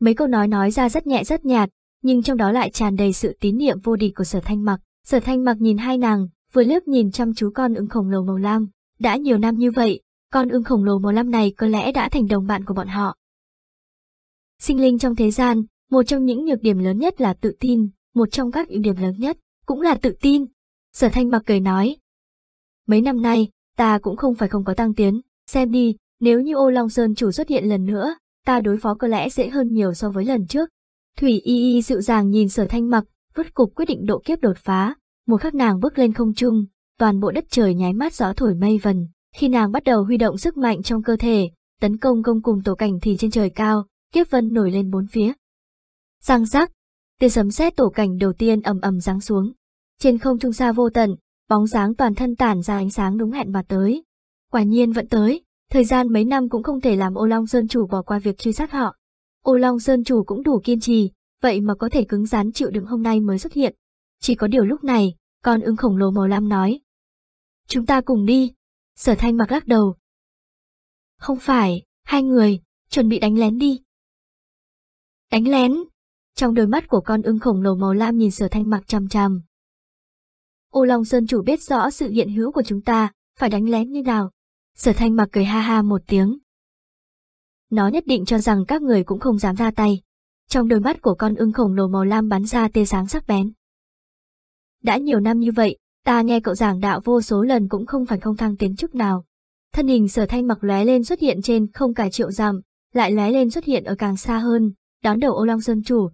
Mấy câu nói nói ra rất nhẹ rất nhạt, nhưng trong đó lại tràn đầy sự tín niệm vô địch của sở thanh mặc. Sở thanh mặc nhìn hai nàng, vừa liếc nhìn chăm chú con ưng khổng lồ màu lam. Đã nhiều năm như vậy, con ưng khổng lồ màu lam này có lẽ đã thành đồng bạn của bọn họ. Sinh linh trong thế gian, một trong những nhược điểm lớn nhất là tự tin, một trong các ưu điểm lớn nhất cũng là tự tin. Sở thanh mặc cười nói. Mấy năm nay, ta cũng không phải không có tăng tiến, xem đi, nếu như ô Long Sơn chủ xuất hiện lần nữa, ta đối phó có lẽ dễ hơn nhiều so với lần trước. Thủy y y dịu dàng nhìn sở thanh mặc, vứt cục quyết định độ kiếp đột phá, một khắc nàng bước lên không trung, toàn bộ đất trời nháy mắt gió thổi mây vần, khi nàng bắt đầu huy động sức mạnh trong cơ thể, tấn công công cùng tổ cảnh thì trên trời cao, kiếp vân nổi lên bốn phía. Giang rắc, tia sấm sét tổ cảnh đầu tiên ầm ầm giáng xuống. Trên không trung xa vô tận, bóng dáng toàn thân tản ra ánh sáng đúng hẹn mà tới. Quả nhiên vẫn tới, Thời gian mấy năm cũng không thể làm Ô Long Sơn Chủ bỏ qua việc truy sát họ. Ô Long Sơn Chủ cũng đủ kiên trì, vậy mà có thể cứng rắn chịu đựng hôm nay mới xuất hiện. Chỉ có điều lúc này, con ưng khổng lồ màu lam nói. Chúng ta cùng đi. Sở thanh mặc lắc đầu. Không phải, hai người, chuẩn bị đánh lén đi. Đánh lén? Trong đôi mắt của con ưng khổng lồ màu lam nhìn sở thanh mặc chằm chằm. Ô Long Sơn Chủ biết rõ sự hiện hữu của chúng ta, phải đánh lén như nào, Sở thanh mặc cười ha ha một tiếng. Nó nhất định cho rằng các người cũng không dám ra tay. Trong đôi mắt của con ưng khổng lồ màu lam bắn ra tê sáng sắc bén. Đã nhiều năm như vậy, ta nghe cậu giảng đạo vô số lần cũng không phải không thăng tiến chức nào. Thân hình sở thanh mặc lóe lên xuất hiện trên không cả triệu dặm, lại lóe lên xuất hiện ở càng xa hơn, đón đầu ô long sơn chủ.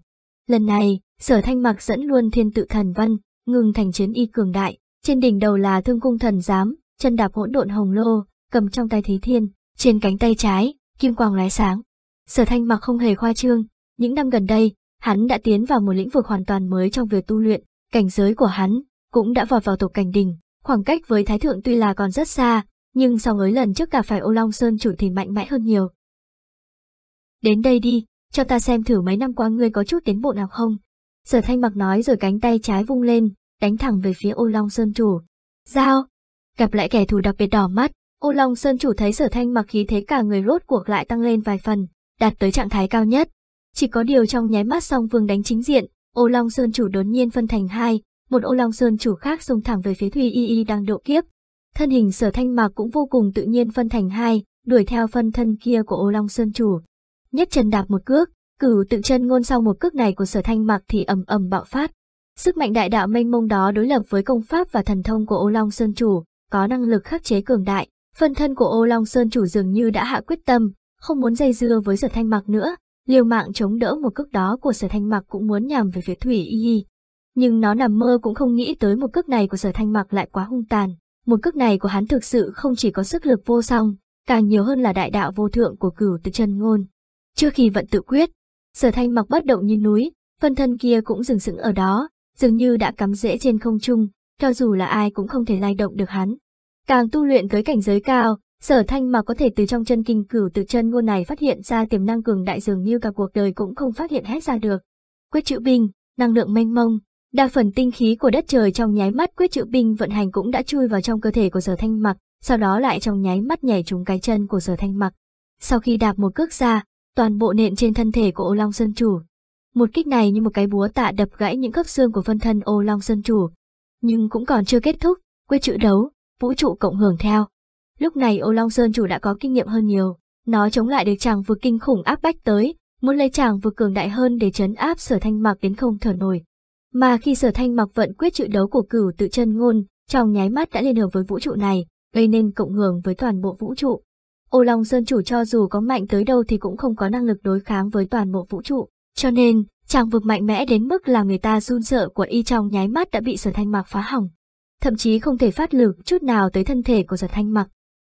Lần này, sở thanh mặc dẫn luôn thiên tự thần văn, ngừng thành chiến y cường đại, trên đỉnh đầu là thương cung thần giám, chân đạp hỗn độn hồng lô, cầm trong tay Thế Thiên, trên cánh tay trái, kim quang lóe sáng. Sở Thanh mặc không hề khoa trương, những năm gần đây, hắn đã tiến vào một lĩnh vực hoàn toàn mới trong việc tu luyện, cảnh giới của hắn cũng đã vọt vào tổ cảnh đỉnh, khoảng cách với Thái Thượng tuy là còn rất xa, nhưng so với lần trước cả phải Ô Long Sơn chủ thì mạnh mẽ hơn nhiều. Đến đây đi, cho ta xem thử mấy năm qua ngươi có chút tiến bộ nào không. Sở Thanh mặc nói rồi cánh tay trái vung lên, đánh thẳng về phía Ô Long Sơn chủ. Giao! Gặp lại kẻ thù đặc biệt đỏ mắt, U Long Sơn chủ thấy sở thanh mặc khí thế cả người rốt cuộc lại tăng lên vài phần, đạt tới trạng thái cao nhất. Chỉ có điều trong nháy mắt song vương đánh chính diện, Ô Long Sơn chủ đột nhiên phân thành hai, một Ô Long Sơn chủ khác xông thẳng về phía Thùy Y Y đang độ kiếp. Thân hình sở thanh Mặc cũng vô cùng tự nhiên phân thành hai, đuổi theo phân thân kia của Ô Long Sơn chủ. Nhất chân đạp một cước, cửu tự chân ngôn sau một cước này của sở thanh Mặc thì ầm ầm bạo phát. Sức mạnh đại đạo mênh mông đó đối lập với công pháp và thần thông của Ô Long Sơn chủ, có năng lực khắc chế cường đại. Phần thân của Ô Long Sơn chủ dường như đã hạ quyết tâm, không muốn dây dưa với sở thanh mặc nữa, liều mạng chống đỡ một cước đó của sở thanh mặc cũng muốn nhằm về phía Thủy Y. Nhưng nó nằm mơ cũng không nghĩ tới một cước này của sở thanh mặc lại quá hung tàn. Một cước này của hắn thực sự không chỉ có sức lực vô song, càng nhiều hơn là đại đạo vô thượng của cửu tự chân ngôn. chưa khi vận tự quyết, sở thanh mặc bất động như núi, phần thân kia cũng dừng sững ở đó, dường như đã cắm rễ trên không trung, cho dù là ai cũng không thể lay động được hắn. Càng tu luyện tới cảnh giới cao, sở thanh mà có thể từ trong chân kinh cửu từ chân ngôn này phát hiện ra tiềm năng cường đại dường như cả cuộc đời cũng không phát hiện hết ra được. Quyết chữ binh, năng lượng mênh mông, đa phần tinh khí của đất trời trong nháy mắt quyết chữ binh vận hành cũng đã chui vào trong cơ thể của sở thanh mặc, sau đó lại trong nháy mắt nhảy trúng cái chân của sở thanh mặc. Sau khi đạp một cước ra, toàn bộ nện trên thân thể của ô long sơn chủ. Một kích này như một cái búa tạ đập gãy những khớp xương của phân thân ô long sơn chủ. Nhưng cũng còn chưa kết thúc, quyết chữ đấu, vũ trụ cộng hưởng theo. Lúc này Ô Long Sơn chủ đã có kinh nghiệm hơn nhiều, nó chống lại được chàng vực kinh khủng áp bách tới, muốn lấy chàng vực cường đại hơn để chấn áp sở thanh mặc đến không thở nổi. Mà khi sở thanh mặc vận quyết chữ đấu của cửu tự chân ngôn, trong nháy mắt đã liên hợp với vũ trụ này, gây nên cộng hưởng với toàn bộ vũ trụ. Ô Long Sơn chủ cho dù có mạnh tới đâu thì cũng không có năng lực đối kháng với toàn bộ vũ trụ, cho nên chàng vực mạnh mẽ đến mức là người ta run sợ của y trong nháy mắt đã bị sở thanh mạc phá hỏng thậm chí không thể phát lực chút nào tới thân thể của sở Thanh Mặc.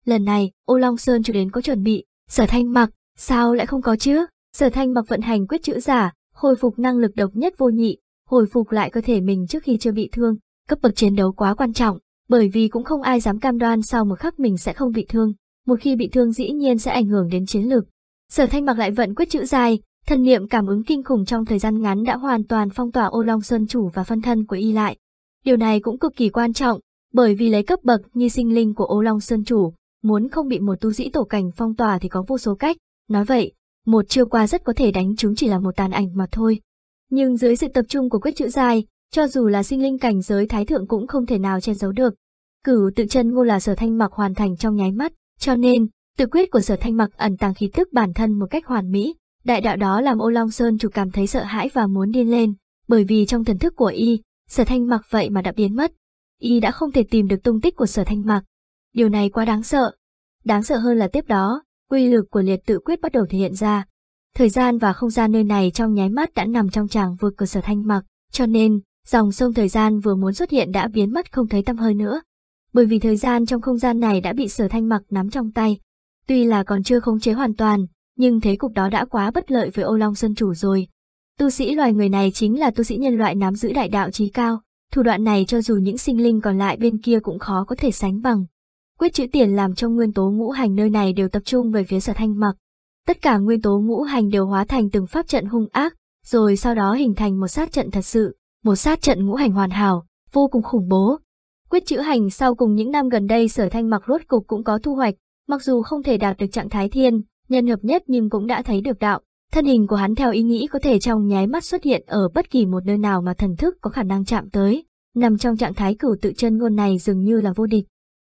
Lần này, Ô Long Sơn chủ đến có chuẩn bị, sở Thanh Mặc, sao lại không có chứ? sở Thanh Mặc vận hành quyết chữ giả, hồi phục năng lực độc nhất vô nhị, hồi phục lại cơ thể mình trước khi chưa bị thương, cấp bậc chiến đấu quá quan trọng, bởi vì cũng không ai dám cam đoan sau một khắc mình sẽ không bị thương, một khi bị thương dĩ nhiên sẽ ảnh hưởng đến chiến lược. Sở Thanh Mặc lại vận quyết chữ dài, thần niệm cảm ứng kinh khủng trong thời gian ngắn đã hoàn toàn phong tỏa Ô Long Sơn chủ và phân thân của y lại, Điều này cũng cực kỳ quan trọng, bởi vì lấy cấp bậc như sinh linh của ô long sơn chủ, muốn không bị một tu sĩ tổ cảnh phong tỏa thì có vô số cách, nói vậy, một chiêu qua rất có thể đánh chúng chỉ là một tàn ảnh mà thôi. Nhưng dưới sự tập trung của quyết chữ dài, cho dù là sinh linh cảnh giới thái thượng cũng không thể nào che giấu được. Cửu tự chân ngô là sở thanh mặc hoàn thành trong nháy mắt, cho nên, tự quyết của sở thanh mặc ẩn tàng khí tức bản thân một cách hoàn mỹ. Đại đạo đó làm ô long sơn chủ cảm thấy sợ hãi và muốn điên lên, bởi vì trong thần thức của y, sở thanh mặc vậy mà đã biến mất. Y đã không thể tìm được tung tích của sở thanh mặc. Điều này quá đáng sợ. Đáng sợ hơn là tiếp đó, quy lực của liệt tự quyết bắt đầu thể hiện ra. Thời gian và không gian nơi này trong nháy mắt đã nằm trong tràng vượt của sở thanh mặc, cho nên, dòng sông thời gian vừa muốn xuất hiện đã biến mất không thấy tăm hơi nữa. Bởi vì thời gian trong không gian này đã bị sở thanh mặc nắm trong tay. Tuy là còn chưa khống chế hoàn toàn, nhưng thế cục đó đã quá bất lợi với Âu Long Sơn Chủ rồi, Tu sĩ loài người này chính là tu sĩ nhân loại nắm giữ đại đạo trí cao, thủ đoạn này cho dù những sinh linh còn lại bên kia cũng khó có thể sánh bằng. Quyết chữ tiền làm trong nguyên tố ngũ hành nơi này đều tập trung về phía sở thanh mặc. Tất cả nguyên tố ngũ hành đều hóa thành từng pháp trận hung ác, rồi sau đó hình thành một sát trận thật sự, một sát trận ngũ hành hoàn hảo, vô cùng khủng bố. Quyết chữ hành sau cùng những năm gần đây sở thanh mặc rốt cục cũng có thu hoạch, mặc dù không thể đạt được trạng thái thiên, nhân hợp nhất nhưng cũng đã thấy được đạo, Thân hình của hắn theo ý nghĩ có thể trong nháy mắt xuất hiện ở bất kỳ một nơi nào mà thần thức có khả năng chạm tới, nằm trong trạng thái cửu tự chân ngôn này dường như là vô địch.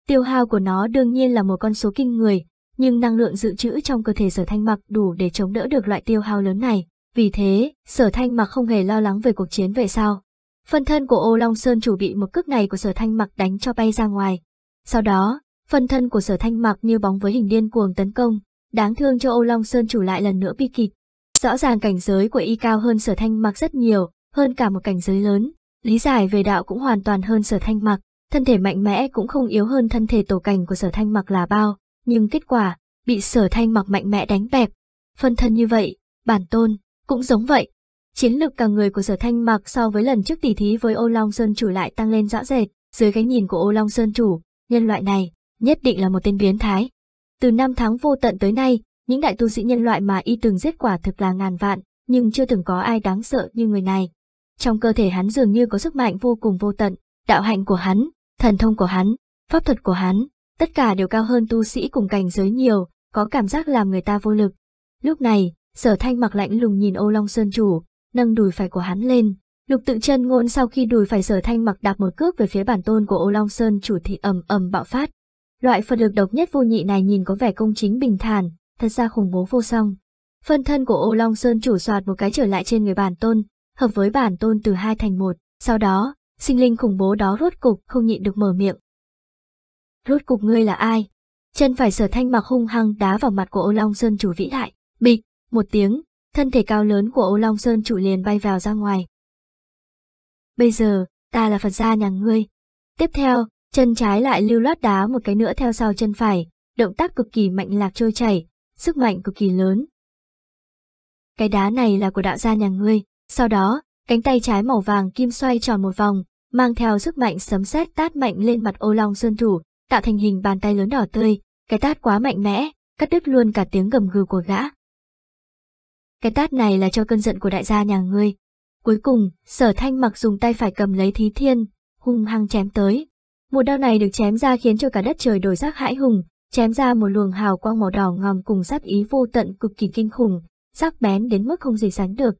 Tiêu hao của nó đương nhiên là một con số kinh người, nhưng năng lượng dự trữ trong cơ thể sở thanh mặc đủ để chống đỡ được loại tiêu hao lớn này. Vì thế, sở thanh mặc không hề lo lắng về cuộc chiến về sau. Phần thân của ô Long Sơn chủ bị một cước này của sở thanh mặc đánh cho bay ra ngoài. Sau đó, phần thân của sở thanh mặc như bóng với hình điên cuồng tấn công, đáng thương cho ô Long Sơn chủ lại lần nữa bi kịch, Rõ ràng cảnh giới của y cao hơn sở thanh mặc rất nhiều, hơn cả một cảnh giới lớn, lý giải về đạo cũng hoàn toàn hơn sở thanh mặc, thân thể mạnh mẽ cũng không yếu hơn thân thể tổ cảnh của sở thanh mặc là bao, nhưng kết quả, bị sở thanh mặc mạnh mẽ đánh bẹp. Phân thân như vậy, bản tôn, cũng giống vậy. Chiến lực cả người của sở thanh mặc so với lần trước tỉ thí với ô long sơn chủ lại tăng lên rõ rệt, dưới cái nhìn của ô long sơn chủ, nhân loại này, nhất định là một tên biến thái. Từ năm tháng vô tận tới nay, những đại tu sĩ nhân loại mà y từng giết quả thực là ngàn vạn, nhưng chưa từng có ai đáng sợ như người này. Trong cơ thể hắn dường như có sức mạnh vô cùng vô tận, đạo hạnh của hắn, thần thông của hắn, pháp thuật của hắn, tất cả đều cao hơn tu sĩ cùng cảnh giới nhiều, có cảm giác làm người ta vô lực. Lúc này, sở thanh mặc lạnh lùng nhìn ô long sơn chủ, nâng đùi phải của hắn lên. Lục tự chân ngôn sau khi đùi phải sở thanh mặc đạp một cước về phía bản tôn của ô long sơn chủ thì ầm ầm bạo phát. Loại Phật lực độc nhất vô nhị này nhìn có vẻ công chính bình thản, thật ra khủng bố vô song. Phân thân của ô long sơn chủ soạt một cái trở lại trên người bản tôn, hợp với bản tôn từ hai thành một, sau đó, sinh linh khủng bố đó rốt cục không nhịn được mở miệng. Rốt cục ngươi là ai? Chân phải sở thanh mặc hung hăng đá vào mặt của ô long sơn chủ vĩ đại, bịch, một tiếng, thân thể cao lớn của ô long sơn chủ liền bay vào ra ngoài. Bây giờ, ta là Phật gia nhà ngươi. Tiếp theo, chân trái lại lưu loát đá một cái nữa theo sau chân phải, động tác cực kỳ mạnh lạc trôi chảy, sức mạnh cực kỳ lớn. Cái đá này là của đạo gia nhà ngươi, sau đó, cánh tay trái màu vàng kim xoay tròn một vòng, mang theo sức mạnh sấm sét tát mạnh lên mặt ô long sơn thủ, tạo thành hình bàn tay lớn đỏ tươi, cái tát quá mạnh mẽ, cắt đứt luôn cả tiếng gầm gừ của gã. Cái tát này là cho cơn giận của đại gia nhà ngươi. Cuối cùng, sở thanh mặc dùng tay phải cầm lấy thí thiên, hung hăng chém tới. Một đao này được chém ra khiến cho cả đất trời đổi rác hãi hùng, chém ra một luồng hào quang màu đỏ ngòm cùng sát ý vô tận cực kỳ kinh khủng, sắc bén đến mức không gì sánh được.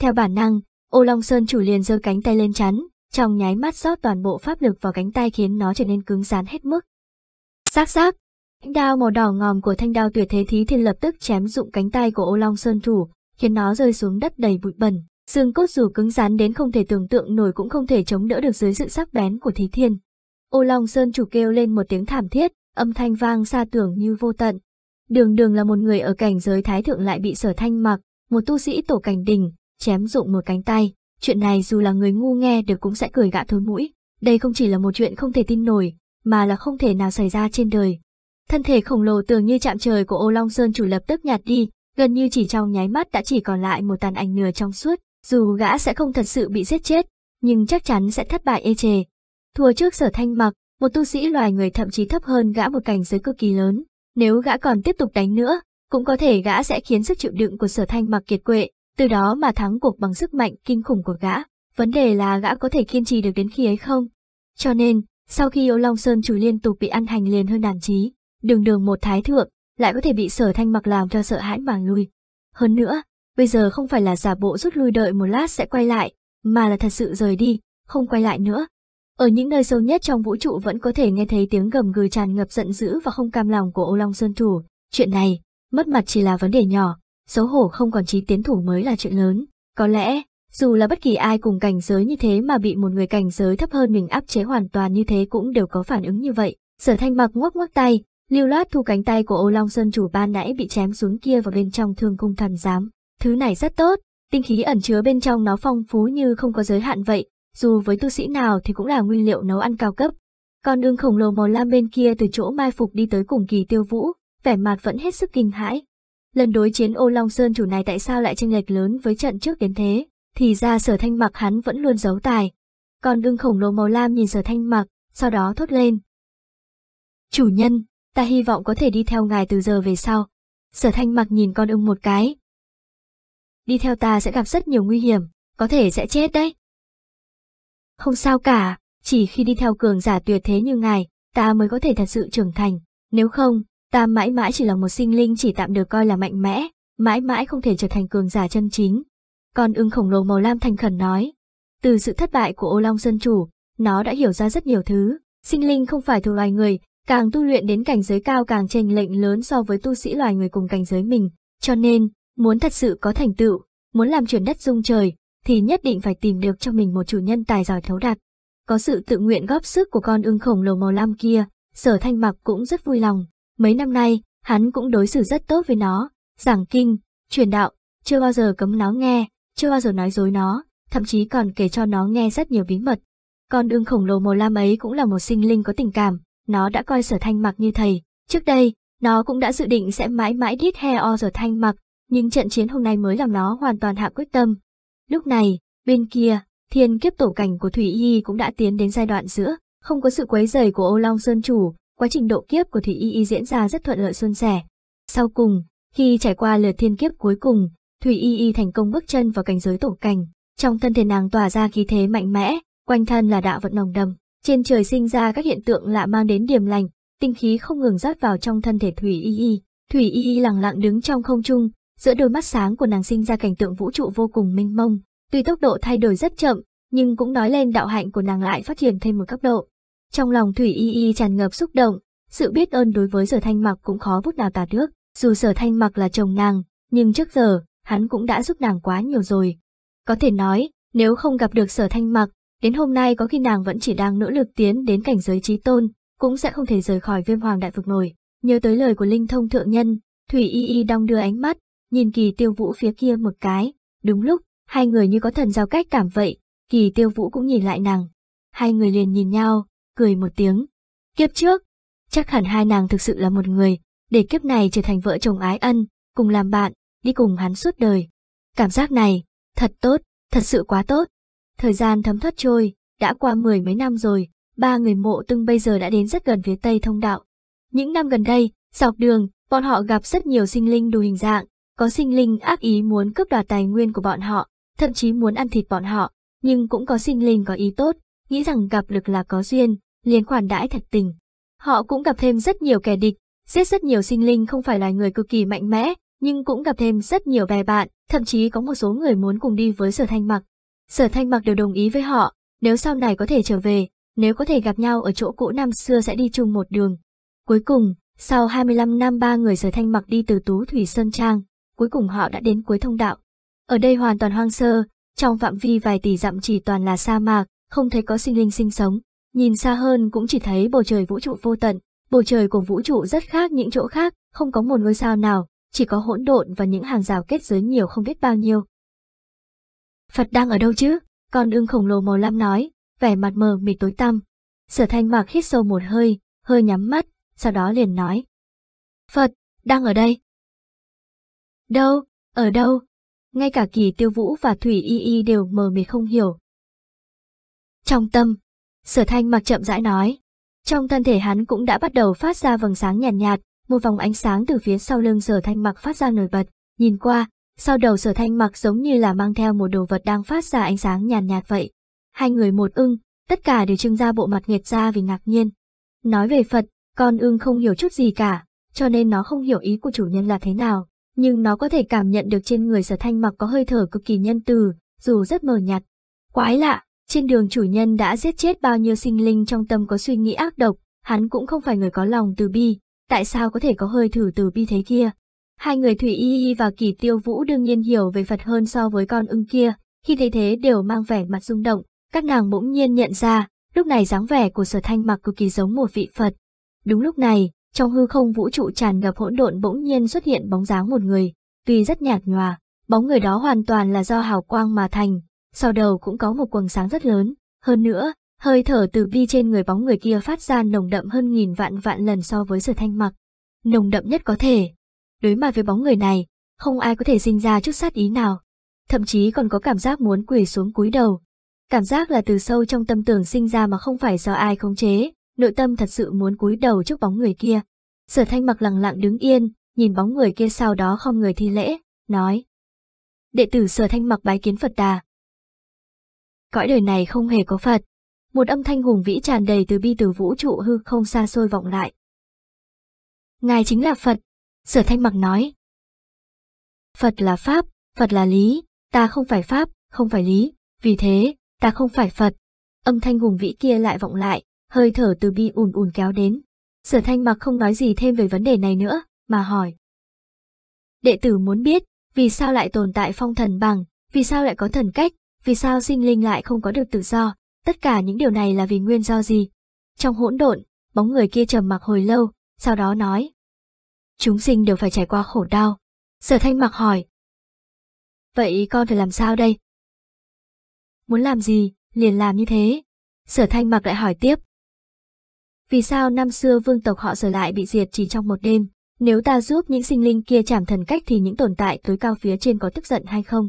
Theo bản năng, Ô Long Sơn chủ liền giơ cánh tay lên chắn, trong nháy mắt rót toàn bộ pháp lực vào cánh tay khiến nó trở nên cứng rắn hết mức. sắc sắc, Thanh đao màu đỏ ngòm của thanh đao tuyệt thế thí thiên lập tức chém dụng cánh tay của Ô Long Sơn Chủ, khiến nó rơi xuống đất đầy bụi bẩn. Xương cốt dù cứng rắn đến không thể tưởng tượng nổi cũng không thể chống đỡ được dưới sự sắc bén của thí thiên. Ô Long Sơn Chủ kêu lên một tiếng thảm thiết, âm thanh vang xa tưởng như vô tận. Đường đường là một người ở cảnh giới thái thượng lại bị sở thanh mặc, một tu sĩ tổ cảnh đình, chém dụng một cánh tay. Chuyện này dù là người ngu nghe được cũng sẽ cười gạ thối mũi. Đây không chỉ là một chuyện không thể tin nổi, mà là không thể nào xảy ra trên đời. Thân thể khổng lồ tường như chạm trời của ô long sơn chủ lập tức nhạt đi, gần như chỉ trong nháy mắt đã chỉ còn lại một tàn ảnh nửa trong suốt. Dù gã sẽ không thật sự bị giết chết, nhưng chắc chắn sẽ thất bại ê chề. Thua trước sở thanh mặc, một tu sĩ loài người thậm chí thấp hơn gã một cảnh giới cực kỳ lớn. Nếu gã còn tiếp tục đánh nữa, cũng có thể gã sẽ khiến sức chịu đựng của sở thanh mặc kiệt quệ, từ đó mà thắng cuộc bằng sức mạnh kinh khủng của gã. Vấn đề là gã có thể kiên trì được đến khi ấy không? Cho nên, sau khi Ô Long Sơn chủ liên tục bị ăn hành liền hơn đàn trí, đường đường một thái thượng, lại có thể bị sở thanh mặc làm cho sợ hãi mà lui. Hơn nữa, bây giờ không phải là giả bộ rút lui đợi một lát sẽ quay lại, mà là thật sự rời đi, không quay lại nữa. Ở những nơi sâu nhất trong vũ trụ vẫn có thể nghe thấy tiếng gầm gừ tràn ngập giận dữ và không cam lòng của Âu Long Sơn Thủ. Chuyện này, mất mặt chỉ là vấn đề nhỏ, xấu hổ không còn trí tiến thủ mới là chuyện lớn. Có lẽ, dù là bất kỳ ai cùng cảnh giới như thế mà bị một người cảnh giới thấp hơn mình áp chế hoàn toàn như thế cũng đều có phản ứng như vậy. Sở thanh mặc ngoắc ngoắc tay, lưu loát thu cánh tay của Âu long sơn chủ ban nãy bị chém xuống kia vào bên trong thương cung thần giám. Thứ này rất tốt, tinh khí ẩn chứa bên trong nó phong phú như không có giới hạn vậy, dù với tu sĩ nào thì cũng là nguyên liệu nấu ăn cao cấp. còn đường khổng lồ màu lam bên kia từ chỗ mai phục đi tới cùng kỳ tiêu vũ, vẻ mặt vẫn hết sức kinh hãi. Lần đối chiến ô long sơn chủ này tại sao lại tranh lệch lớn với trận trước đến thế, thì ra sở thanh mặc hắn vẫn luôn giấu tài. còn đường khổng lồ màu lam nhìn sở thanh mặc, sau đó thốt lên. Chủ nhân, ta hy vọng có thể đi theo ngài từ giờ về sau. Sở thanh mặc nhìn con ưng một cái. Đi theo ta sẽ gặp rất nhiều nguy hiểm, có thể sẽ chết đấy. Không sao cả, chỉ khi đi theo cường giả tuyệt thế như ngài, ta mới có thể thật sự trưởng thành, nếu không, ta mãi mãi chỉ là một sinh linh chỉ tạm được coi là mạnh mẽ, mãi mãi không thể trở thành cường giả chân chính. Con ưng khổng lồ màu lam thành khẩn nói. Từ sự thất bại của ô long dân chủ, nó đã hiểu ra rất nhiều thứ, sinh linh không phải thuộc loài người, càng tu luyện đến cảnh giới cao càng chênh lệnh lớn so với tu sĩ loài người cùng cảnh giới mình, cho nên, muốn thật sự có thành tựu, muốn làm chuyển đất dung trời, thì nhất định phải tìm được cho mình một chủ nhân tài giỏi thấu đạt. Có sự tự nguyện góp sức của con ưng khổng lồ màu lam kia, sở thanh mặc cũng rất vui lòng. Mấy năm nay, hắn cũng đối xử rất tốt với nó, giảng kinh, truyền đạo, chưa bao giờ cấm nó nghe, chưa bao giờ nói dối nó, thậm chí còn kể cho nó nghe rất nhiều bí mật. Con ưng khổng lồ màu lam ấy cũng là một sinh linh có tình cảm, nó đã coi sở thanh mặc như thầy. Trước đây, nó cũng đã dự định sẽ mãi mãi đít heo o sở thanh mặc, nhưng trận chiến hôm nay mới làm nó hoàn toàn hạ quyết tâm, Lúc này, bên kia, thiên kiếp tổ cảnh của Thủy Y cũng đã tiến đến giai đoạn giữa, không có sự quấy rầy của âu Long Sơn Chủ, quá trình độ kiếp của Thủy Y Y diễn ra rất thuận lợi suôn sẻ. Sau cùng, khi trải qua lượt thiên kiếp cuối cùng, Thủy Y Y thành công bước chân vào cảnh giới tổ cảnh, trong thân thể nàng tỏa ra khí thế mạnh mẽ, quanh thân là đạo vận nồng đầm, trên trời sinh ra các hiện tượng lạ mang đến điểm lành, tinh khí không ngừng rót vào trong thân thể Thủy Y Y. Thủy Y Y lặng lặng đứng trong không trung, giữa đôi mắt sáng của nàng sinh ra cảnh tượng vũ trụ vô cùng mênh mông, tuy tốc độ thay đổi rất chậm, nhưng cũng nói lên đạo hạnh của nàng lại phát triển thêm một cấp độ. Trong lòng Thủy Y Y tràn ngập xúc động, sự biết ơn đối với Sở Thanh Mặc cũng khó bút nào tả được, dù Sở Thanh Mặc là chồng nàng, nhưng trước giờ, hắn cũng đã giúp nàng quá nhiều rồi. Có thể nói, nếu không gặp được Sở Thanh Mặc, đến hôm nay có khi nàng vẫn chỉ đang nỗ lực tiến đến cảnh giới trí tôn, cũng sẽ không thể rời khỏi viêm hoàng đại vực nổi. Nhớ tới lời của Linh Thông Thượng Nhân, Thủy Y Y đong đưa ánh mắt, nhìn kỳ tiêu vũ phía kia một cái, đúng lúc, hai người như có thần giao cách cảm vậy, kỳ tiêu vũ cũng nhìn lại nàng. Hai người liền nhìn nhau, cười một tiếng. Kiếp trước, chắc hẳn hai nàng thực sự là một người, để kiếp này trở thành vợ chồng ái ân, cùng làm bạn, đi cùng hắn suốt đời. Cảm giác này, thật tốt, thật sự quá tốt. Thời gian thấm thoát trôi, đã qua mười mấy năm rồi, ba người mộ tưng bây giờ đã đến rất gần phía tây thông đạo. Những năm gần đây, dọc đường, bọn họ gặp rất nhiều sinh linh đủ hình dạng, có sinh linh ác ý muốn cướp đoạt tài nguyên của bọn họ, thậm chí muốn ăn thịt bọn họ, nhưng cũng có sinh linh có ý tốt, nghĩ rằng gặp được là có duyên, liền khoản đãi thật tình. Họ cũng gặp thêm rất nhiều kẻ địch, giết rất nhiều sinh linh không phải là người cực kỳ mạnh mẽ, nhưng cũng gặp thêm rất nhiều bè bạn, thậm chí có một số người muốn cùng đi với Sở Thanh Mặc. Sở Thanh Mặc đều đồng ý với họ, nếu sau này có thể trở về, nếu có thể gặp nhau ở chỗ cũ năm xưa sẽ đi chung một đường. Cuối cùng, sau 25 năm ba người Sở Thanh Mặc đi từ Tú Thủy Sơn Trang, cuối cùng họ đã đến cuối thông đạo. Ở đây hoàn toàn hoang sơ, trong phạm vi vài tỷ dặm chỉ toàn là sa mạc, không thấy có sinh linh sinh sống. Nhìn xa hơn cũng chỉ thấy bầu trời vũ trụ vô tận, bầu trời của vũ trụ rất khác những chỗ khác, không có một ngôi sao nào, chỉ có hỗn độn và những hàng rào kết giới nhiều không biết bao nhiêu. Phật đang ở đâu chứ? Con ưng khổng lồ màu lam nói, vẻ mặt mờ mịt tối tăm. Sở thanh mạc hít sâu một hơi, hơi nhắm mắt, sau đó liền nói. Phật, đang ở đây. Đâu, ở đâu? Ngay cả kỳ tiêu vũ và thủy y y đều mờ mịt không hiểu. Trong tâm, sở thanh mặc chậm rãi nói. Trong thân thể hắn cũng đã bắt đầu phát ra vầng sáng nhàn nhạt, nhạt, một vòng ánh sáng từ phía sau lưng sở thanh mặc phát ra nổi bật. Nhìn qua, sau đầu sở thanh mặc giống như là mang theo một đồ vật đang phát ra ánh sáng nhàn nhạt, nhạt vậy. Hai người một ưng, tất cả đều trưng ra bộ mặt nghiệt ra vì ngạc nhiên. Nói về Phật, con ưng không hiểu chút gì cả, cho nên nó không hiểu ý của chủ nhân là thế nào nhưng nó có thể cảm nhận được trên người sở thanh mặc có hơi thở cực kỳ nhân từ, dù rất mờ nhạt. Quái lạ, trên đường chủ nhân đã giết chết bao nhiêu sinh linh trong tâm có suy nghĩ ác độc, hắn cũng không phải người có lòng từ bi, tại sao có thể có hơi thử từ bi thế kia. Hai người Thủy Y Y và Kỳ Tiêu Vũ đương nhiên hiểu về Phật hơn so với con ưng kia, khi thấy thế đều mang vẻ mặt rung động, các nàng bỗng nhiên nhận ra, lúc này dáng vẻ của sở thanh mặc cực kỳ giống một vị Phật. Đúng lúc này, trong hư không vũ trụ tràn ngập hỗn độn bỗng nhiên xuất hiện bóng dáng một người, tuy rất nhạt nhòa, bóng người đó hoàn toàn là do hào quang mà thành, sau đầu cũng có một quầng sáng rất lớn, hơn nữa, hơi thở từ bi trên người bóng người kia phát ra nồng đậm hơn nghìn vạn vạn lần so với sở thanh mặc, nồng đậm nhất có thể. Đối mặt với bóng người này, không ai có thể sinh ra chút sát ý nào, thậm chí còn có cảm giác muốn quỳ xuống cúi đầu. Cảm giác là từ sâu trong tâm tưởng sinh ra mà không phải do ai khống chế, nội tâm thật sự muốn cúi đầu trước bóng người kia. Sở thanh mặc lặng lặng đứng yên, nhìn bóng người kia sau đó không người thi lễ, nói. Đệ tử sở thanh mặc bái kiến Phật đà. Cõi đời này không hề có Phật. Một âm thanh hùng vĩ tràn đầy từ bi từ vũ trụ hư không xa xôi vọng lại. Ngài chính là Phật, sở thanh mặc nói. Phật là Pháp, Phật là Lý, ta không phải Pháp, không phải Lý, vì thế, ta không phải Phật. Âm thanh hùng vĩ kia lại vọng lại, hơi thở từ bi ùn ùn kéo đến. Sở thanh mặc không nói gì thêm về vấn đề này nữa, mà hỏi. Đệ tử muốn biết, vì sao lại tồn tại phong thần bằng, vì sao lại có thần cách, vì sao sinh linh lại không có được tự do, tất cả những điều này là vì nguyên do gì. Trong hỗn độn, bóng người kia trầm mặc hồi lâu, sau đó nói. Chúng sinh đều phải trải qua khổ đau. Sở thanh mặc hỏi. Vậy con phải làm sao đây? Muốn làm gì, liền làm như thế. Sở thanh mặc lại hỏi tiếp vì sao năm xưa vương tộc họ sở lại bị diệt chỉ trong một đêm. Nếu ta giúp những sinh linh kia chảm thần cách thì những tồn tại tối cao phía trên có tức giận hay không?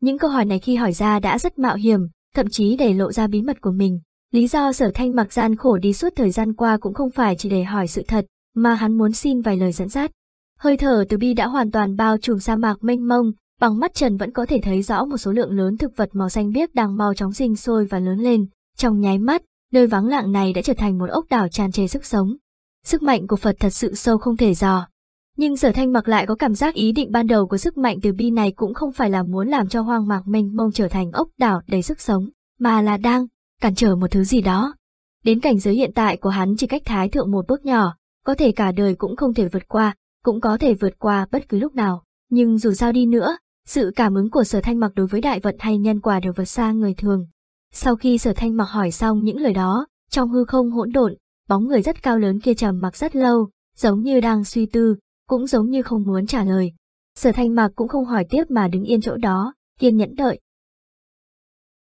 Những câu hỏi này khi hỏi ra đã rất mạo hiểm, thậm chí để lộ ra bí mật của mình. Lý do sở thanh mặc gian khổ đi suốt thời gian qua cũng không phải chỉ để hỏi sự thật, mà hắn muốn xin vài lời dẫn dắt. Hơi thở từ bi đã hoàn toàn bao trùm sa mạc mênh mông, bằng mắt trần vẫn có thể thấy rõ một số lượng lớn thực vật màu xanh biếc đang mau chóng sinh sôi và lớn lên. Trong nháy mắt, nơi vắng lặng này đã trở thành một ốc đảo tràn trề sức sống. Sức mạnh của Phật thật sự sâu không thể dò. Nhưng sở thanh mặc lại có cảm giác ý định ban đầu của sức mạnh từ bi này cũng không phải là muốn làm cho hoang mạc mênh mông trở thành ốc đảo đầy sức sống, mà là đang cản trở một thứ gì đó. Đến cảnh giới hiện tại của hắn chỉ cách thái thượng một bước nhỏ, có thể cả đời cũng không thể vượt qua, cũng có thể vượt qua bất cứ lúc nào. Nhưng dù sao đi nữa, sự cảm ứng của sở thanh mặc đối với đại vận hay nhân quả đều vượt xa người thường, sau khi sở thanh mặc hỏi xong những lời đó, trong hư không hỗn độn, bóng người rất cao lớn kia trầm mặc rất lâu, giống như đang suy tư, cũng giống như không muốn trả lời. Sở thanh mặc cũng không hỏi tiếp mà đứng yên chỗ đó, kiên nhẫn đợi.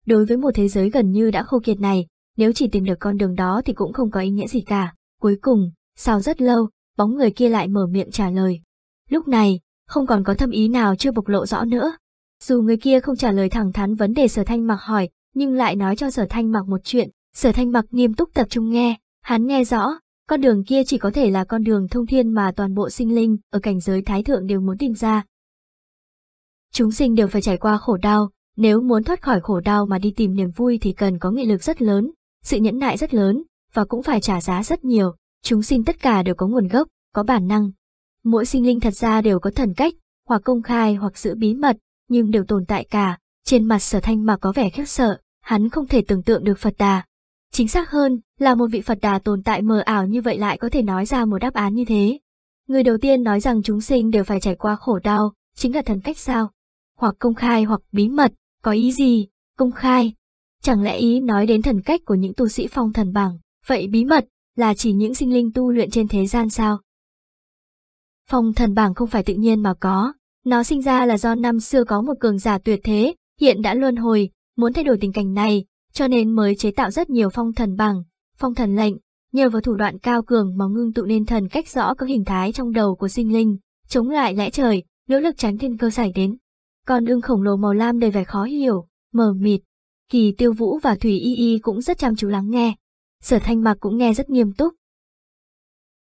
Đối với một thế giới gần như đã khô kiệt này, nếu chỉ tìm được con đường đó thì cũng không có ý nghĩa gì cả. Cuối cùng, sau rất lâu, bóng người kia lại mở miệng trả lời. Lúc này, không còn có thâm ý nào chưa bộc lộ rõ nữa. Dù người kia không trả lời thẳng thắn vấn đề sở thanh mặc hỏi, nhưng lại nói cho sở thanh mặc một chuyện, sở thanh mặc nghiêm túc tập trung nghe, hắn nghe rõ, con đường kia chỉ có thể là con đường thông thiên mà toàn bộ sinh linh ở cảnh giới thái thượng đều muốn tìm ra. Chúng sinh đều phải trải qua khổ đau, nếu muốn thoát khỏi khổ đau mà đi tìm niềm vui thì cần có nghị lực rất lớn, sự nhẫn nại rất lớn, và cũng phải trả giá rất nhiều, chúng sinh tất cả đều có nguồn gốc, có bản năng. Mỗi sinh linh thật ra đều có thần cách, hoặc công khai hoặc giữ bí mật, nhưng đều tồn tại cả, trên mặt sở thanh mà có vẻ khiếp sợ, hắn không thể tưởng tượng được Phật Đà. Chính xác hơn là một vị Phật Đà tồn tại mờ ảo như vậy lại có thể nói ra một đáp án như thế. Người đầu tiên nói rằng chúng sinh đều phải trải qua khổ đau, chính là thần cách sao? Hoặc công khai hoặc bí mật, có ý gì? Công khai. Chẳng lẽ ý nói đến thần cách của những tu sĩ phong thần bảng, vậy bí mật là chỉ những sinh linh tu luyện trên thế gian sao? Phong thần bảng không phải tự nhiên mà có, nó sinh ra là do năm xưa có một cường giả tuyệt thế, hiện đã luân hồi, muốn thay đổi tình cảnh này, cho nên mới chế tạo rất nhiều phong thần bằng, phong thần lệnh, nhờ vào thủ đoạn cao cường mà ngưng tụ nên thần cách rõ các hình thái trong đầu của sinh linh, chống lại lẽ trời, nỗ lực tránh thiên cơ xảy đến. Còn ưng khổng lồ màu lam đầy vẻ khó hiểu, mờ mịt. Kỳ tiêu vũ và Thủy Y Y cũng rất chăm chú lắng nghe. Sở thanh mạc cũng nghe rất nghiêm túc.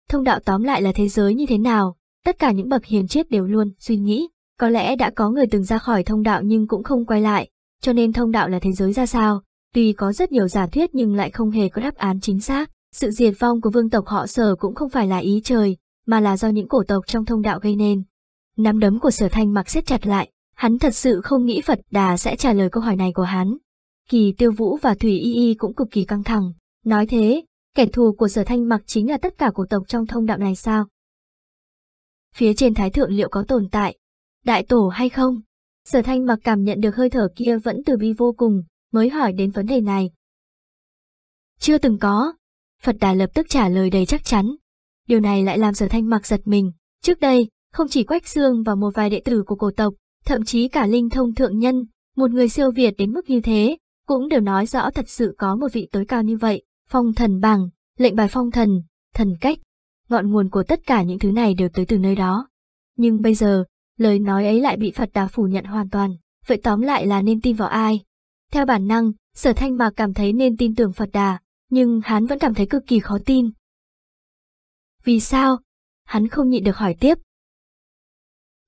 Thông đạo tóm lại là thế giới như thế nào, tất cả những bậc hiền triết đều luôn suy nghĩ, có lẽ đã có người từng ra khỏi thông đạo nhưng cũng không quay lại, cho nên thông đạo là thế giới ra sao, tuy có rất nhiều giả thuyết nhưng lại không hề có đáp án chính xác. Sự diệt vong của vương tộc họ sở cũng không phải là ý trời, mà là do những cổ tộc trong thông đạo gây nên. Nắm đấm của sở thanh mặc siết chặt lại, hắn thật sự không nghĩ Phật Đà sẽ trả lời câu hỏi này của hắn. Kỳ tiêu vũ và Thủy Y Y cũng cực kỳ căng thẳng, nói thế, kẻ thù của sở thanh mặc chính là tất cả cổ tộc trong thông đạo này sao? Phía trên thái thượng liệu có tồn tại, đại tổ hay không? Sở thanh mặc cảm nhận được hơi thở kia vẫn từ bi vô cùng, mới hỏi đến vấn đề này. Chưa từng có. Phật Đà lập tức trả lời đầy chắc chắn. Điều này lại làm sở thanh mặc giật mình. Trước đây, không chỉ Quách Dương và một vài đệ tử của cổ tộc, thậm chí cả linh thông thượng nhân, một người siêu việt đến mức như thế, cũng đều nói rõ thật sự có một vị tối cao như vậy, phong thần bằng, lệnh bài phong thần, thần cách. Ngọn nguồn của tất cả những thứ này đều tới từ nơi đó. Nhưng bây giờ, lời nói ấy lại bị Phật Đà phủ nhận hoàn toàn, vậy tóm lại là nên tin vào ai? Theo bản năng, sở thanh mạc cảm thấy nên tin tưởng Phật Đà, nhưng hắn vẫn cảm thấy cực kỳ khó tin. Vì sao? Hắn không nhịn được hỏi tiếp.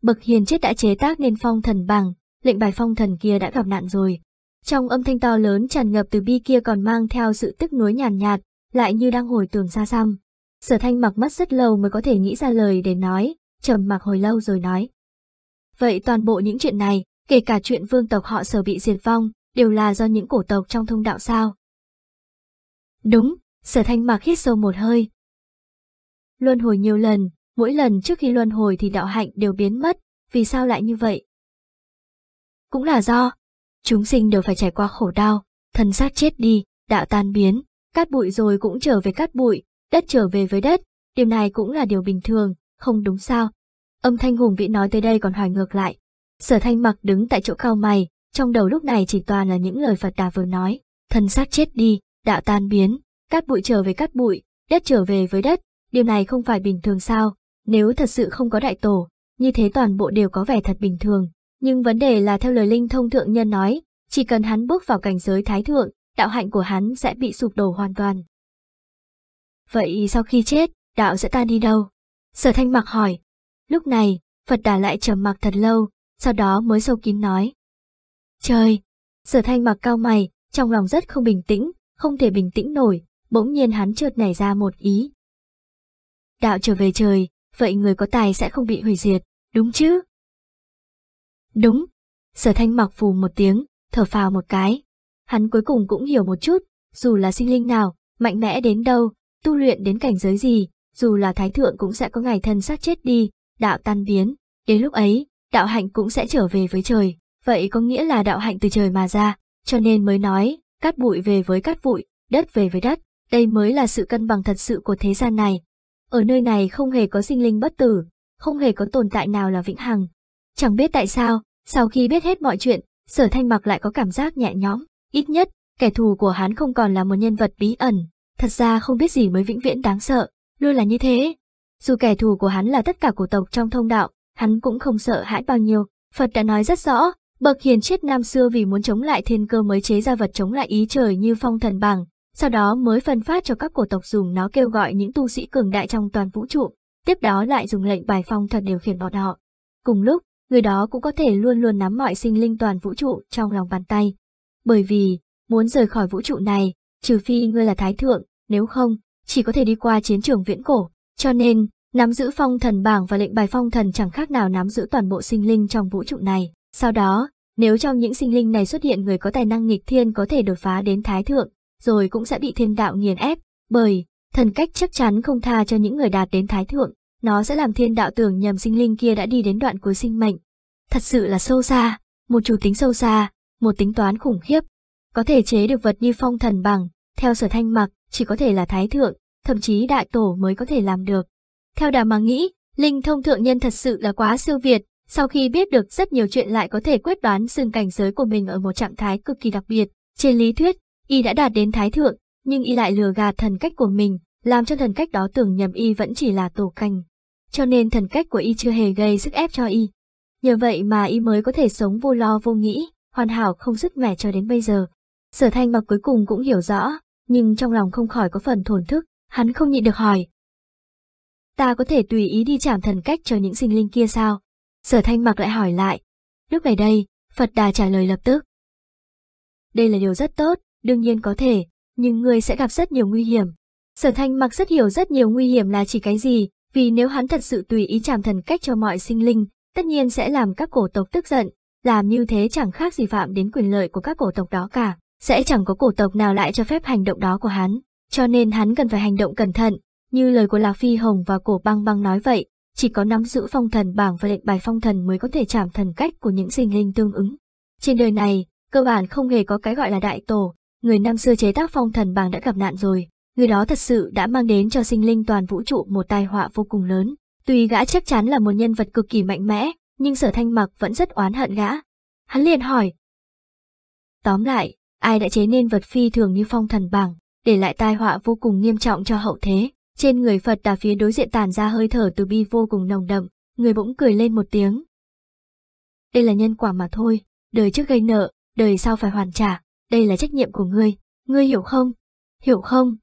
Bậc hiền chết đã chế tác nên phong thần bằng, lệnh bài phong thần kia đã gặp nạn rồi. Trong âm thanh to lớn tràn ngập từ bi kia còn mang theo sự tức nuối nhàn nhạt, nhạt, lại như đang hồi tưởng xa xăm. Sở thanh mặc mắt rất lâu mới có thể nghĩ ra lời để nói, trầm mặc hồi lâu rồi nói. Vậy toàn bộ những chuyện này, kể cả chuyện vương tộc họ sở bị diệt vong, đều là do những cổ tộc trong thông đạo sao? Đúng, sở thanh mạc hít sâu một hơi. Luân hồi nhiều lần, mỗi lần trước khi luân hồi thì đạo hạnh đều biến mất, vì sao lại như vậy? Cũng là do, chúng sinh đều phải trải qua khổ đau, thân xác chết đi, đạo tan biến, cát bụi rồi cũng trở về cát bụi, đất trở về với đất, điều này cũng là điều bình thường, không đúng sao? Âm thanh hùng vĩ nói tới đây còn hoài ngược lại. Sở thanh mặc đứng tại chỗ cao mày, trong đầu lúc này chỉ toàn là những lời Phật đà vừa nói. Thần xác chết đi, đạo tan biến, cát bụi trở về cát bụi, đất trở về với đất, điều này không phải bình thường sao, nếu thật sự không có đại tổ, như thế toàn bộ đều có vẻ thật bình thường. Nhưng vấn đề là theo lời linh thông thượng nhân nói, chỉ cần hắn bước vào cảnh giới thái thượng, đạo hạnh của hắn sẽ bị sụp đổ hoàn toàn. Vậy sau khi chết, đạo sẽ tan đi đâu? Sở thanh mặc hỏi, Lúc này, Phật Đà lại trầm mặc thật lâu, sau đó mới sâu kín nói. Trời! Sở thanh mặc cao mày, trong lòng rất không bình tĩnh, không thể bình tĩnh nổi, bỗng nhiên hắn trượt nảy ra một ý. Đạo trở về trời, vậy người có tài sẽ không bị hủy diệt, đúng chứ? Đúng! Sở thanh mặc phù một tiếng, thở phào một cái. Hắn cuối cùng cũng hiểu một chút, dù là sinh linh nào, mạnh mẽ đến đâu, tu luyện đến cảnh giới gì, dù là thái thượng cũng sẽ có ngày thân xác chết đi, đạo tan biến, đến lúc ấy, đạo hạnh cũng sẽ trở về với trời, vậy có nghĩa là đạo hạnh từ trời mà ra, cho nên mới nói, cát bụi về với cát bụi, đất về với đất, đây mới là sự cân bằng thật sự của thế gian này. Ở nơi này không hề có sinh linh bất tử, không hề có tồn tại nào là vĩnh hằng. Chẳng biết tại sao, sau khi biết hết mọi chuyện, sở thanh mặc lại có cảm giác nhẹ nhõm, ít nhất, kẻ thù của hắn không còn là một nhân vật bí ẩn, thật ra không biết gì mới vĩnh viễn đáng sợ, luôn là như thế, dù kẻ thù của hắn là tất cả cổ tộc trong thông đạo, hắn cũng không sợ hãi bao nhiêu. Phật đã nói rất rõ, bậc hiền triết nam xưa vì muốn chống lại thiên cơ mới chế ra vật chống lại ý trời như phong thần bằng, sau đó mới phân phát cho các cổ tộc dùng nó kêu gọi những tu sĩ cường đại trong toàn vũ trụ, tiếp đó lại dùng lệnh bài phong thần điều khiển bọn họ. Cùng lúc, người đó cũng có thể luôn luôn nắm mọi sinh linh toàn vũ trụ trong lòng bàn tay. Bởi vì, muốn rời khỏi vũ trụ này, trừ phi ngươi là thái thượng, nếu không, chỉ có thể đi qua chiến trường viễn cổ. Cho nên, nắm giữ phong thần bảng và lệnh bài phong thần chẳng khác nào nắm giữ toàn bộ sinh linh trong vũ trụ này. Sau đó, nếu trong những sinh linh này xuất hiện người có tài năng nghịch thiên có thể đột phá đến thái thượng, rồi cũng sẽ bị thiên đạo nghiền ép, bởi thần cách chắc chắn không tha cho những người đạt đến thái thượng, nó sẽ làm thiên đạo tưởng nhầm sinh linh kia đã đi đến đoạn cuối sinh mệnh. Thật sự là sâu xa, một chủ tính sâu xa, một tính toán khủng khiếp. Có thể chế được vật như phong thần bằng, theo sở thanh mặc, chỉ có thể là thái thượng, thậm chí đại tổ mới có thể làm được. Theo đà mà nghĩ, linh thông thượng nhân thật sự là quá siêu việt, sau khi biết được rất nhiều chuyện lại có thể quyết đoán dừng cảnh giới của mình ở một trạng thái cực kỳ đặc biệt. Trên lý thuyết, y đã đạt đến thái thượng, nhưng y lại lừa gạt thần cách của mình, làm cho thần cách đó tưởng nhầm y vẫn chỉ là tổ canh. Cho nên thần cách của y chưa hề gây sức ép cho y. Nhờ vậy mà y mới có thể sống vô lo vô nghĩ, hoàn hảo không sức mẻ cho đến bây giờ. Sở thanh mặc cuối cùng cũng hiểu rõ, nhưng trong lòng không khỏi có phần thổn thức, hắn không nhịn được hỏi. Ta có thể tùy ý đi chạm thần cách cho những sinh linh kia sao? Sở thanh mặc lại hỏi lại. Lúc này đây, Phật Đà trả lời lập tức. Đây là điều rất tốt, đương nhiên có thể, nhưng người sẽ gặp rất nhiều nguy hiểm. Sở thanh mặc rất hiểu rất nhiều nguy hiểm là chỉ cái gì, vì nếu hắn thật sự tùy ý chạm thần cách cho mọi sinh linh, tất nhiên sẽ làm các cổ tộc tức giận, làm như thế chẳng khác gì phạm đến quyền lợi của các cổ tộc đó cả, sẽ chẳng có cổ tộc nào lại cho phép hành động đó của hắn cho nên hắn cần phải hành động cẩn thận, như lời của Lạc Phi Hồng và cổ băng băng nói vậy, chỉ có nắm giữ phong thần bảng và lệnh bài phong thần mới có thể chạm thần cách của những sinh linh tương ứng. Trên đời này, cơ bản không hề có cái gọi là đại tổ, người năm xưa chế tác phong thần bảng đã gặp nạn rồi, người đó thật sự đã mang đến cho sinh linh toàn vũ trụ một tai họa vô cùng lớn. Tuy gã chắc chắn là một nhân vật cực kỳ mạnh mẽ, nhưng sở thanh mặc vẫn rất oán hận gã. Hắn liền hỏi. Tóm lại, ai đã chế nên vật phi thường như phong thần bảng? để lại tai họa vô cùng nghiêm trọng cho hậu thế. Trên người Phật Đà phía đối diện tàn ra hơi thở từ bi vô cùng nồng đậm, người bỗng cười lên một tiếng. Đây là nhân quả mà thôi, đời trước gây nợ, đời sau phải hoàn trả, đây là trách nhiệm của ngươi, ngươi hiểu không? Hiểu không?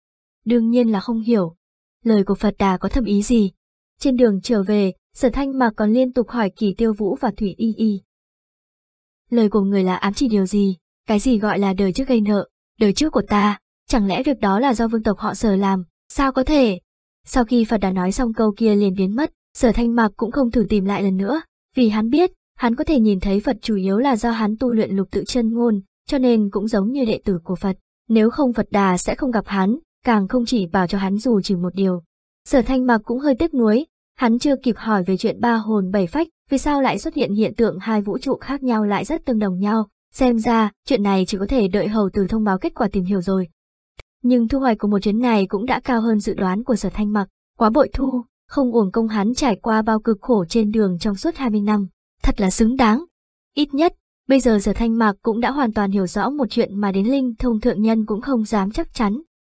Đương nhiên là không hiểu. Lời của Phật Đà có thâm ý gì? Trên đường trở về, sở thanh mà còn liên tục hỏi kỳ tiêu vũ và thủy y y. Lời của người là ám chỉ điều gì? Cái gì gọi là đời trước gây nợ, đời trước của ta, Chẳng lẽ việc đó là do vương tộc họ sở làm? Sao có thể? Sau khi Phật đã nói xong câu kia liền biến mất, sở thanh mạc cũng không thử tìm lại lần nữa, vì hắn biết, hắn có thể nhìn thấy Phật chủ yếu là do hắn tu luyện lục tự chân ngôn, cho nên cũng giống như đệ tử của Phật. Nếu không Phật Đà sẽ không gặp hắn, càng không chỉ bảo cho hắn dù chỉ một điều. Sở thanh mạc cũng hơi tiếc nuối, hắn chưa kịp hỏi về chuyện ba hồn bảy phách, vì sao lại xuất hiện hiện tượng hai vũ trụ khác nhau lại rất tương đồng nhau. Xem ra, chuyện này chỉ có thể đợi hầu từ thông báo kết quả tìm hiểu rồi nhưng thu hoạch của một chuyến này cũng đã cao hơn dự đoán của sở thanh mặc, quá bội thu, không uổng công hắn trải qua bao cực khổ trên đường trong suốt 20 năm, thật là xứng đáng. Ít nhất, bây giờ sở thanh Mặc cũng đã hoàn toàn hiểu rõ một chuyện mà đến linh thông thượng nhân cũng không dám chắc chắn.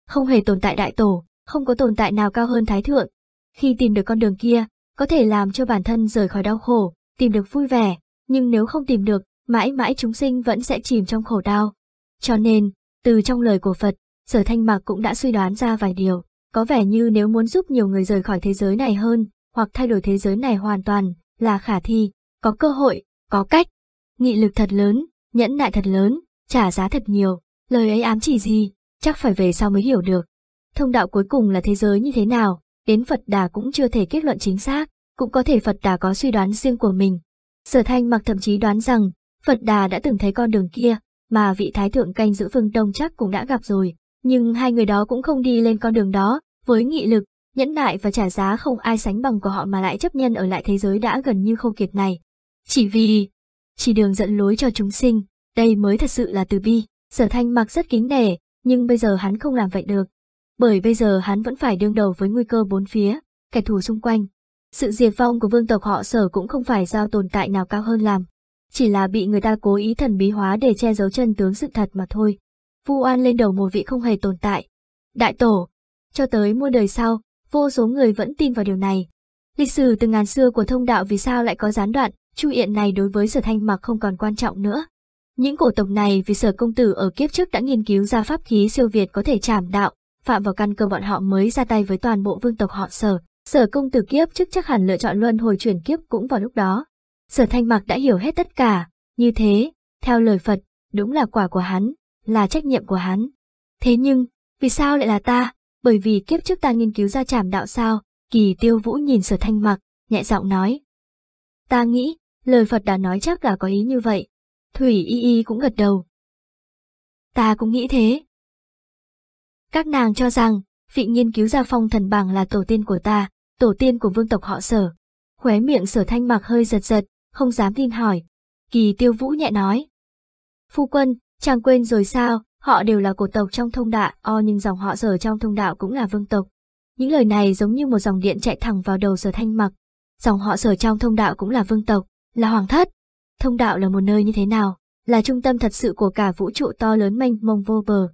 Không hề tồn tại đại tổ, không có tồn tại nào cao hơn thái thượng. Khi tìm được con đường kia, có thể làm cho bản thân rời khỏi đau khổ, tìm được vui vẻ, nhưng nếu không tìm được, mãi mãi chúng sinh vẫn sẽ chìm trong khổ đau. Cho nên, từ trong lời của Phật, sở thanh mạc cũng đã suy đoán ra vài điều. Có vẻ như nếu muốn giúp nhiều người rời khỏi thế giới này hơn, hoặc thay đổi thế giới này hoàn toàn, là khả thi, có cơ hội, có cách. Nghị lực thật lớn, nhẫn nại thật lớn, trả giá thật nhiều, lời ấy ám chỉ gì, chắc phải về sau mới hiểu được. Thông đạo cuối cùng là thế giới như thế nào, đến Phật Đà cũng chưa thể kết luận chính xác, cũng có thể Phật Đà có suy đoán riêng của mình. Sở Thanh mặc thậm chí đoán rằng, Phật Đà đã từng thấy con đường kia, mà vị Thái Thượng canh giữ phương Đông chắc cũng đã gặp rồi, nhưng hai người đó cũng không đi lên con đường đó, với nghị lực, nhẫn nại và trả giá không ai sánh bằng của họ mà lại chấp nhân ở lại thế giới đã gần như không kiệt này. Chỉ vì, chỉ đường dẫn lối cho chúng sinh, đây mới thật sự là từ bi, sở thanh mặc rất kính nể, nhưng bây giờ hắn không làm vậy được. Bởi bây giờ hắn vẫn phải đương đầu với nguy cơ bốn phía, kẻ thù xung quanh. Sự diệt vong của vương tộc họ sở cũng không phải do tồn tại nào cao hơn làm, chỉ là bị người ta cố ý thần bí hóa để che giấu chân tướng sự thật mà thôi vu oan lên đầu một vị không hề tồn tại. Đại tổ, cho tới muôn đời sau, vô số người vẫn tin vào điều này. Lịch sử từ ngàn xưa của thông đạo vì sao lại có gián đoạn, chu yện này đối với sở thanh mặc không còn quan trọng nữa. Những cổ tộc này vì sở công tử ở kiếp trước đã nghiên cứu ra pháp khí siêu việt có thể trảm đạo, phạm vào căn cơ bọn họ mới ra tay với toàn bộ vương tộc họ sở. Sở công tử kiếp trước chắc hẳn lựa chọn luân hồi chuyển kiếp cũng vào lúc đó. Sở thanh mặc đã hiểu hết tất cả, như thế, theo lời Phật, đúng là quả của hắn, là trách nhiệm của hắn. Thế nhưng, vì sao lại là ta? Bởi vì kiếp trước ta nghiên cứu ra trảm đạo sao, kỳ tiêu vũ nhìn sở thanh mặc, nhẹ giọng nói. Ta nghĩ, lời Phật đã nói chắc là có ý như vậy. Thủy y y cũng gật đầu. Ta cũng nghĩ thế. Các nàng cho rằng, vị nghiên cứu ra phong thần bằng là tổ tiên của ta, tổ tiên của vương tộc họ sở. Khóe miệng sở thanh mặc hơi giật giật, không dám tin hỏi. Kỳ tiêu vũ nhẹ nói. Phu quân, Chàng quên rồi sao, họ đều là cổ tộc trong thông đạo, o nhưng dòng họ sở trong thông đạo cũng là vương tộc. Những lời này giống như một dòng điện chạy thẳng vào đầu sở thanh mặc. Dòng họ sở trong thông đạo cũng là vương tộc, là hoàng thất. Thông đạo là một nơi như thế nào, là trung tâm thật sự của cả vũ trụ to lớn mênh mông vô bờ.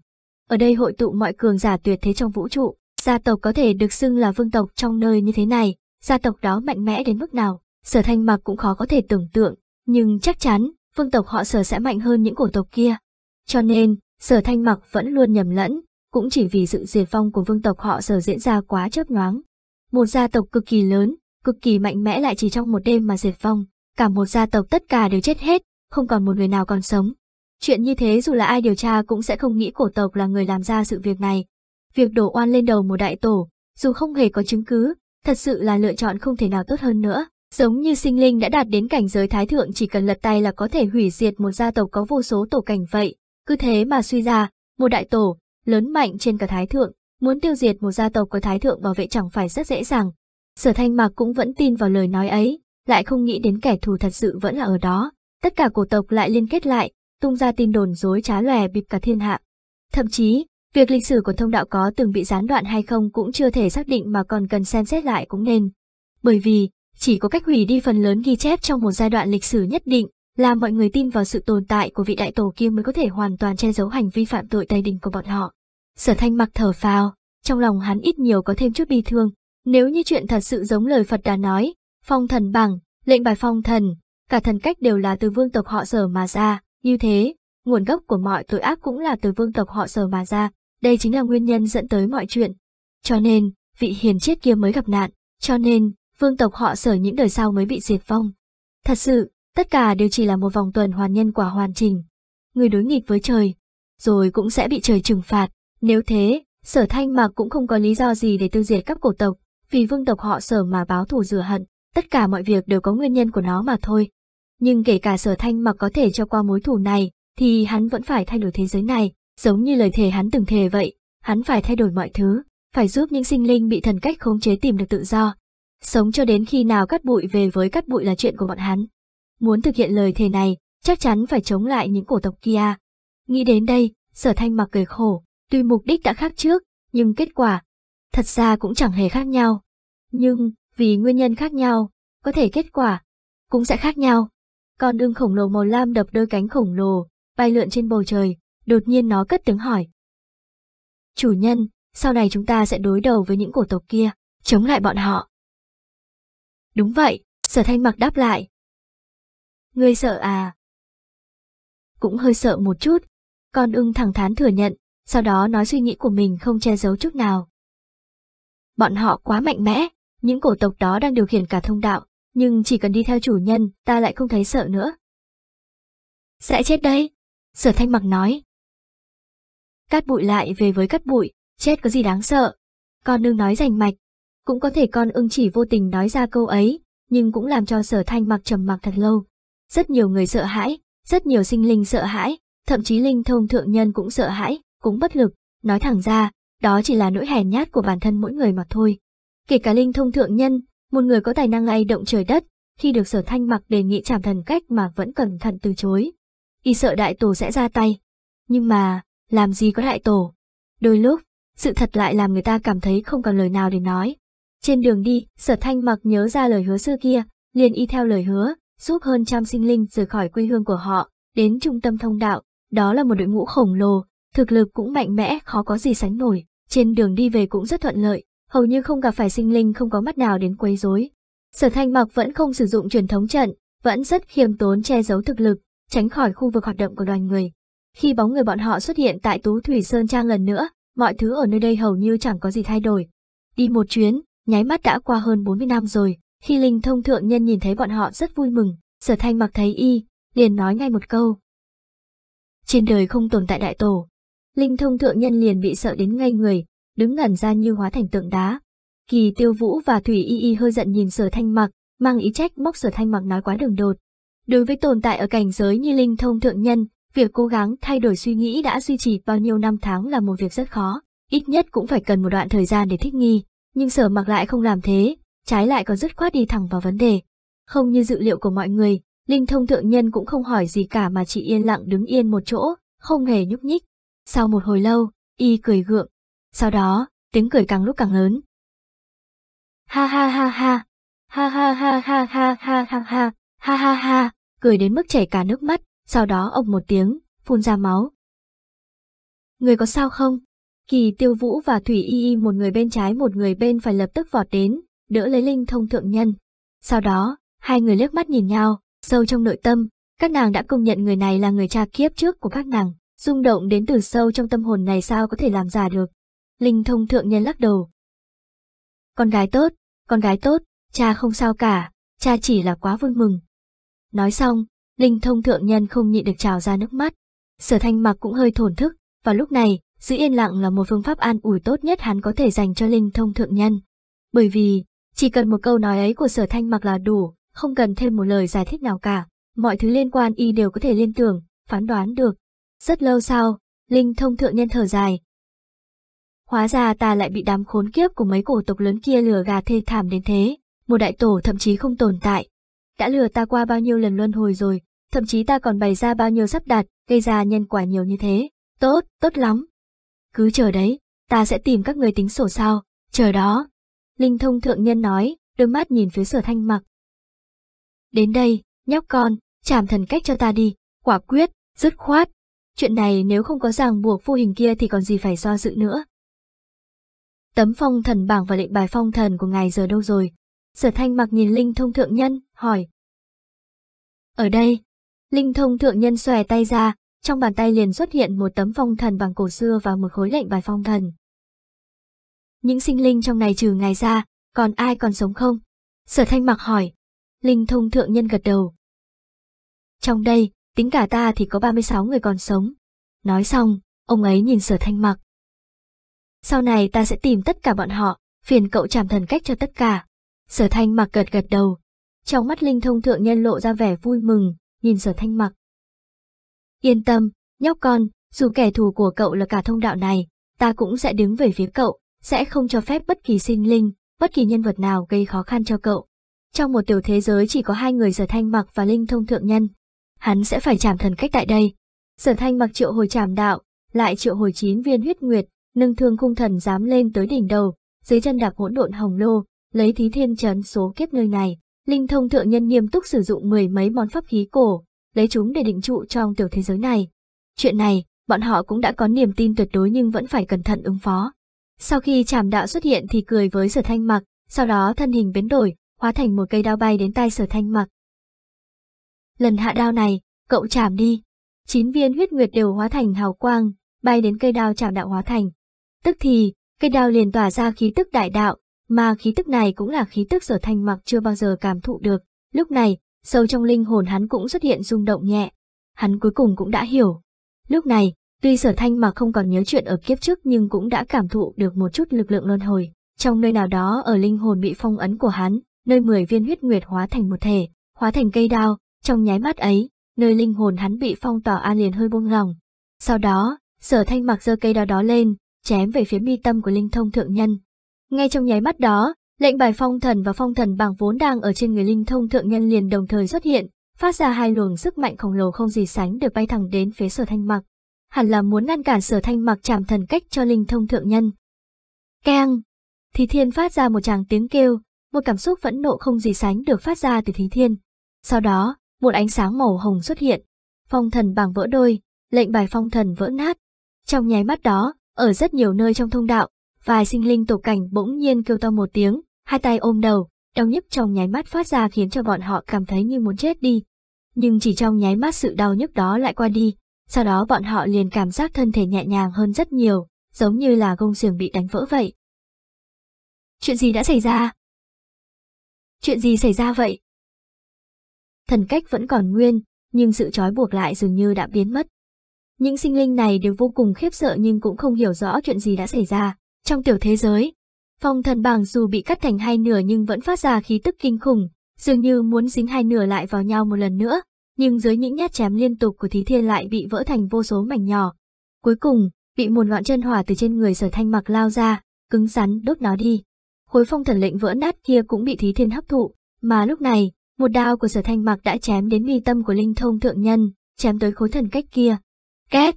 Ở đây hội tụ mọi cường giả tuyệt thế trong vũ trụ, gia tộc có thể được xưng là vương tộc trong nơi như thế này, gia tộc đó mạnh mẽ đến mức nào, sở thanh mặc cũng khó có thể tưởng tượng, nhưng chắc chắn, vương tộc họ sở sẽ mạnh hơn những cổ tộc kia. Cho nên, sở thanh mặc vẫn luôn nhầm lẫn, cũng chỉ vì sự diệt vong của vương tộc họ sở diễn ra quá chớp nhoáng. Một gia tộc cực kỳ lớn, cực kỳ mạnh mẽ lại chỉ trong một đêm mà diệt vong, cả một gia tộc tất cả đều chết hết, không còn một người nào còn sống. Chuyện như thế dù là ai điều tra cũng sẽ không nghĩ cổ tộc là người làm ra sự việc này. Việc đổ oan lên đầu một đại tổ, dù không hề có chứng cứ, thật sự là lựa chọn không thể nào tốt hơn nữa. Giống như sinh linh đã đạt đến cảnh giới thái thượng chỉ cần lật tay là có thể hủy diệt một gia tộc có vô số tổ cảnh vậy, cứ thế mà suy ra, một đại tổ, lớn mạnh trên cả thái thượng, muốn tiêu diệt một gia tộc có thái thượng bảo vệ chẳng phải rất dễ dàng. Sở thanh mạc cũng vẫn tin vào lời nói ấy, lại không nghĩ đến kẻ thù thật sự vẫn là ở đó. Tất cả cổ tộc lại liên kết lại, tung ra tin đồn dối trá lòe bịp cả thiên hạ. Thậm chí, việc lịch sử của thông đạo có từng bị gián đoạn hay không cũng chưa thể xác định mà còn cần xem xét lại cũng nên. Bởi vì, chỉ có cách hủy đi phần lớn ghi chép trong một giai đoạn lịch sử nhất định, là mọi người tin vào sự tồn tại của vị đại tổ kia mới có thể hoàn toàn che giấu hành vi phạm tội tay đình của bọn họ. Sở thanh mặc thở phào, trong lòng hắn ít nhiều có thêm chút bi thương, nếu như chuyện thật sự giống lời Phật đã nói, phong thần bằng, lệnh bài phong thần, cả thần cách đều là từ vương tộc họ sở mà ra, như thế, nguồn gốc của mọi tội ác cũng là từ vương tộc họ sở mà ra, đây chính là nguyên nhân dẫn tới mọi chuyện. Cho nên, vị hiền chết kia mới gặp nạn, cho nên, vương tộc họ sở những đời sau mới bị diệt vong. Thật sự, Tất cả đều chỉ là một vòng tuần hoàn nhân quả hoàn chỉnh. Người đối nghịch với trời, rồi cũng sẽ bị trời trừng phạt. Nếu thế, sở thanh mạc cũng không có lý do gì để tiêu diệt các cổ tộc, vì vương tộc họ sở mà báo thù rửa hận. Tất cả mọi việc đều có nguyên nhân của nó mà thôi. Nhưng kể cả sở thanh mạc có thể cho qua mối thù này, thì hắn vẫn phải thay đổi thế giới này, giống như lời thề hắn từng thề vậy. Hắn phải thay đổi mọi thứ, phải giúp những sinh linh bị thần cách khống chế tìm được tự do. Sống cho đến khi nào cắt bụi về với cắt bụi là chuyện của bọn hắn. Muốn thực hiện lời thề này, chắc chắn phải chống lại những cổ tộc kia. Nghĩ đến đây, sở thanh mặc cười khổ, tuy mục đích đã khác trước, nhưng kết quả, thật ra cũng chẳng hề khác nhau. Nhưng, vì nguyên nhân khác nhau, có thể kết quả cũng sẽ khác nhau. Con ưng khổng lồ màu lam đập đôi cánh khổng lồ, bay lượn trên bầu trời, đột nhiên nó cất tiếng hỏi. Chủ nhân, sau này chúng ta sẽ đối đầu với những cổ tộc kia, chống lại bọn họ. Đúng vậy, sở thanh mặc đáp lại, ngươi sợ à? Cũng hơi sợ một chút, con ưng thẳng thắn thừa nhận, sau đó nói suy nghĩ của mình không che giấu chút nào. Bọn họ quá mạnh mẽ, những cổ tộc đó đang điều khiển cả thông đạo, nhưng chỉ cần đi theo chủ nhân, ta lại không thấy sợ nữa. Sẽ chết đây, sở thanh mặc nói. Cát bụi lại về với cát bụi, chết có gì đáng sợ. Con nương nói rành mạch, cũng có thể con ưng chỉ vô tình nói ra câu ấy, nhưng cũng làm cho sở thanh mặc trầm mặc thật lâu. Rất nhiều người sợ hãi, rất nhiều sinh linh sợ hãi, thậm chí linh thông thượng nhân cũng sợ hãi, cũng bất lực, nói thẳng ra, đó chỉ là nỗi hèn nhát của bản thân mỗi người mà thôi. Kể cả linh thông thượng nhân, một người có tài năng lay động trời đất, khi được sở thanh mặc đề nghị chảm thần cách mà vẫn cẩn thận từ chối. Y sợ đại tổ sẽ ra tay. Nhưng mà, làm gì có đại tổ? Đôi lúc, sự thật lại làm người ta cảm thấy không còn lời nào để nói. Trên đường đi, sở thanh mặc nhớ ra lời hứa xưa kia, liền y theo lời hứa, giúp hơn trăm sinh linh rời khỏi quê hương của họ, đến trung tâm thông đạo, đó là một đội ngũ khổng lồ, thực lực cũng mạnh mẽ khó có gì sánh nổi, trên đường đi về cũng rất thuận lợi, hầu như không gặp phải sinh linh không có mắt nào đến quấy rối. Sở Thanh Mặc vẫn không sử dụng truyền thống trận, vẫn rất khiêm tốn che giấu thực lực, tránh khỏi khu vực hoạt động của đoàn người. Khi bóng người bọn họ xuất hiện tại Tú Thủy Sơn Trang lần nữa, mọi thứ ở nơi đây hầu như chẳng có gì thay đổi. Đi một chuyến, nháy mắt đã qua hơn 40 năm rồi, khi linh thông thượng nhân nhìn thấy bọn họ rất vui mừng, sở thanh mặc thấy y, liền nói ngay một câu. Trên đời không tồn tại đại tổ. Linh thông thượng nhân liền bị sợ đến ngay người, đứng ngẩn ra như hóa thành tượng đá. Kỳ tiêu vũ và thủy y y hơi giận nhìn sở thanh mặc, mang ý trách móc sở thanh mặc nói quá đường đột. Đối với tồn tại ở cảnh giới như linh thông thượng nhân, việc cố gắng thay đổi suy nghĩ đã duy trì bao nhiêu năm tháng là một việc rất khó, ít nhất cũng phải cần một đoạn thời gian để thích nghi, nhưng sở mặc lại không làm thế, trái lại còn dứt khoát đi thẳng vào vấn đề. Không như dự liệu của mọi người, Linh thông thượng nhân cũng không hỏi gì cả mà chỉ yên lặng đứng yên một chỗ, không hề nhúc nhích. Sau một hồi lâu, y cười gượng. Sau đó, tiếng cười càng lúc càng lớn. Ha ha ha ha, ha ha ha ha ha ha ha ha, ha ha ha, cười đến mức chảy cả nước mắt, sau đó ông một tiếng, phun ra máu. Người có sao không? Kỳ tiêu vũ và Thủy Y Y một người bên trái một người bên phải lập tức vọt đến, đỡ lấy linh thông thượng nhân. Sau đó, hai người liếc mắt nhìn nhau, sâu trong nội tâm, các nàng đã công nhận người này là người cha kiếp trước của các nàng, rung động đến từ sâu trong tâm hồn này sao có thể làm giả được. Linh thông thượng nhân lắc đầu. Con gái tốt, con gái tốt, cha không sao cả, cha chỉ là quá vui mừng. Nói xong, linh thông thượng nhân không nhịn được trào ra nước mắt. Sở thanh mặc cũng hơi thổn thức, vào lúc này, giữ yên lặng là một phương pháp an ủi tốt nhất hắn có thể dành cho linh thông thượng nhân. Bởi vì, chỉ cần một câu nói ấy của sở thanh mặc là đủ, không cần thêm một lời giải thích nào cả, mọi thứ liên quan y đều có thể liên tưởng, phán đoán được. Rất lâu sau, Linh thông thượng nhân thở dài. Hóa ra ta lại bị đám khốn kiếp của mấy cổ tộc lớn kia lừa gà thê thảm đến thế, một đại tổ thậm chí không tồn tại. Đã lừa ta qua bao nhiêu lần luân hồi rồi, thậm chí ta còn bày ra bao nhiêu sắp đặt, gây ra nhân quả nhiều như thế. Tốt, tốt lắm. Cứ chờ đấy, ta sẽ tìm các người tính sổ sau, chờ đó, Linh thông thượng nhân nói, đôi mắt nhìn phía sở thanh mặc. Đến đây, nhóc con, chảm thần cách cho ta đi, quả quyết, dứt khoát. Chuyện này nếu không có ràng buộc vô hình kia thì còn gì phải do dự nữa. Tấm phong thần bảng và lệnh bài phong thần của ngài giờ đâu rồi? Sở thanh mặc nhìn Linh thông thượng nhân, hỏi. Ở đây, Linh thông thượng nhân xòe tay ra, trong bàn tay liền xuất hiện một tấm phong thần bằng cổ xưa và một khối lệnh bài phong thần những sinh linh trong này trừ ngài ra, còn ai còn sống không? Sở thanh mặc hỏi. Linh thông thượng nhân gật đầu. Trong đây, tính cả ta thì có 36 người còn sống. Nói xong, ông ấy nhìn sở thanh mặc. Sau này ta sẽ tìm tất cả bọn họ, phiền cậu trảm thần cách cho tất cả. Sở thanh mặc gật gật đầu. Trong mắt linh thông thượng nhân lộ ra vẻ vui mừng, nhìn sở thanh mặc. Yên tâm, nhóc con, dù kẻ thù của cậu là cả thông đạo này, ta cũng sẽ đứng về phía cậu, sẽ không cho phép bất kỳ sinh linh, bất kỳ nhân vật nào gây khó khăn cho cậu. Trong một tiểu thế giới chỉ có hai người Sở Thanh Mặc và Linh Thông Thượng Nhân. Hắn sẽ phải trảm thần cách tại đây. Sở Thanh Mặc triệu hồi trảm đạo, lại triệu hồi chín viên huyết nguyệt, nâng thương cung thần dám lên tới đỉnh đầu, dưới chân đạp hỗn độn hồng lô, lấy thí thiên chấn số kiếp nơi này. Linh Thông Thượng Nhân nghiêm túc sử dụng mười mấy món pháp khí cổ, lấy chúng để định trụ trong tiểu thế giới này. Chuyện này, bọn họ cũng đã có niềm tin tuyệt đối nhưng vẫn phải cẩn thận ứng phó. Sau khi trảm đạo xuất hiện thì cười với sở thanh mặc, sau đó thân hình biến đổi, hóa thành một cây đao bay đến tay sở thanh mặc. Lần hạ đao này, cậu chạm đi. Chín viên huyết nguyệt đều hóa thành hào quang, bay đến cây đao chạm đạo hóa thành. Tức thì, cây đao liền tỏa ra khí tức đại đạo, mà khí tức này cũng là khí tức sở thanh mặc chưa bao giờ cảm thụ được. Lúc này, sâu trong linh hồn hắn cũng xuất hiện rung động nhẹ. Hắn cuối cùng cũng đã hiểu. Lúc này, Tuy sở thanh mà không còn nhớ chuyện ở kiếp trước nhưng cũng đã cảm thụ được một chút lực lượng luân hồi, trong nơi nào đó ở linh hồn bị phong ấn của hắn, nơi 10 viên huyết nguyệt hóa thành một thể, hóa thành cây đao, trong nháy mắt ấy, nơi linh hồn hắn bị phong tỏa an liền hơi buông lòng. Sau đó, sở thanh mặc giơ cây đao đó lên, chém về phía mi tâm của linh thông thượng nhân. Ngay trong nháy mắt đó, lệnh bài phong thần và phong thần bảng vốn đang ở trên người linh thông thượng nhân liền đồng thời xuất hiện, phát ra hai luồng sức mạnh khổng lồ không gì sánh được bay thẳng đến phía sở thanh mặc hẳn là muốn ngăn cản sở thanh mặc chạm thần cách cho linh thông thượng nhân. Keng! Thí thiên phát ra một tràng tiếng kêu, một cảm xúc phẫn nộ không gì sánh được phát ra từ thí thiên. Sau đó, một ánh sáng màu hồng xuất hiện. Phong thần bảng vỡ đôi, lệnh bài phong thần vỡ nát. Trong nháy mắt đó, ở rất nhiều nơi trong thông đạo, vài sinh linh tổ cảnh bỗng nhiên kêu to một tiếng, hai tay ôm đầu, đau nhức trong nháy mắt phát ra khiến cho bọn họ cảm thấy như muốn chết đi. Nhưng chỉ trong nháy mắt sự đau nhức đó lại qua đi, sau đó bọn họ liền cảm giác thân thể nhẹ nhàng hơn rất nhiều, giống như là gông xiềng bị đánh vỡ vậy. Chuyện gì đã xảy ra? Chuyện gì xảy ra vậy? Thần cách vẫn còn nguyên, nhưng sự trói buộc lại dường như đã biến mất. Những sinh linh này đều vô cùng khiếp sợ nhưng cũng không hiểu rõ chuyện gì đã xảy ra. Trong tiểu thế giới, phong thần bảng dù bị cắt thành hai nửa nhưng vẫn phát ra khí tức kinh khủng, dường như muốn dính hai nửa lại vào nhau một lần nữa nhưng dưới những nhát chém liên tục của Thí Thiên lại bị vỡ thành vô số mảnh nhỏ. Cuối cùng, bị một ngọn chân hỏa từ trên người sở thanh mặc lao ra, cứng rắn đốt nó đi. Khối phong thần lệnh vỡ nát kia cũng bị Thí Thiên hấp thụ, mà lúc này, một đao của sở thanh mặc đã chém đến mi tâm của linh thông thượng nhân, chém tới khối thần cách kia. Két!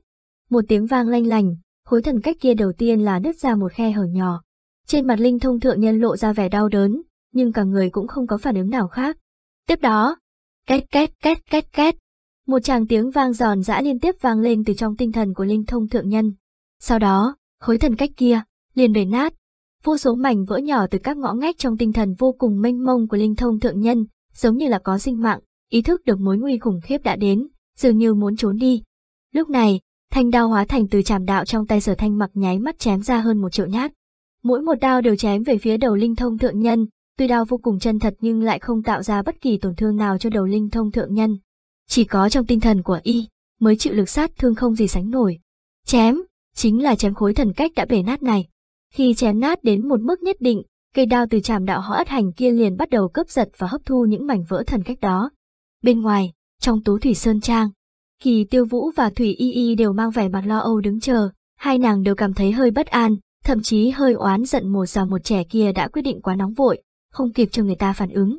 Một tiếng vang lanh lành, khối thần cách kia đầu tiên là nứt ra một khe hở nhỏ. Trên mặt linh thông thượng nhân lộ ra vẻ đau đớn, nhưng cả người cũng không có phản ứng nào khác. Tiếp đó, Két két két két két. Một tràng tiếng vang giòn giã liên tiếp vang lên từ trong tinh thần của linh thông thượng nhân. Sau đó, khối thần cách kia, liền bể nát. Vô số mảnh vỡ nhỏ từ các ngõ ngách trong tinh thần vô cùng mênh mông của linh thông thượng nhân, giống như là có sinh mạng, ý thức được mối nguy khủng khiếp đã đến, dường như muốn trốn đi. Lúc này, thanh đao hóa thành từ chảm đạo trong tay sở thanh mặc nháy mắt chém ra hơn một triệu nhát. Mỗi một đao đều chém về phía đầu linh thông thượng nhân, Tuy đau vô cùng chân thật nhưng lại không tạo ra bất kỳ tổn thương nào cho đầu linh thông thượng nhân. Chỉ có trong tinh thần của y, mới chịu lực sát thương không gì sánh nổi. Chém, chính là chém khối thần cách đã bể nát này. Khi chém nát đến một mức nhất định, cây đao từ chạm đạo họ ất hành kia liền bắt đầu cướp giật và hấp thu những mảnh vỡ thần cách đó. Bên ngoài, trong tú thủy sơn trang, kỳ tiêu vũ và thủy y y đều mang vẻ mặt lo âu đứng chờ, hai nàng đều cảm thấy hơi bất an, thậm chí hơi oán giận một già một trẻ kia đã quyết định quá nóng vội không kịp cho người ta phản ứng.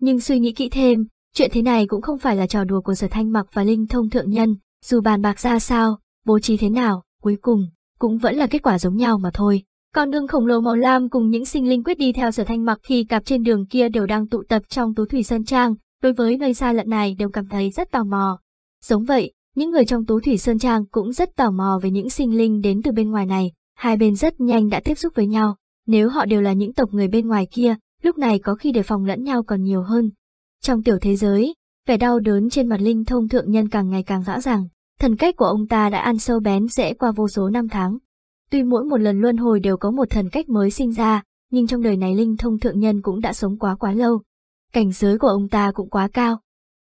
Nhưng suy nghĩ kỹ thêm, chuyện thế này cũng không phải là trò đùa của sở thanh mặc và linh thông thượng nhân, dù bàn bạc ra sao, bố trí thế nào, cuối cùng, cũng vẫn là kết quả giống nhau mà thôi. còn đương khổng lồ màu lam cùng những sinh linh quyết đi theo sở thanh mặc khi cặp trên đường kia đều đang tụ tập trong tú thủy sơn trang, đối với nơi xa lận này đều cảm thấy rất tò mò. Giống vậy, những người trong tú thủy sơn trang cũng rất tò mò về những sinh linh đến từ bên ngoài này, hai bên rất nhanh đã tiếp xúc với nhau. Nếu họ đều là những tộc người bên ngoài kia, lúc này có khi đề phòng lẫn nhau còn nhiều hơn. Trong tiểu thế giới, vẻ đau đớn trên mặt linh thông thượng nhân càng ngày càng rõ ràng, thần cách của ông ta đã ăn sâu bén rẽ qua vô số năm tháng. Tuy mỗi một lần luân hồi đều có một thần cách mới sinh ra, nhưng trong đời này linh thông thượng nhân cũng đã sống quá quá lâu. Cảnh giới của ông ta cũng quá cao.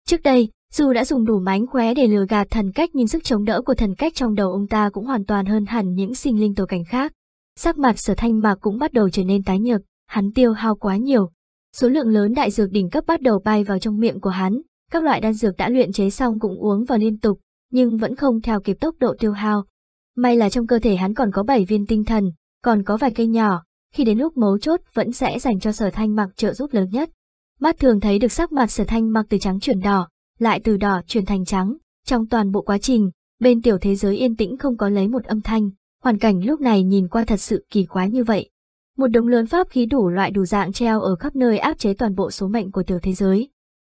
Trước đây, dù đã dùng đủ mánh khóe để lừa gạt thần cách nhưng sức chống đỡ của thần cách trong đầu ông ta cũng hoàn toàn hơn hẳn những sinh linh tổ cảnh khác. Sắc mặt sở thanh mạc cũng bắt đầu trở nên tái nhợt. Hắn tiêu hao quá nhiều, số lượng lớn đại dược đỉnh cấp bắt đầu bay vào trong miệng của hắn, các loại đan dược đã luyện chế xong cũng uống vào liên tục, nhưng vẫn không theo kịp tốc độ tiêu hao. May là trong cơ thể hắn còn có 7 viên tinh thần, còn có vài cây nhỏ, khi đến lúc mấu chốt vẫn sẽ dành cho sở thanh mặc trợ giúp lớn nhất. Mắt thường thấy được sắc mặt sở thanh mặc từ trắng chuyển đỏ, lại từ đỏ chuyển thành trắng, trong toàn bộ quá trình, bên tiểu thế giới yên tĩnh không có lấy một âm thanh, hoàn cảnh lúc này nhìn qua thật sự kỳ quái như vậy. Một đống lớn pháp khí đủ loại đủ dạng treo ở khắp nơi áp chế toàn bộ số mệnh của tiểu thế giới.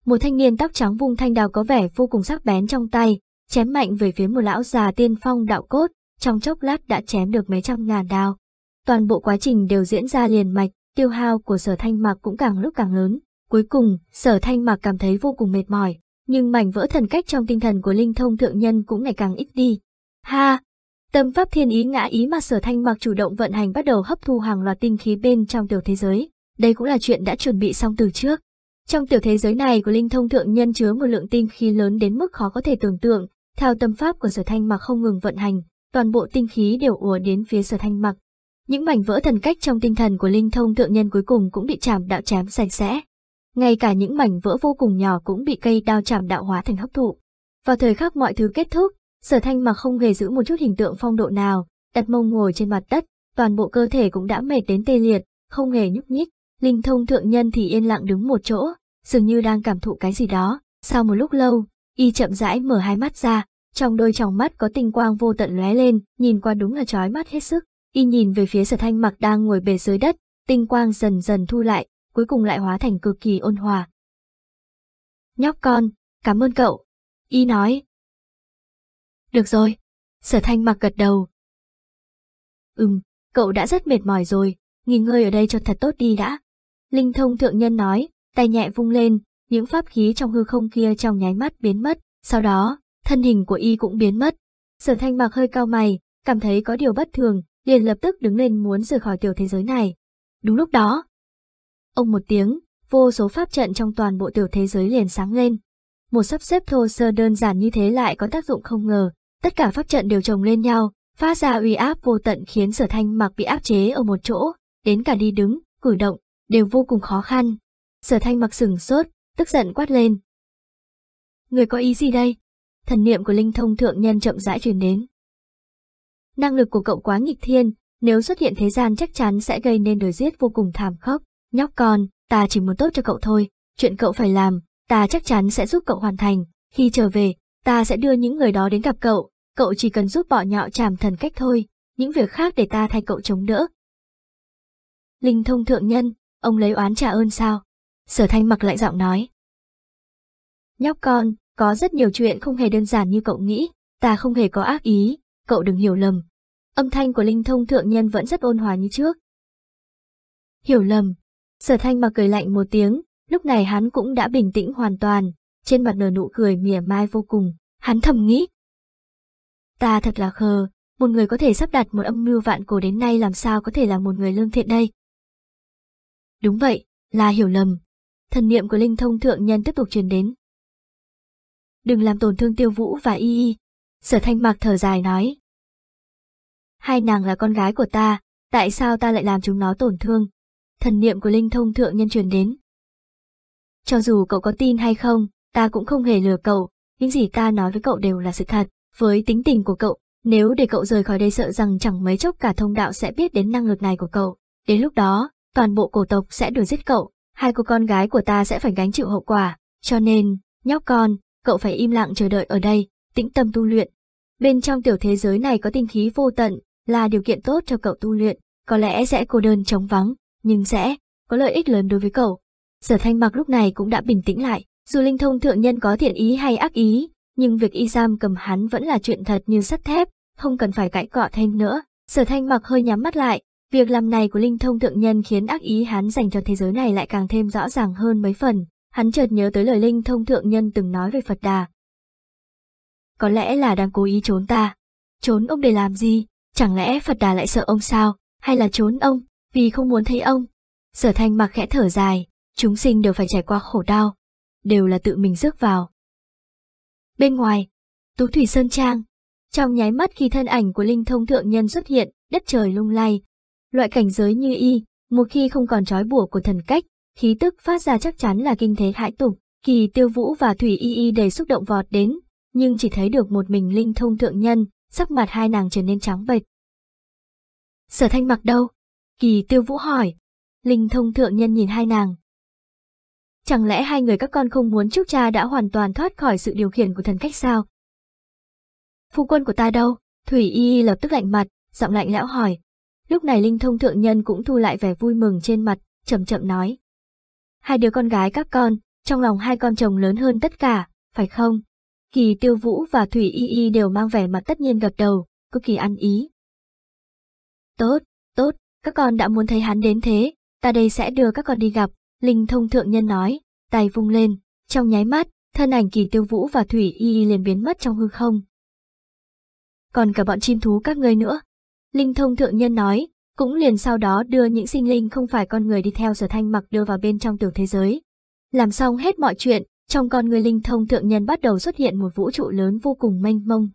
Một thanh niên tóc trắng vung thanh đào có vẻ vô cùng sắc bén trong tay, chém mạnh về phía một lão già tiên phong đạo cốt, trong chốc lát đã chém được mấy trăm ngàn đao. Toàn bộ quá trình đều diễn ra liền mạch, tiêu hao của sở thanh mạc cũng càng lúc càng lớn. Cuối cùng, sở thanh mạc cảm thấy vô cùng mệt mỏi, nhưng mảnh vỡ thần cách trong tinh thần của linh thông thượng nhân cũng ngày càng ít đi. Ha, Tâm pháp thiên ý ngã ý mà sở thanh mặc chủ động vận hành bắt đầu hấp thu hàng loạt tinh khí bên trong tiểu thế giới. Đây cũng là chuyện đã chuẩn bị xong từ trước. Trong tiểu thế giới này của linh thông thượng nhân chứa một lượng tinh khí lớn đến mức khó có thể tưởng tượng, theo tâm pháp của sở thanh mặc không ngừng vận hành, toàn bộ tinh khí đều ùa đến phía sở thanh mặc. Những mảnh vỡ thần cách trong tinh thần của linh thông thượng nhân cuối cùng cũng bị chạm đạo chém sạch sẽ. Ngay cả những mảnh vỡ vô cùng nhỏ cũng bị cây đao chạm đạo hóa thành hấp thụ. Vào thời khắc mọi thứ kết thúc, Sở thanh mặc không hề giữ một chút hình tượng phong độ nào, đặt mông ngồi trên mặt đất, toàn bộ cơ thể cũng đã mệt đến tê liệt, không hề nhúc nhích. Linh thông thượng nhân thì yên lặng đứng một chỗ, dường như đang cảm thụ cái gì đó. Sau một lúc lâu, y chậm rãi mở hai mắt ra, trong đôi tròng mắt có tinh quang vô tận lóe lên, nhìn qua đúng là chói mắt hết sức. Y nhìn về phía sở thanh mặc đang ngồi bề dưới đất, tinh quang dần dần thu lại, cuối cùng lại hóa thành cực kỳ ôn hòa. Nhóc con, cảm ơn cậu. Y nói, được rồi, sở thanh mặc gật đầu. Ừm, cậu đã rất mệt mỏi rồi, nghỉ ngơi ở đây cho thật tốt đi đã. Linh thông thượng nhân nói, tay nhẹ vung lên, những pháp khí trong hư không kia trong nháy mắt biến mất, sau đó, thân hình của y cũng biến mất. Sở thanh mặc hơi cao mày, cảm thấy có điều bất thường, liền lập tức đứng lên muốn rời khỏi tiểu thế giới này. Đúng lúc đó, ông một tiếng, vô số pháp trận trong toàn bộ tiểu thế giới liền sáng lên. Một sắp xếp thô sơ đơn giản như thế lại có tác dụng không ngờ, Tất cả pháp trận đều trồng lên nhau, phát ra uy áp vô tận khiến sở thanh mặc bị áp chế ở một chỗ, đến cả đi đứng, cử động, đều vô cùng khó khăn. Sở thanh mặc sừng sốt, tức giận quát lên. Người có ý gì đây? Thần niệm của linh thông thượng nhân chậm rãi truyền đến. Năng lực của cậu quá nghịch thiên, nếu xuất hiện thế gian chắc chắn sẽ gây nên đời giết vô cùng thảm khốc. Nhóc con, ta chỉ muốn tốt cho cậu thôi, chuyện cậu phải làm, ta chắc chắn sẽ giúp cậu hoàn thành. Khi trở về, Ta sẽ đưa những người đó đến gặp cậu, cậu chỉ cần giúp bỏ nhạo trảm thần cách thôi, những việc khác để ta thay cậu chống đỡ. Linh thông thượng nhân, ông lấy oán trả ơn sao? Sở thanh mặc lại giọng nói. Nhóc con, có rất nhiều chuyện không hề đơn giản như cậu nghĩ, ta không hề có ác ý, cậu đừng hiểu lầm. Âm thanh của linh thông thượng nhân vẫn rất ôn hòa như trước. Hiểu lầm. Sở thanh mà cười lạnh một tiếng, lúc này hắn cũng đã bình tĩnh hoàn toàn, trên mặt nở nụ cười mỉa mai vô cùng, hắn thầm nghĩ. Ta thật là khờ, một người có thể sắp đặt một âm mưu vạn cổ đến nay làm sao có thể là một người lương thiện đây. Đúng vậy, là hiểu lầm. Thần niệm của linh thông thượng nhân tiếp tục truyền đến. Đừng làm tổn thương tiêu vũ và y y. Sở thanh mạc thở dài nói. Hai nàng là con gái của ta, tại sao ta lại làm chúng nó tổn thương? Thần niệm của linh thông thượng nhân truyền đến. Cho dù cậu có tin hay không, ta cũng không hề lừa cậu, những gì ta nói với cậu đều là sự thật, với tính tình của cậu, nếu để cậu rời khỏi đây sợ rằng chẳng mấy chốc cả thông đạo sẽ biết đến năng lực này của cậu, đến lúc đó, toàn bộ cổ tộc sẽ đuổi giết cậu, hai cô con gái của ta sẽ phải gánh chịu hậu quả, cho nên, nhóc con, cậu phải im lặng chờ đợi ở đây, tĩnh tâm tu luyện. Bên trong tiểu thế giới này có tinh khí vô tận, là điều kiện tốt cho cậu tu luyện, có lẽ sẽ cô đơn trống vắng, nhưng sẽ có lợi ích lớn đối với cậu. Sở thanh mặc lúc này cũng đã bình tĩnh lại, dù linh thông thượng nhân có thiện ý hay ác ý, nhưng việc y giam cầm hắn vẫn là chuyện thật như sắt thép, không cần phải cãi cọ thêm nữa. Sở thanh mặc hơi nhắm mắt lại, việc làm này của linh thông thượng nhân khiến ác ý hắn dành cho thế giới này lại càng thêm rõ ràng hơn mấy phần. Hắn chợt nhớ tới lời linh thông thượng nhân từng nói về Phật Đà. Có lẽ là đang cố ý trốn ta. Trốn ông để làm gì? Chẳng lẽ Phật Đà lại sợ ông sao? Hay là trốn ông, vì không muốn thấy ông? Sở thanh mặc khẽ thở dài, chúng sinh đều phải trải qua khổ đau, đều là tự mình rước vào. Bên ngoài, Tú Thủy Sơn Trang, trong nháy mắt khi thân ảnh của linh thông thượng nhân xuất hiện, đất trời lung lay. Loại cảnh giới như y, một khi không còn trói bùa của thần cách, khí tức phát ra chắc chắn là kinh thế hãi tục. Kỳ tiêu vũ và Thủy Y Y đầy xúc động vọt đến, nhưng chỉ thấy được một mình linh thông thượng nhân, sắc mặt hai nàng trở nên trắng bệch. Sở thanh mặc đâu? Kỳ tiêu vũ hỏi. Linh thông thượng nhân nhìn hai nàng, Chẳng lẽ hai người các con không muốn chúc Cha đã hoàn toàn thoát khỏi sự điều khiển của thần cách sao? Phu quân của ta đâu? Thủy Y lập tức lạnh mặt, giọng lạnh lẽo hỏi. Lúc này Linh Thông Thượng Nhân cũng thu lại vẻ vui mừng trên mặt, chậm chậm nói. Hai đứa con gái các con, trong lòng hai con chồng lớn hơn tất cả, phải không? Kỳ Tiêu Vũ và Thủy Y Y đều mang vẻ mặt tất nhiên gật đầu, cực kỳ ăn ý. Tốt, tốt, các con đã muốn thấy hắn đến thế, ta đây sẽ đưa các con đi gặp. Linh thông thượng nhân nói, tay vung lên, trong nháy mắt, thân ảnh kỳ tiêu vũ và thủy y y liền biến mất trong hư không. Còn cả bọn chim thú các ngươi nữa. Linh thông thượng nhân nói, cũng liền sau đó đưa những sinh linh không phải con người đi theo sở thanh mặc đưa vào bên trong tiểu thế giới. Làm xong hết mọi chuyện, trong con người linh thông thượng nhân bắt đầu xuất hiện một vũ trụ lớn vô cùng mênh mông.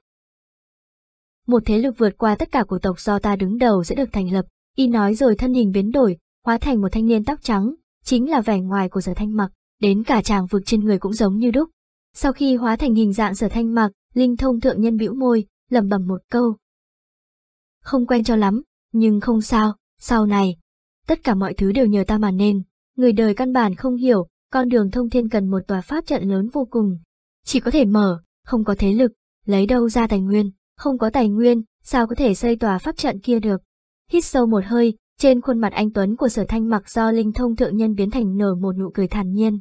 Một thế lực vượt qua tất cả của tộc do ta đứng đầu sẽ được thành lập, y nói rồi thân hình biến đổi, hóa thành một thanh niên tóc trắng, chính là vẻ ngoài của sở thanh mặc, đến cả chàng vực trên người cũng giống như đúc. Sau khi hóa thành hình dạng sở thanh mặc, linh thông thượng nhân bĩu môi, lẩm bẩm một câu. Không quen cho lắm, nhưng không sao, sau này, tất cả mọi thứ đều nhờ ta mà nên, người đời căn bản không hiểu, con đường thông thiên cần một tòa pháp trận lớn vô cùng. Chỉ có thể mở, không có thế lực, lấy đâu ra tài nguyên, không có tài nguyên, sao có thể xây tòa pháp trận kia được. Hít sâu một hơi, trên khuôn mặt anh Tuấn của sở thanh mặc do linh thông thượng nhân biến thành nở một nụ cười thản nhiên.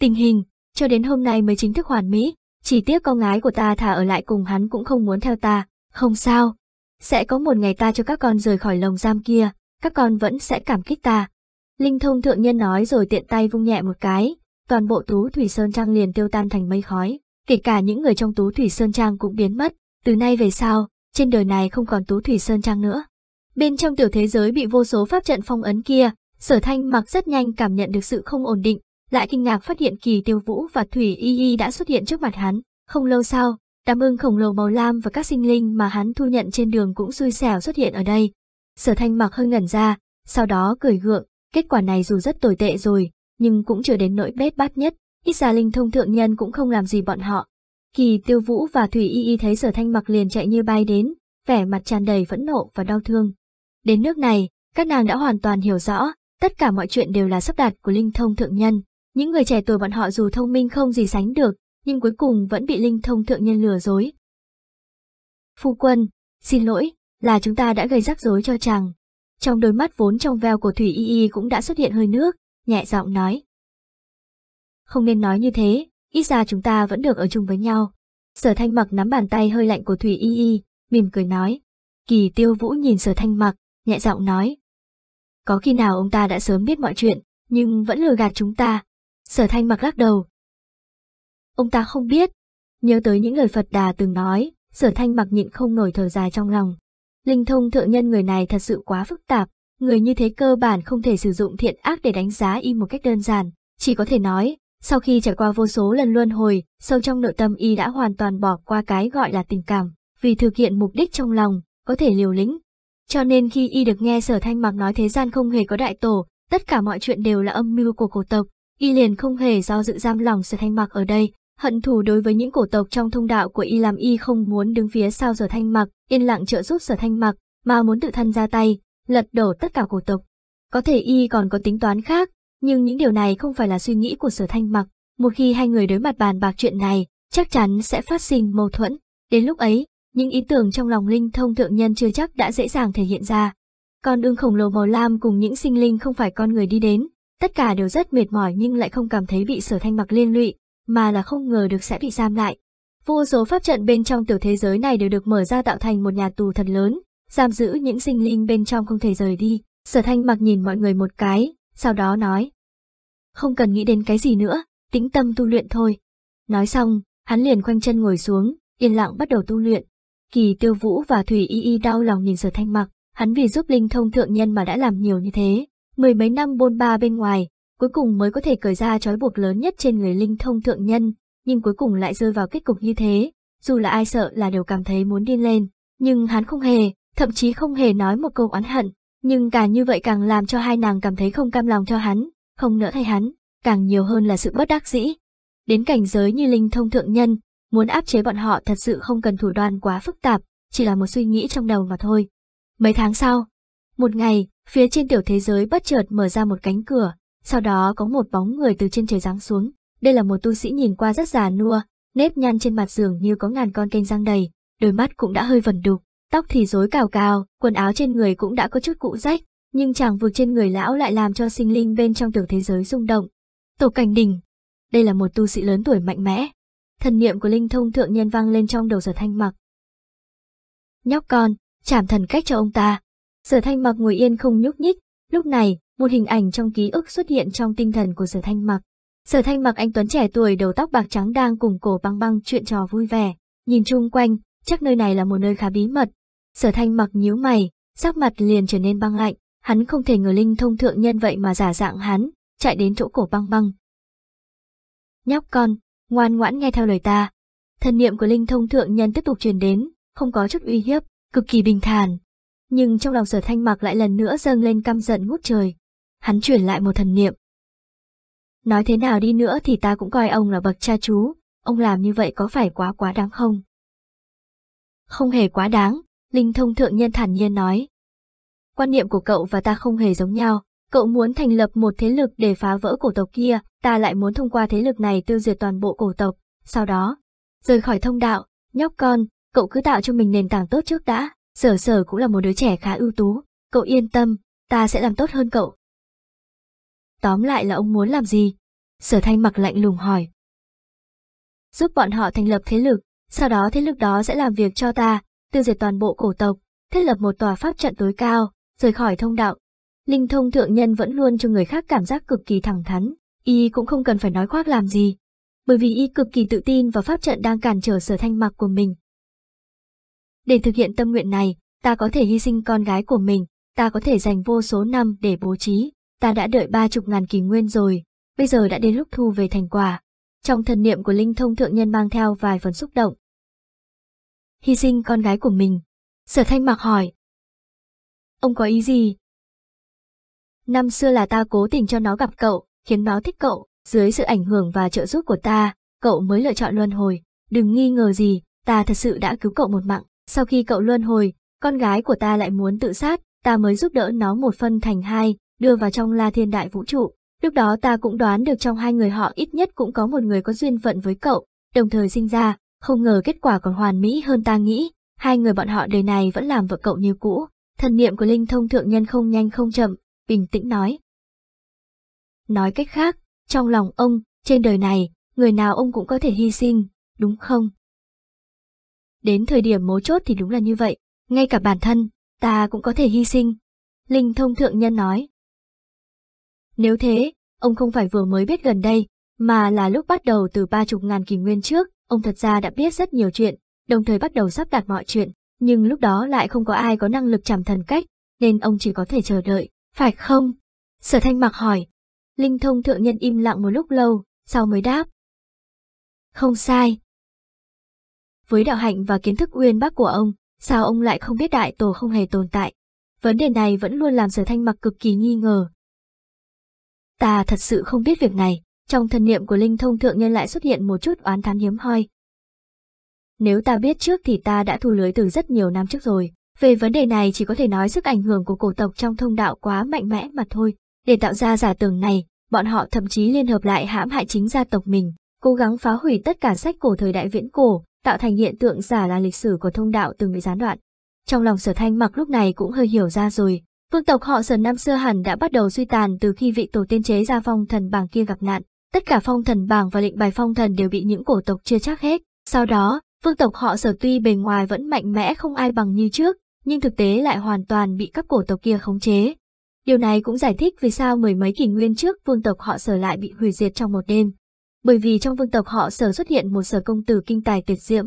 Tình hình, cho đến hôm nay mới chính thức hoàn mỹ, chỉ tiếc con gái của ta thả ở lại cùng hắn cũng không muốn theo ta, không sao. Sẽ có một ngày ta cho các con rời khỏi lồng giam kia, các con vẫn sẽ cảm kích ta. Linh thông thượng nhân nói rồi tiện tay vung nhẹ một cái, toàn bộ tú Thủy Sơn Trang liền tiêu tan thành mây khói, kể cả những người trong tú Thủy Sơn Trang cũng biến mất, từ nay về sau, trên đời này không còn tú Thủy Sơn Trang nữa. Bên trong tiểu thế giới bị vô số pháp trận phong ấn kia, sở thanh mặc rất nhanh cảm nhận được sự không ổn định, lại kinh ngạc phát hiện kỳ tiêu vũ và thủy y y đã xuất hiện trước mặt hắn. Không lâu sau, đám ưng khổng lồ màu lam và các sinh linh mà hắn thu nhận trên đường cũng xui xẻo xuất hiện ở đây. Sở thanh mặc hơi ngẩn ra, sau đó cười gượng, kết quả này dù rất tồi tệ rồi, nhưng cũng chưa đến nỗi bết bát nhất, ít ra linh thông thượng nhân cũng không làm gì bọn họ. Kỳ tiêu vũ và thủy y y thấy sở thanh mặc liền chạy như bay đến, vẻ mặt tràn đầy phẫn nộ và đau thương. Đến nước này, các nàng đã hoàn toàn hiểu rõ, tất cả mọi chuyện đều là sắp đặt của linh thông thượng nhân. Những người trẻ tuổi bọn họ dù thông minh không gì sánh được, nhưng cuối cùng vẫn bị linh thông thượng nhân lừa dối. Phu quân, xin lỗi, là chúng ta đã gây rắc rối cho chàng. Trong đôi mắt vốn trong veo của Thủy Y Y cũng đã xuất hiện hơi nước, nhẹ giọng nói. Không nên nói như thế, ít ra chúng ta vẫn được ở chung với nhau. Sở thanh mặc nắm bàn tay hơi lạnh của Thủy Y Y, mỉm cười nói. Kỳ tiêu vũ nhìn sở thanh mặc, nhẹ giọng nói. Có khi nào ông ta đã sớm biết mọi chuyện, nhưng vẫn lừa gạt chúng ta. Sở thanh mặc lắc đầu. Ông ta không biết. Nhớ tới những lời Phật Đà từng nói, sở thanh mặc nhịn không nổi thở dài trong lòng. Linh thông thượng nhân người này thật sự quá phức tạp, người như thế cơ bản không thể sử dụng thiện ác để đánh giá y một cách đơn giản. Chỉ có thể nói, sau khi trải qua vô số lần luân hồi, sâu trong nội tâm y đã hoàn toàn bỏ qua cái gọi là tình cảm, vì thực hiện mục đích trong lòng, có thể liều lĩnh, cho nên khi y được nghe sở thanh mặc nói thế gian không hề có đại tổ, tất cả mọi chuyện đều là âm mưu của cổ tộc, y liền không hề do dự giam lòng sở thanh mặc ở đây, hận thù đối với những cổ tộc trong thông đạo của y làm y không muốn đứng phía sau sở thanh mặc, yên lặng trợ giúp sở thanh mặc, mà muốn tự thân ra tay, lật đổ tất cả cổ tộc. Có thể y còn có tính toán khác, nhưng những điều này không phải là suy nghĩ của sở thanh mặc, một khi hai người đối mặt bàn bạc chuyện này, chắc chắn sẽ phát sinh mâu thuẫn, đến lúc ấy, những ý tưởng trong lòng linh thông thượng nhân chưa chắc đã dễ dàng thể hiện ra. Con ưng khổng lồ màu lam cùng những sinh linh không phải con người đi đến, tất cả đều rất mệt mỏi nhưng lại không cảm thấy bị sở thanh mặc liên lụy, mà là không ngờ được sẽ bị giam lại. Vô số pháp trận bên trong tiểu thế giới này đều được mở ra tạo thành một nhà tù thật lớn, giam giữ những sinh linh bên trong không thể rời đi. Sở thanh mặc nhìn mọi người một cái, sau đó nói. Không cần nghĩ đến cái gì nữa, tĩnh tâm tu luyện thôi. Nói xong, hắn liền khoanh chân ngồi xuống, yên lặng bắt đầu tu luyện. Kỳ Tiêu Vũ và Thủy Y Y đau lòng nhìn Sở Thanh Mặc, hắn vì giúp Linh Thông thượng nhân mà đã làm nhiều như thế, mười mấy năm bôn ba bên ngoài, cuối cùng mới có thể cởi ra trói buộc lớn nhất trên người Linh Thông thượng nhân, nhưng cuối cùng lại rơi vào kết cục như thế, dù là ai sợ là đều cảm thấy muốn điên lên, nhưng hắn không hề, thậm chí không hề nói một câu oán hận, nhưng càng như vậy càng làm cho hai nàng cảm thấy không cam lòng cho hắn, không nỡ thay hắn, càng nhiều hơn là sự bất đắc dĩ. Đến cảnh giới như Linh Thông thượng nhân, Muốn áp chế bọn họ thật sự không cần thủ đoạn quá phức tạp, chỉ là một suy nghĩ trong đầu mà thôi. Mấy tháng sau, một ngày, phía trên tiểu thế giới bất chợt mở ra một cánh cửa, sau đó có một bóng người từ trên trời giáng xuống. Đây là một tu sĩ nhìn qua rất già nua, nếp nhăn trên mặt giường như có ngàn con kênh răng đầy, đôi mắt cũng đã hơi vẩn đục, tóc thì rối cào cào, quần áo trên người cũng đã có chút cũ rách, nhưng chàng vượt trên người lão lại làm cho sinh linh bên trong tiểu thế giới rung động. Tổ cảnh đình Đây là một tu sĩ lớn tuổi mạnh mẽ, thần niệm của linh thông thượng nhân vang lên trong đầu sở thanh mặc. Nhóc con, chảm thần cách cho ông ta. Sở thanh mặc ngồi yên không nhúc nhích, lúc này, một hình ảnh trong ký ức xuất hiện trong tinh thần của sở thanh mặc. Sở thanh mặc anh Tuấn trẻ tuổi đầu tóc bạc trắng đang cùng cổ băng băng chuyện trò vui vẻ, nhìn chung quanh, chắc nơi này là một nơi khá bí mật. Sở thanh mặc nhíu mày, sắc mặt liền trở nên băng lạnh, hắn không thể ngờ linh thông thượng nhân vậy mà giả dạng hắn, chạy đến chỗ cổ băng băng. Nhóc con, ngoan ngoãn nghe theo lời ta. Thần niệm của linh thông thượng nhân tiếp tục truyền đến, không có chút uy hiếp, cực kỳ bình thản. Nhưng trong lòng sở thanh mặc lại lần nữa dâng lên căm giận ngút trời. Hắn chuyển lại một thần niệm. Nói thế nào đi nữa thì ta cũng coi ông là bậc cha chú, ông làm như vậy có phải quá quá đáng không? Không hề quá đáng, linh thông thượng nhân thản nhiên nói. Quan niệm của cậu và ta không hề giống nhau, Cậu muốn thành lập một thế lực để phá vỡ cổ tộc kia, ta lại muốn thông qua thế lực này tiêu diệt toàn bộ cổ tộc, sau đó, rời khỏi thông đạo, nhóc con, cậu cứ tạo cho mình nền tảng tốt trước đã, sở sở cũng là một đứa trẻ khá ưu tú, cậu yên tâm, ta sẽ làm tốt hơn cậu. Tóm lại là ông muốn làm gì? Sở thanh mặc lạnh lùng hỏi. Giúp bọn họ thành lập thế lực, sau đó thế lực đó sẽ làm việc cho ta, tiêu diệt toàn bộ cổ tộc, thiết lập một tòa pháp trận tối cao, rời khỏi thông đạo, Linh thông thượng nhân vẫn luôn cho người khác cảm giác cực kỳ thẳng thắn, y cũng không cần phải nói khoác làm gì, bởi vì y cực kỳ tự tin vào pháp trận đang cản trở sở thanh mặc của mình. Để thực hiện tâm nguyện này, ta có thể hy sinh con gái của mình, ta có thể dành vô số năm để bố trí, ta đã đợi ba chục ngàn kỳ nguyên rồi, bây giờ đã đến lúc thu về thành quả. Trong thần niệm của Linh Thông Thượng Nhân mang theo vài phần xúc động. Hy sinh con gái của mình. Sở Thanh mặc hỏi. Ông có ý gì? Năm xưa là ta cố tình cho nó gặp cậu, khiến nó thích cậu, dưới sự ảnh hưởng và trợ giúp của ta, cậu mới lựa chọn luân hồi. Đừng nghi ngờ gì, ta thật sự đã cứu cậu một mạng. Sau khi cậu luân hồi, con gái của ta lại muốn tự sát, ta mới giúp đỡ nó một phân thành hai, đưa vào trong la thiên đại vũ trụ. Lúc đó ta cũng đoán được trong hai người họ ít nhất cũng có một người có duyên phận với cậu, đồng thời sinh ra, không ngờ kết quả còn hoàn mỹ hơn ta nghĩ, hai người bọn họ đời này vẫn làm vợ cậu như cũ. Thần niệm của linh thông thượng nhân không nhanh không chậm, bình tĩnh nói. Nói cách khác, trong lòng ông, trên đời này, người nào ông cũng có thể hy sinh, đúng không? Đến thời điểm mấu chốt thì đúng là như vậy, ngay cả bản thân, ta cũng có thể hy sinh. Linh thông thượng nhân nói. Nếu thế, ông không phải vừa mới biết gần đây, mà là lúc bắt đầu từ ba chục ngàn kỷ nguyên trước, ông thật ra đã biết rất nhiều chuyện, đồng thời bắt đầu sắp đặt mọi chuyện, nhưng lúc đó lại không có ai có năng lực chạm thần cách, nên ông chỉ có thể chờ đợi, phải không? Sở thanh mặc hỏi. Linh thông thượng nhân im lặng một lúc lâu, sau mới đáp. Không sai. Với đạo hạnh và kiến thức uyên bác của ông, sao ông lại không biết đại tổ không hề tồn tại? Vấn đề này vẫn luôn làm sở thanh mặc cực kỳ nghi ngờ. Ta thật sự không biết việc này, trong thần niệm của linh thông thượng nhân lại xuất hiện một chút oán thán hiếm hoi. Nếu ta biết trước thì ta đã thu lưới từ rất nhiều năm trước rồi. Về vấn đề này chỉ có thể nói sức ảnh hưởng của cổ tộc trong thông đạo quá mạnh mẽ mà thôi. Để tạo ra giả tưởng này, bọn họ thậm chí liên hợp lại hãm hại chính gia tộc mình, cố gắng phá hủy tất cả sách cổ thời đại viễn cổ, tạo thành hiện tượng giả là lịch sử của thông đạo từng bị gián đoạn. Trong lòng sở thanh mặc lúc này cũng hơi hiểu ra rồi, vương tộc họ sở năm xưa hẳn đã bắt đầu suy tàn từ khi vị tổ tiên chế ra phong thần bảng kia gặp nạn. Tất cả phong thần bảng và lệnh bài phong thần đều bị những cổ tộc chia chắc hết. Sau đó, vương tộc họ sở tuy bề ngoài vẫn mạnh mẽ không ai bằng như trước, nhưng thực tế lại hoàn toàn bị các cổ tộc kia khống chế. Điều này cũng giải thích vì sao mười mấy kỷ nguyên trước vương tộc họ sở lại bị hủy diệt trong một đêm. Bởi vì trong vương tộc họ sở xuất hiện một sở công tử kinh tài tuyệt diễm,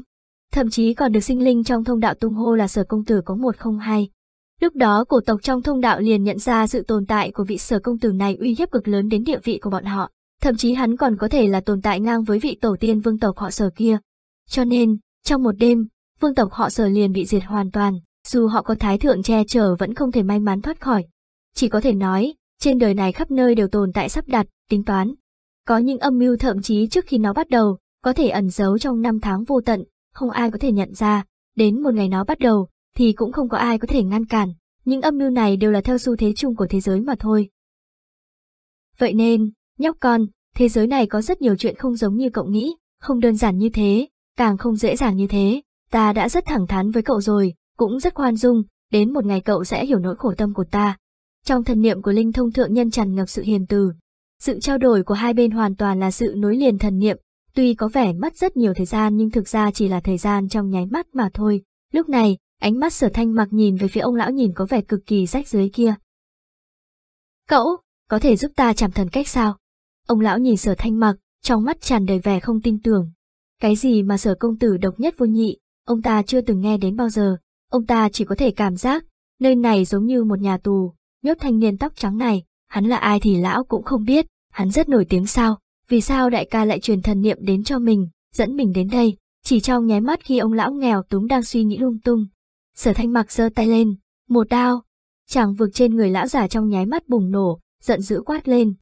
thậm chí còn được sinh linh trong thông đạo tung hô là sở công tử có một không hai. Lúc đó cổ tộc trong thông đạo liền nhận ra sự tồn tại của vị sở công tử này uy hiếp cực lớn đến địa vị của bọn họ, thậm chí hắn còn có thể là tồn tại ngang với vị tổ tiên vương tộc họ sở kia. Cho nên, trong một đêm, vương tộc họ sở liền bị diệt hoàn toàn dù họ có thái thượng che chở vẫn không thể may mắn thoát khỏi. Chỉ có thể nói, trên đời này khắp nơi đều tồn tại sắp đặt, tính toán. Có những âm mưu thậm chí trước khi nó bắt đầu, có thể ẩn giấu trong năm tháng vô tận, không ai có thể nhận ra, đến một ngày nó bắt đầu, thì cũng không có ai có thể ngăn cản. Những âm mưu này đều là theo xu thế chung của thế giới mà thôi. Vậy nên, nhóc con, thế giới này có rất nhiều chuyện không giống như cậu nghĩ, không đơn giản như thế, càng không dễ dàng như thế. Ta đã rất thẳng thắn với cậu rồi, cũng rất khoan dung, đến một ngày cậu sẽ hiểu nỗi khổ tâm của ta. Trong thần niệm của linh thông thượng nhân tràn ngập sự hiền từ. Sự trao đổi của hai bên hoàn toàn là sự nối liền thần niệm, tuy có vẻ mất rất nhiều thời gian nhưng thực ra chỉ là thời gian trong nháy mắt mà thôi. Lúc này, ánh mắt sở thanh mặc nhìn về phía ông lão nhìn có vẻ cực kỳ rách dưới kia. Cậu, có thể giúp ta chạm thần cách sao? Ông lão nhìn sở thanh mặc, trong mắt tràn đầy vẻ không tin tưởng. Cái gì mà sở công tử độc nhất vô nhị, ông ta chưa từng nghe đến bao giờ. Ông ta chỉ có thể cảm giác, nơi này giống như một nhà tù, nhốt thanh niên tóc trắng này, hắn là ai thì lão cũng không biết, hắn rất nổi tiếng sao, vì sao đại ca lại truyền thần niệm đến cho mình, dẫn mình đến đây, chỉ trong nháy mắt khi ông lão nghèo túng đang suy nghĩ lung tung. Sở thanh mặc giơ tay lên, một đao, chàng vượt trên người lão giả trong nháy mắt bùng nổ, giận dữ quát lên.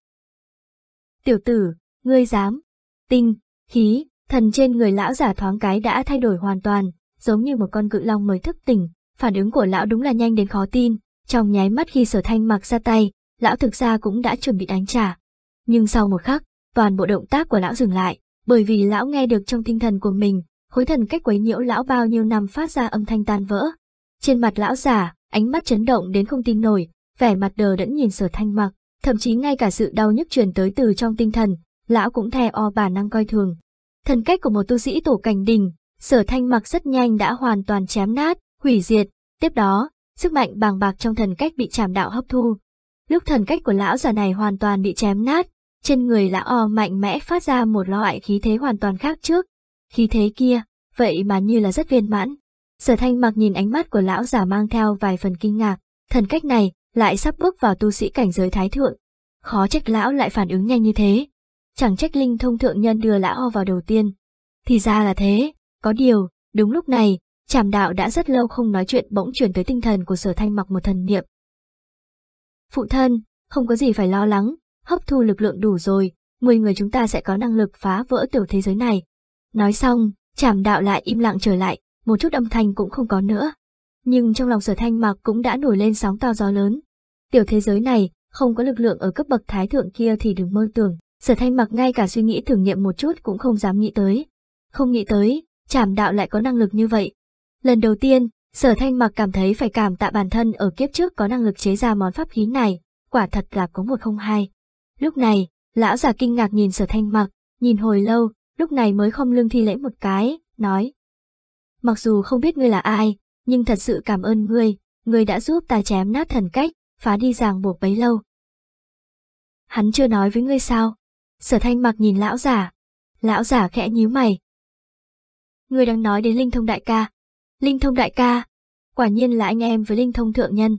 Tiểu tử, ngươi dám, tinh, khí, thần trên người lão giả thoáng cái đã thay đổi hoàn toàn, giống như một con cự long mới thức tỉnh, phản ứng của lão đúng là nhanh đến khó tin, trong nháy mắt khi sở thanh mặc ra tay, lão thực ra cũng đã chuẩn bị đánh trả. Nhưng sau một khắc, toàn bộ động tác của lão dừng lại, bởi vì lão nghe được trong tinh thần của mình, khối thần cách quấy nhiễu lão bao nhiêu năm phát ra âm thanh tan vỡ. Trên mặt lão giả, ánh mắt chấn động đến không tin nổi, vẻ mặt đờ đẫn nhìn sở thanh mặc, thậm chí ngay cả sự đau nhức truyền tới từ trong tinh thần, lão cũng thè o bản năng coi thường. Thần cách của một tu sĩ tổ cảnh đình, sở thanh mặc rất nhanh đã hoàn toàn chém nát, hủy diệt, tiếp đó, sức mạnh bàng bạc trong thần cách bị chảm đạo hấp thu. Lúc thần cách của lão già này hoàn toàn bị chém nát, trên người lão o mạnh mẽ phát ra một loại khí thế hoàn toàn khác trước. Khí thế kia, vậy mà như là rất viên mãn. Sở thanh mặc nhìn ánh mắt của lão già mang theo vài phần kinh ngạc, thần cách này lại sắp bước vào tu sĩ cảnh giới thái thượng. Khó trách lão lại phản ứng nhanh như thế. Chẳng trách linh thông thượng nhân đưa lão vào đầu tiên. Thì ra là thế, có điều, đúng lúc này, Trảm đạo đã rất lâu không nói chuyện bỗng chuyển tới tinh thần của sở thanh mặc một thần niệm. Phụ thân, không có gì phải lo lắng, hấp thu lực lượng đủ rồi, 10 người chúng ta sẽ có năng lực phá vỡ tiểu thế giới này. Nói xong, trảm đạo lại im lặng trở lại, một chút âm thanh cũng không có nữa. Nhưng trong lòng sở thanh mặc cũng đã nổi lên sóng to gió lớn. Tiểu thế giới này, không có lực lượng ở cấp bậc thái thượng kia thì đừng mơ tưởng, sở thanh mặc ngay cả suy nghĩ thử nghiệm một chút cũng không dám nghĩ tới. Không nghĩ tới, trảm đạo lại có năng lực như vậy. Lần đầu tiên, sở thanh mặc cảm thấy phải cảm tạ bản thân ở kiếp trước có năng lực chế ra món pháp khí này, quả thật là có một không hai. Lúc này, lão già kinh ngạc nhìn sở thanh mặc, nhìn hồi lâu, lúc này mới không lưng thi lễ một cái, nói. Mặc dù không biết ngươi là ai, nhưng thật sự cảm ơn ngươi, ngươi đã giúp ta chém nát thần cách, phá đi ràng buộc bấy lâu. Hắn chưa nói với ngươi sao? Sở thanh mặc nhìn lão giả. Lão giả khẽ nhíu mày, người đang nói đến Linh Thông Đại ca. Linh Thông Đại ca, quả nhiên là anh em với Linh Thông Thượng Nhân.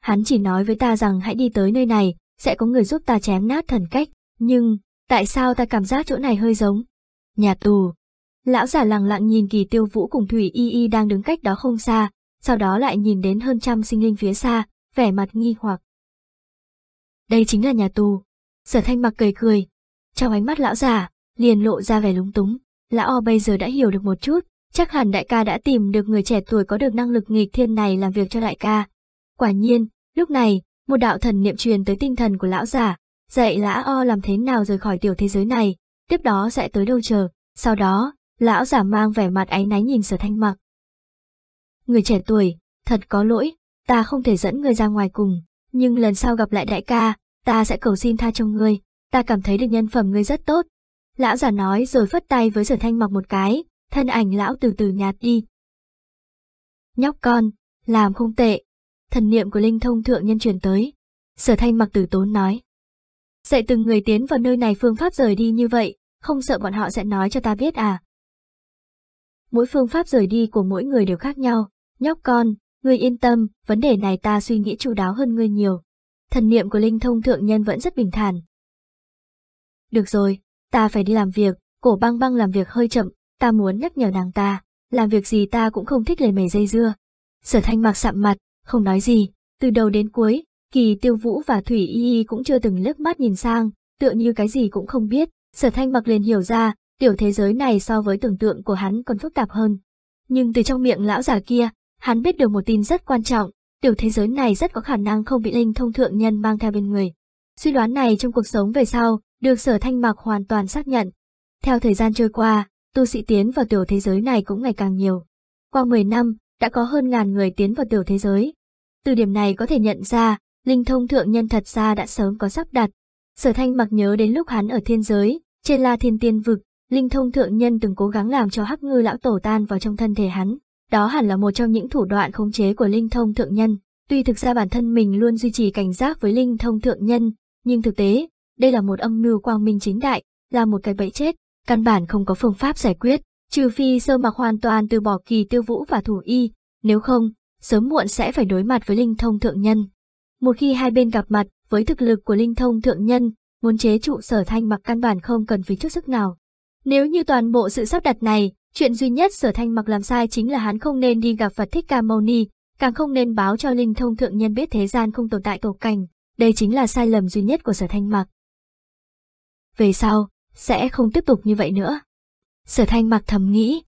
Hắn chỉ nói với ta rằng hãy đi tới nơi này, sẽ có người giúp ta chém nát thần cách, nhưng, tại sao ta cảm giác chỗ này hơi giống? Nhà tù. Lão giả lặng lặng nhìn kỳ tiêu vũ cùng Thủy Y Y đang đứng cách đó không xa, sau đó lại nhìn đến hơn trăm sinh linh phía xa, vẻ mặt nghi hoặc. Đây chính là nhà tù. Sở thanh mặc cười cười. Trong ánh mắt lão giả, liền lộ ra vẻ lúng túng. Lão o bây giờ đã hiểu được một chút, chắc hẳn đại ca đã tìm được người trẻ tuổi có được năng lực nghịch thiên này làm việc cho đại ca. Quả nhiên, lúc này, một đạo thần niệm truyền tới tinh thần của lão giả, dạy lão o làm thế nào rời khỏi tiểu thế giới này, tiếp đó sẽ tới đâu chờ, sau đó, lão giả mang vẻ mặt áy náy nhìn sở thanh mặc. Người trẻ tuổi, thật có lỗi, ta không thể dẫn người ra ngoài cùng, nhưng lần sau gặp lại đại ca, ta sẽ cầu xin tha cho ngươi, ta cảm thấy được nhân phẩm ngươi rất tốt, Lão giả nói rồi phất tay với sở thanh mặc một cái, thân ảnh lão từ từ nhạt đi. Nhóc con, làm không tệ. Thần niệm của linh thông thượng nhân truyền tới. Sở thanh mặc tử tốn nói. Dạy từng người tiến vào nơi này phương pháp rời đi như vậy, không sợ bọn họ sẽ nói cho ta biết à. Mỗi phương pháp rời đi của mỗi người đều khác nhau. Nhóc con, ngươi yên tâm, vấn đề này ta suy nghĩ chu đáo hơn ngươi nhiều. Thần niệm của linh thông thượng nhân vẫn rất bình thản. Được rồi, Ta phải đi làm việc, cổ băng băng làm việc hơi chậm, ta muốn nhắc nhở nàng ta, làm việc gì ta cũng không thích lời mề dây dưa. Sở thanh mặc sạm mặt, không nói gì, từ đầu đến cuối, kỳ tiêu vũ và thủy y y cũng chưa từng lướt mắt nhìn sang, tựa như cái gì cũng không biết, sở thanh mặc liền hiểu ra, tiểu thế giới này so với tưởng tượng của hắn còn phức tạp hơn. Nhưng từ trong miệng lão già kia, hắn biết được một tin rất quan trọng, tiểu thế giới này rất có khả năng không bị linh thông thượng nhân mang theo bên người. Suy đoán này trong cuộc sống về sau, được sở thanh mạc hoàn toàn xác nhận. Theo thời gian trôi qua, tu sĩ tiến vào tiểu thế giới này cũng ngày càng nhiều. Qua 10 năm, đã có hơn ngàn người tiến vào tiểu thế giới. Từ điểm này có thể nhận ra, linh thông thượng nhân thật ra đã sớm có sắp đặt. Sở thanh mặc nhớ đến lúc hắn ở thiên giới, trên la thiên tiên vực, linh thông thượng nhân từng cố gắng làm cho hắc ngư lão tổ tan vào trong thân thể hắn. Đó hẳn là một trong những thủ đoạn khống chế của linh thông thượng nhân. Tuy thực ra bản thân mình luôn duy trì cảnh giác với linh thông thượng nhân, nhưng thực tế, đây là một âm mưu quang minh chính đại, là một cái bẫy chết, căn bản không có phương pháp giải quyết, trừ phi sơ mặc hoàn toàn từ bỏ kỳ tiêu vũ và thủ y, nếu không, sớm muộn sẽ phải đối mặt với linh thông thượng nhân. Một khi hai bên gặp mặt, với thực lực của linh thông thượng nhân, muốn chế trụ sở thanh mặc căn bản không cần phí chút sức nào. Nếu như toàn bộ sự sắp đặt này, chuyện duy nhất sở thanh mặc làm sai chính là hắn không nên đi gặp Phật Thích Ca Mâu Ni, càng không nên báo cho linh thông thượng nhân biết thế gian không tồn tại tổ cảnh. Đây chính là sai lầm duy nhất của sở thanh mặc về sau, sẽ không tiếp tục như vậy nữa. Sở thanh Mặc thầm nghĩ,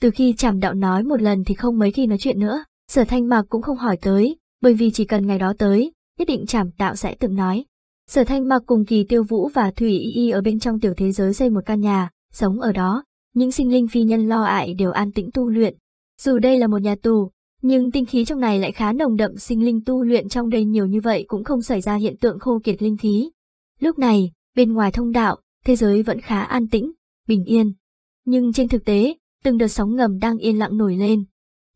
từ khi chảm đạo nói một lần thì không mấy khi nói chuyện nữa, sở thanh Mặc cũng không hỏi tới, bởi vì chỉ cần ngày đó tới, nhất định chảm đạo sẽ tự nói. Sở thanh Mặc cùng kỳ tiêu vũ và thủy y y ở bên trong tiểu thế giới xây một căn nhà, sống ở đó, những sinh linh phi nhân lo ại đều an tĩnh tu luyện. Dù đây là một nhà tù, nhưng tinh khí trong này lại khá nồng đậm sinh linh tu luyện trong đây nhiều như vậy cũng không xảy ra hiện tượng khô kiệt linh khí. Lúc này, Bên ngoài thông đạo, thế giới vẫn khá an tĩnh, bình yên. Nhưng trên thực tế, từng đợt sóng ngầm đang yên lặng nổi lên.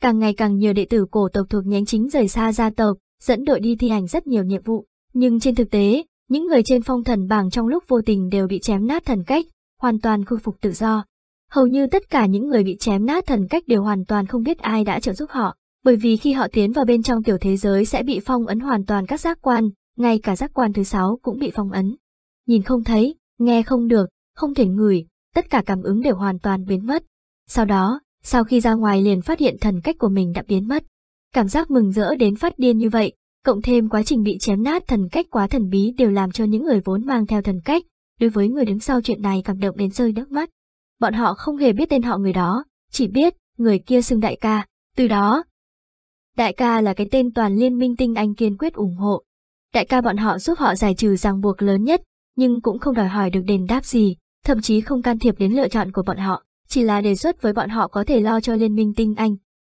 Càng ngày càng nhiều đệ tử cổ tộc thuộc nhánh chính rời xa gia tộc, dẫn đội đi thi hành rất nhiều nhiệm vụ. Nhưng trên thực tế, những người trên phong thần bảng trong lúc vô tình đều bị chém nát thần cách, hoàn toàn khôi phục tự do. Hầu như tất cả những người bị chém nát thần cách đều hoàn toàn không biết ai đã trợ giúp họ, bởi vì khi họ tiến vào bên trong tiểu thế giới sẽ bị phong ấn hoàn toàn các giác quan, ngay cả giác quan thứ sáu cũng bị phong ấn nhìn không thấy, nghe không được, không thể ngửi, tất cả cảm ứng đều hoàn toàn biến mất. Sau đó, sau khi ra ngoài liền phát hiện thần cách của mình đã biến mất. Cảm giác mừng rỡ đến phát điên như vậy, cộng thêm quá trình bị chém nát thần cách quá thần bí đều làm cho những người vốn mang theo thần cách, đối với người đứng sau chuyện này cảm động đến rơi nước mắt. Bọn họ không hề biết tên họ người đó, chỉ biết người kia xưng đại ca, từ đó. Đại ca là cái tên toàn liên minh tinh anh kiên quyết ủng hộ. Đại ca bọn họ giúp họ giải trừ ràng buộc lớn nhất, nhưng cũng không đòi hỏi được đền đáp gì, thậm chí không can thiệp đến lựa chọn của bọn họ, chỉ là đề xuất với bọn họ có thể lo cho Liên minh Tinh Anh.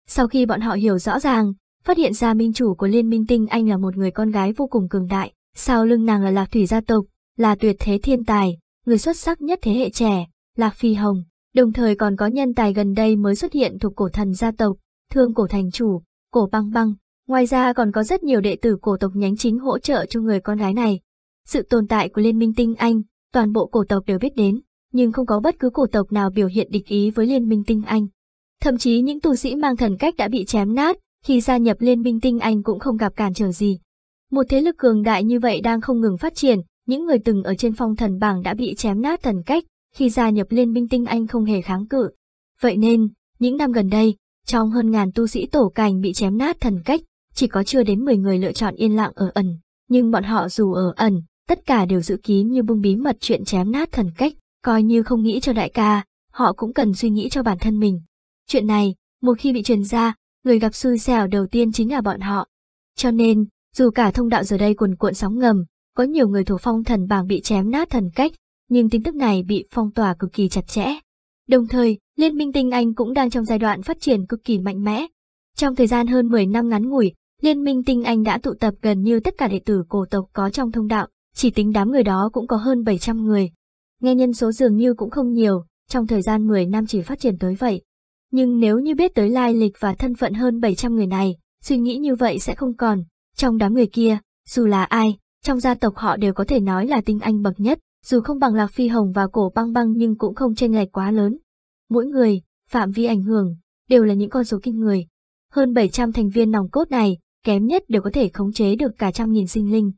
Sau khi bọn họ hiểu rõ ràng, phát hiện ra minh chủ của Liên minh Tinh Anh là một người con gái vô cùng cường đại, sau lưng nàng là Lạc Thủy gia tộc, là tuyệt thế thiên tài, người xuất sắc nhất thế hệ trẻ, Lạc Phi Hồng, đồng thời còn có nhân tài gần đây mới xuất hiện thuộc cổ thần gia tộc, thương cổ thành chủ, cổ băng băng. Ngoài ra còn có rất nhiều đệ tử cổ tộc nhánh chính hỗ trợ cho người con gái này, sự tồn tại của Liên minh tinh Anh, toàn bộ cổ tộc đều biết đến, nhưng không có bất cứ cổ tộc nào biểu hiện địch ý với Liên minh tinh Anh. Thậm chí những tu sĩ mang thần cách đã bị chém nát, khi gia nhập Liên minh tinh Anh cũng không gặp cản trở gì. Một thế lực cường đại như vậy đang không ngừng phát triển, những người từng ở trên phong thần bảng đã bị chém nát thần cách, khi gia nhập Liên minh tinh Anh không hề kháng cự. Vậy nên, những năm gần đây, trong hơn ngàn tu sĩ tổ cảnh bị chém nát thần cách, chỉ có chưa đến 10 người lựa chọn yên lặng ở ẩn, nhưng bọn họ dù ở ẩn, tất cả đều giữ kín như bưng bí mật chuyện chém nát thần cách, coi như không nghĩ cho đại ca, họ cũng cần suy nghĩ cho bản thân mình. Chuyện này, một khi bị truyền ra, người gặp xui xẻo đầu tiên chính là bọn họ. Cho nên, dù cả thông đạo giờ đây cuồn cuộn sóng ngầm, có nhiều người thuộc phong thần bảng bị chém nát thần cách, nhưng tin tức này bị phong tỏa cực kỳ chặt chẽ. Đồng thời, Liên minh tinh Anh cũng đang trong giai đoạn phát triển cực kỳ mạnh mẽ. Trong thời gian hơn 10 năm ngắn ngủi, Liên minh tinh Anh đã tụ tập gần như tất cả đệ tử cổ tộc có trong thông đạo, chỉ tính đám người đó cũng có hơn 700 người. Nghe nhân số dường như cũng không nhiều, trong thời gian 10 năm chỉ phát triển tới vậy. Nhưng nếu như biết tới lai lịch và thân phận hơn 700 người này, suy nghĩ như vậy sẽ không còn. Trong đám người kia, dù là ai, trong gia tộc họ đều có thể nói là tinh anh bậc nhất, dù không bằng Lạc Phi Hồng và cổ băng băng nhưng cũng không chênh lệch quá lớn. Mỗi người, phạm vi ảnh hưởng, đều là những con số kinh người. Hơn 700 thành viên nòng cốt này, kém nhất đều có thể khống chế được cả trăm nghìn sinh linh.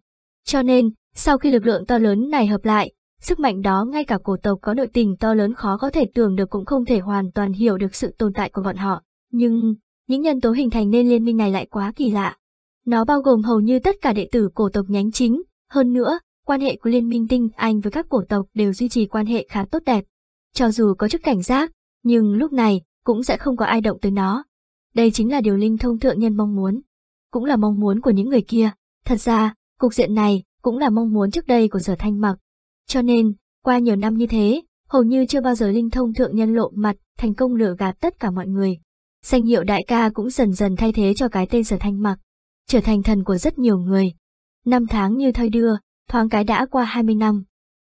Cho nên, sau khi lực lượng to lớn này hợp lại, sức mạnh đó ngay cả cổ tộc có nội tình to lớn khó có thể tưởng được cũng không thể hoàn toàn hiểu được sự tồn tại của bọn họ. Nhưng, những nhân tố hình thành nên liên minh này lại quá kỳ lạ. Nó bao gồm hầu như tất cả đệ tử cổ tộc nhánh chính, hơn nữa, quan hệ của liên minh tinh Anh với các cổ tộc đều duy trì quan hệ khá tốt đẹp. Cho dù có chút cảnh giác, nhưng lúc này cũng sẽ không có ai động tới nó. Đây chính là điều linh thông thượng nhân mong muốn. Cũng là mong muốn của những người kia. Thật ra, cục diện này cũng là mong muốn trước đây của sở thanh mặc. Cho nên, qua nhiều năm như thế, hầu như chưa bao giờ Linh Thông Thượng Nhân lộ mặt, thành công lừa gạt tất cả mọi người. Danh hiệu đại ca cũng dần dần thay thế cho cái tên sở thanh mặc, trở thành thần của rất nhiều người. Năm tháng như thoi đưa, thoáng cái đã qua 20 năm.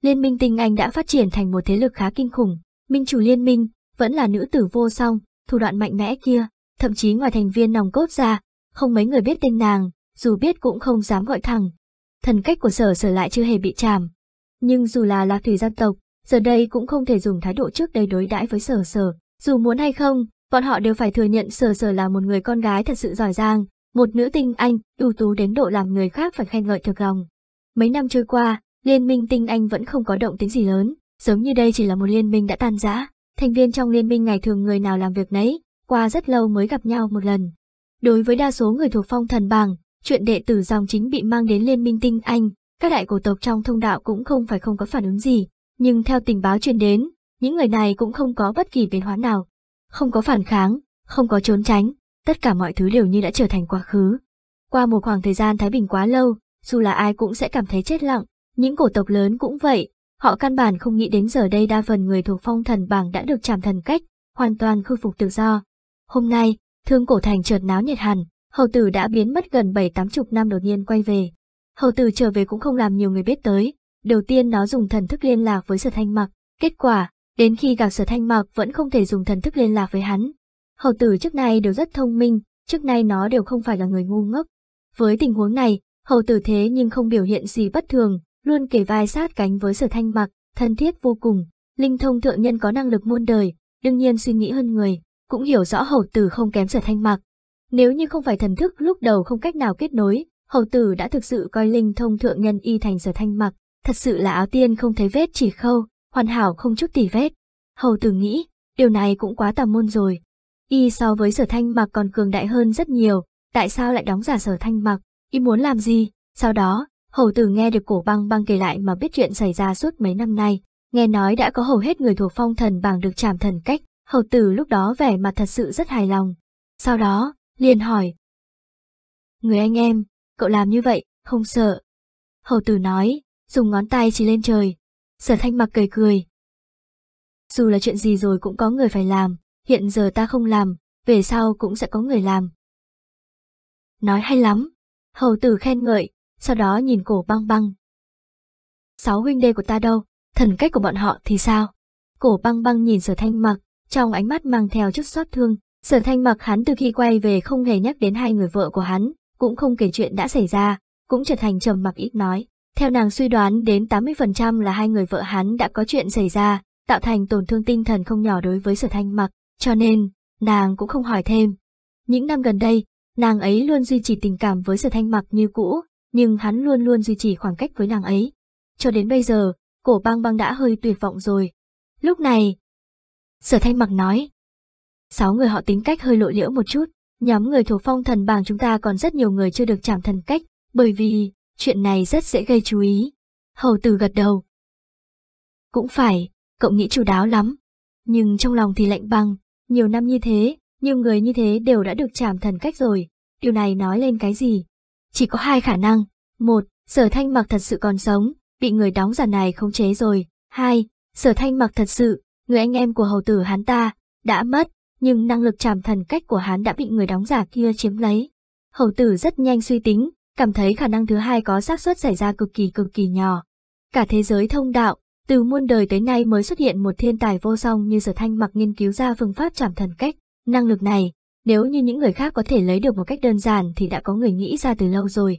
Liên minh tình Anh đã phát triển thành một thế lực khá kinh khủng, minh chủ liên minh, vẫn là nữ tử vô song, thủ đoạn mạnh mẽ kia, thậm chí ngoài thành viên nòng cốt ra, không mấy người biết tên nàng, dù biết cũng không dám gọi thẳng, thần cách của sở sở lại chưa hề bị chàm. Nhưng dù là lạc thủy gia tộc, giờ đây cũng không thể dùng thái độ trước đây đối đãi với sở sở. Dù muốn hay không, bọn họ đều phải thừa nhận sở sở là một người con gái thật sự giỏi giang, một nữ tinh anh, đủ tú đến độ làm người khác phải khen ngợi thực lòng. Mấy năm trôi qua, liên minh tinh anh vẫn không có động tính gì lớn, giống như đây chỉ là một liên minh đã tan rã. Thành viên trong liên minh ngày thường người nào làm việc nấy, qua rất lâu mới gặp nhau một lần. Đối với đa số người thuộc phong thần bảng, chuyện đệ tử dòng chính bị mang đến Liên minh tinh Anh, các đại cổ tộc trong thông đạo cũng không phải không có phản ứng gì, nhưng theo tình báo truyền đến, những người này cũng không có bất kỳ biến hóa nào. Không có phản kháng, không có trốn tránh, tất cả mọi thứ đều như đã trở thành quá khứ. Qua một khoảng thời gian thái bình quá lâu, dù là ai cũng sẽ cảm thấy chết lặng, những cổ tộc lớn cũng vậy, họ căn bản không nghĩ đến giờ đây đa phần người thuộc phong thần bảng đã được chạm thần cách, hoàn toàn khôi phục tự do. Hôm nay, thương cổ thành chợt náo nhiệt hẳn, hầu tử đã biến mất gần bảy tám chục năm đột nhiên quay về. Hầu tử trở về cũng không làm nhiều người biết tới, đầu tiên nó dùng thần thức liên lạc với sở thanh mặc, kết quả, đến khi gặp sở thanh mặc vẫn không thể dùng thần thức liên lạc với hắn. Hầu tử trước nay đều rất thông minh, trước nay nó đều không phải là người ngu ngốc. Với tình huống này, hầu tử thế nhưng không biểu hiện gì bất thường, luôn kể vai sát cánh với sở thanh mặc, thân thiết vô cùng, linh thông thượng nhân có năng lực muôn đời, đương nhiên suy nghĩ hơn người, cũng hiểu rõ hầu tử không kém sở thanh mặc, nếu như không phải thần thức lúc đầu không cách nào kết nối, hầu tử đã thực sự coi linh thông thượng nhân y thành sở thanh mặc, thật sự là áo tiên không thấy vết chỉ khâu, hoàn hảo không chút tỉ vết. Hầu tử nghĩ, điều này cũng quá tà môn rồi. Y so với sở thanh mặc còn cường đại hơn rất nhiều, tại sao lại đóng giả sở thanh mặc, y muốn làm gì? Sau đó, hầu tử nghe được cổ băng băng kể lại mà biết chuyện xảy ra suốt mấy năm nay, nghe nói đã có hầu hết người thuộc phong thần bảng được trảm thần cách, hầu tử lúc đó vẻ mặt thật sự rất hài lòng. Sau đó, liền hỏi. Người anh em, cậu làm như vậy, không sợ. Hầu tử nói, dùng ngón tay chỉ lên trời. Sở thanh mặc cười cười. Dù là chuyện gì rồi cũng có người phải làm, hiện giờ ta không làm, về sau cũng sẽ có người làm. Nói hay lắm, hầu tử khen ngợi, sau đó nhìn cổ băng băng. Sáu huynh đệ của ta đâu, thần cách của bọn họ thì sao? Cổ băng băng nhìn sở thanh mặc, trong ánh mắt mang theo chút xót thương, Sở thanh mặc hắn từ khi quay về không hề nhắc đến hai người vợ của hắn, cũng không kể chuyện đã xảy ra, cũng trở thành trầm mặc ít nói. Theo nàng suy đoán đến 80% là hai người vợ hắn đã có chuyện xảy ra, tạo thành tổn thương tinh thần không nhỏ đối với sở thanh mặc, cho nên, nàng cũng không hỏi thêm. Những năm gần đây, nàng ấy luôn duy trì tình cảm với sở thanh mặc như cũ, nhưng hắn luôn luôn duy trì khoảng cách với nàng ấy. Cho đến bây giờ, cổ băng băng đã hơi tuyệt vọng rồi. Lúc này, sở thanh mặc nói, sáu người họ tính cách hơi lộ liễu một chút, nhóm người thuộc phong thần bảng chúng ta còn rất nhiều người chưa được chạm thần cách, bởi vì chuyện này rất dễ gây chú ý. Hầu tử gật đầu. Cũng phải, cậu nghĩ chủ đáo lắm, nhưng trong lòng thì lạnh băng, nhiều năm như thế, nhiều người như thế đều đã được chạm thần cách rồi, điều này nói lên cái gì? Chỉ có hai khả năng, một, sở thanh mặc thật sự còn sống, bị người đóng giả này khống chế rồi, hai, sở thanh mặc thật sự, người anh em của hầu tử hắn ta, đã mất, nhưng năng lực chàm thần cách của hắn đã bị người đóng giả kia chiếm lấy. Hầu tử rất nhanh suy tính, cảm thấy khả năng thứ hai có xác suất xảy ra cực kỳ cực kỳ nhỏ. Cả thế giới thông đạo, từ muôn đời tới nay mới xuất hiện một thiên tài vô song như Sở Thanh mặc nghiên cứu ra phương pháp chàm thần cách, năng lực này, nếu như những người khác có thể lấy được một cách đơn giản thì đã có người nghĩ ra từ lâu rồi.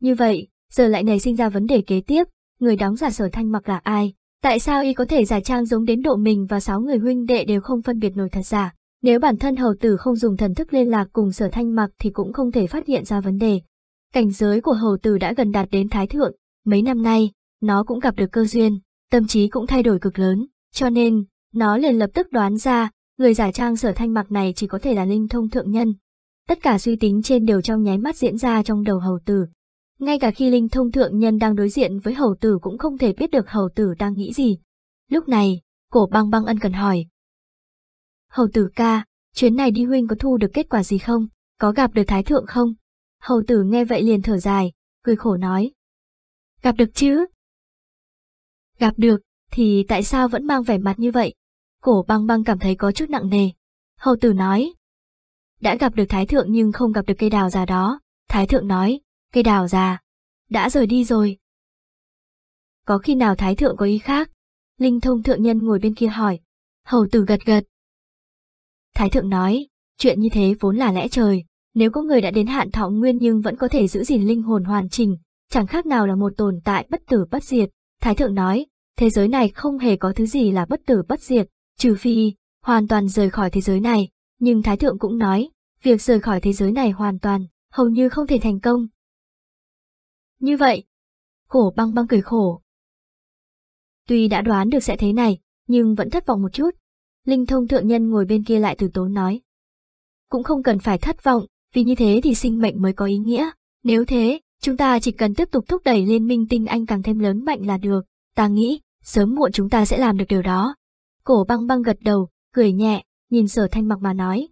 Như vậy, giờ lại này sinh ra vấn đề kế tiếp, người đóng giả Sở Thanh mặc là ai? Tại sao y có thể giả trang giống đến độ mình và sáu người huynh đệ đều không phân biệt nổi thật giả? Nếu bản thân hầu tử không dùng thần thức liên lạc cùng sở thanh mặc thì cũng không thể phát hiện ra vấn đề. Cảnh giới của hầu tử đã gần đạt đến thái thượng, mấy năm nay, nó cũng gặp được cơ duyên, tâm trí cũng thay đổi cực lớn, cho nên, nó liền lập tức đoán ra, người giả trang sở thanh mặc này chỉ có thể là linh thông thượng nhân. Tất cả suy tính trên đều trong nháy mắt diễn ra trong đầu hầu tử. Ngay cả khi linh thông thượng nhân đang đối diện với hầu tử cũng không thể biết được hầu tử đang nghĩ gì. Lúc này, cổ băng băng ân cần hỏi, Hầu tử ca, chuyến này đi huynh có thu được kết quả gì không? Có gặp được thái thượng không? Hầu tử nghe vậy liền thở dài, cười khổ nói. Gặp được chứ? Gặp được, thì tại sao vẫn mang vẻ mặt như vậy? Cổ băng băng cảm thấy có chút nặng nề. Hầu tử nói. Đã gặp được thái thượng nhưng không gặp được cây đào già đó. Thái thượng nói, cây đào già. Đã rời đi rồi. Có khi nào thái thượng có ý khác? Linh thông thượng nhân ngồi bên kia hỏi. Hầu tử gật gật, Thái thượng nói, chuyện như thế vốn là lẽ trời, nếu có người đã đến hạn thọ nguyên nhưng vẫn có thể giữ gìn linh hồn hoàn chỉnh, chẳng khác nào là một tồn tại bất tử bất diệt. Thái thượng nói, thế giới này không hề có thứ gì là bất tử bất diệt, trừ phi, hoàn toàn rời khỏi thế giới này, nhưng Thái thượng cũng nói, việc rời khỏi thế giới này hoàn toàn, hầu như không thể thành công. Như vậy, cổ băng băng cười khổ. Tuy đã đoán được sẽ thế này, nhưng vẫn thất vọng một chút, Linh thông thượng nhân ngồi bên kia lại từ tốn nói. Cũng không cần phải thất vọng, vì như thế thì sinh mệnh mới có ý nghĩa. Nếu thế, chúng ta chỉ cần tiếp tục thúc đẩy liên minh tinh anh càng thêm lớn mạnh là được. Ta nghĩ, sớm muộn chúng ta sẽ làm được điều đó. Cổ băng băng gật đầu, cười nhẹ, nhìn sở thanh mặc mà nói.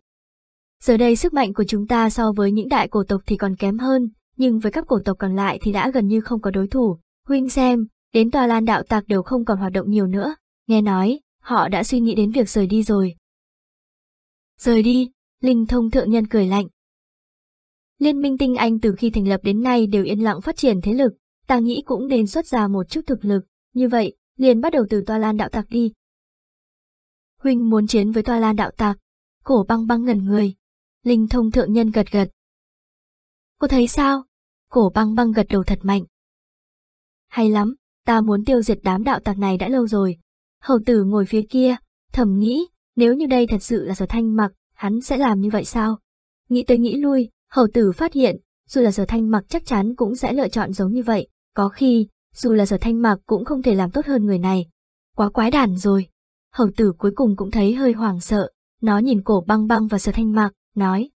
Giờ đây sức mạnh của chúng ta so với những đại cổ tộc thì còn kém hơn, nhưng với các cổ tộc còn lại thì đã gần như không có đối thủ. Huynh xem, đến tòa lan đạo tạc đều không còn hoạt động nhiều nữa. Nghe nói, họ đã suy nghĩ đến việc rời đi rồi. Rời đi, Linh Thông Thượng Nhân cười lạnh. Liên minh tinh anh từ khi thành lập đến nay đều yên lặng phát triển thế lực, ta nghĩ cũng nên xuất ra một chút thực lực, như vậy, liền bắt đầu từ toa lan đạo tạc đi. Huynh muốn chiến với toa lan đạo tạc, cổ băng băng ngẩn người. Linh Thông Thượng Nhân gật gật. Cô thấy sao? Cổ băng băng gật đầu thật mạnh. Hay lắm, ta muốn tiêu diệt đám đạo tạc này đã lâu rồi, Hầu tử ngồi phía kia, thầm nghĩ, nếu như đây thật sự là sở thanh mặc, hắn sẽ làm như vậy sao? Nghĩ tới nghĩ lui, hầu tử phát hiện, dù là sở thanh mặc chắc chắn cũng sẽ lựa chọn giống như vậy, có khi, dù là sở thanh mặc cũng không thể làm tốt hơn người này. Quá quái đản rồi. Hầu tử cuối cùng cũng thấy hơi hoảng sợ, nó nhìn cổ băng băng và sở thanh mặc, nói.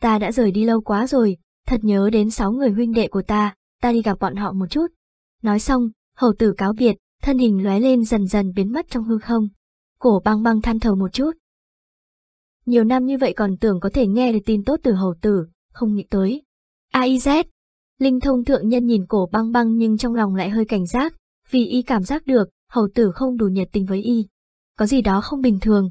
Ta đã rời đi lâu quá rồi, thật nhớ đến sáu người huynh đệ của ta, ta đi gặp bọn họ một chút. Nói xong, hầu tử cáo biệt, thân hình lóe lên dần dần biến mất trong hư không. Cổ băng băng than thở một chút. Nhiều năm như vậy còn tưởng có thể nghe được tin tốt từ hầu tử, không nghĩ tới. AIZ! Linh thông thượng nhân nhìn cổ băng băng nhưng trong lòng lại hơi cảnh giác, vì y cảm giác được, hầu tử không đủ nhiệt tình với y. Có gì đó không bình thường.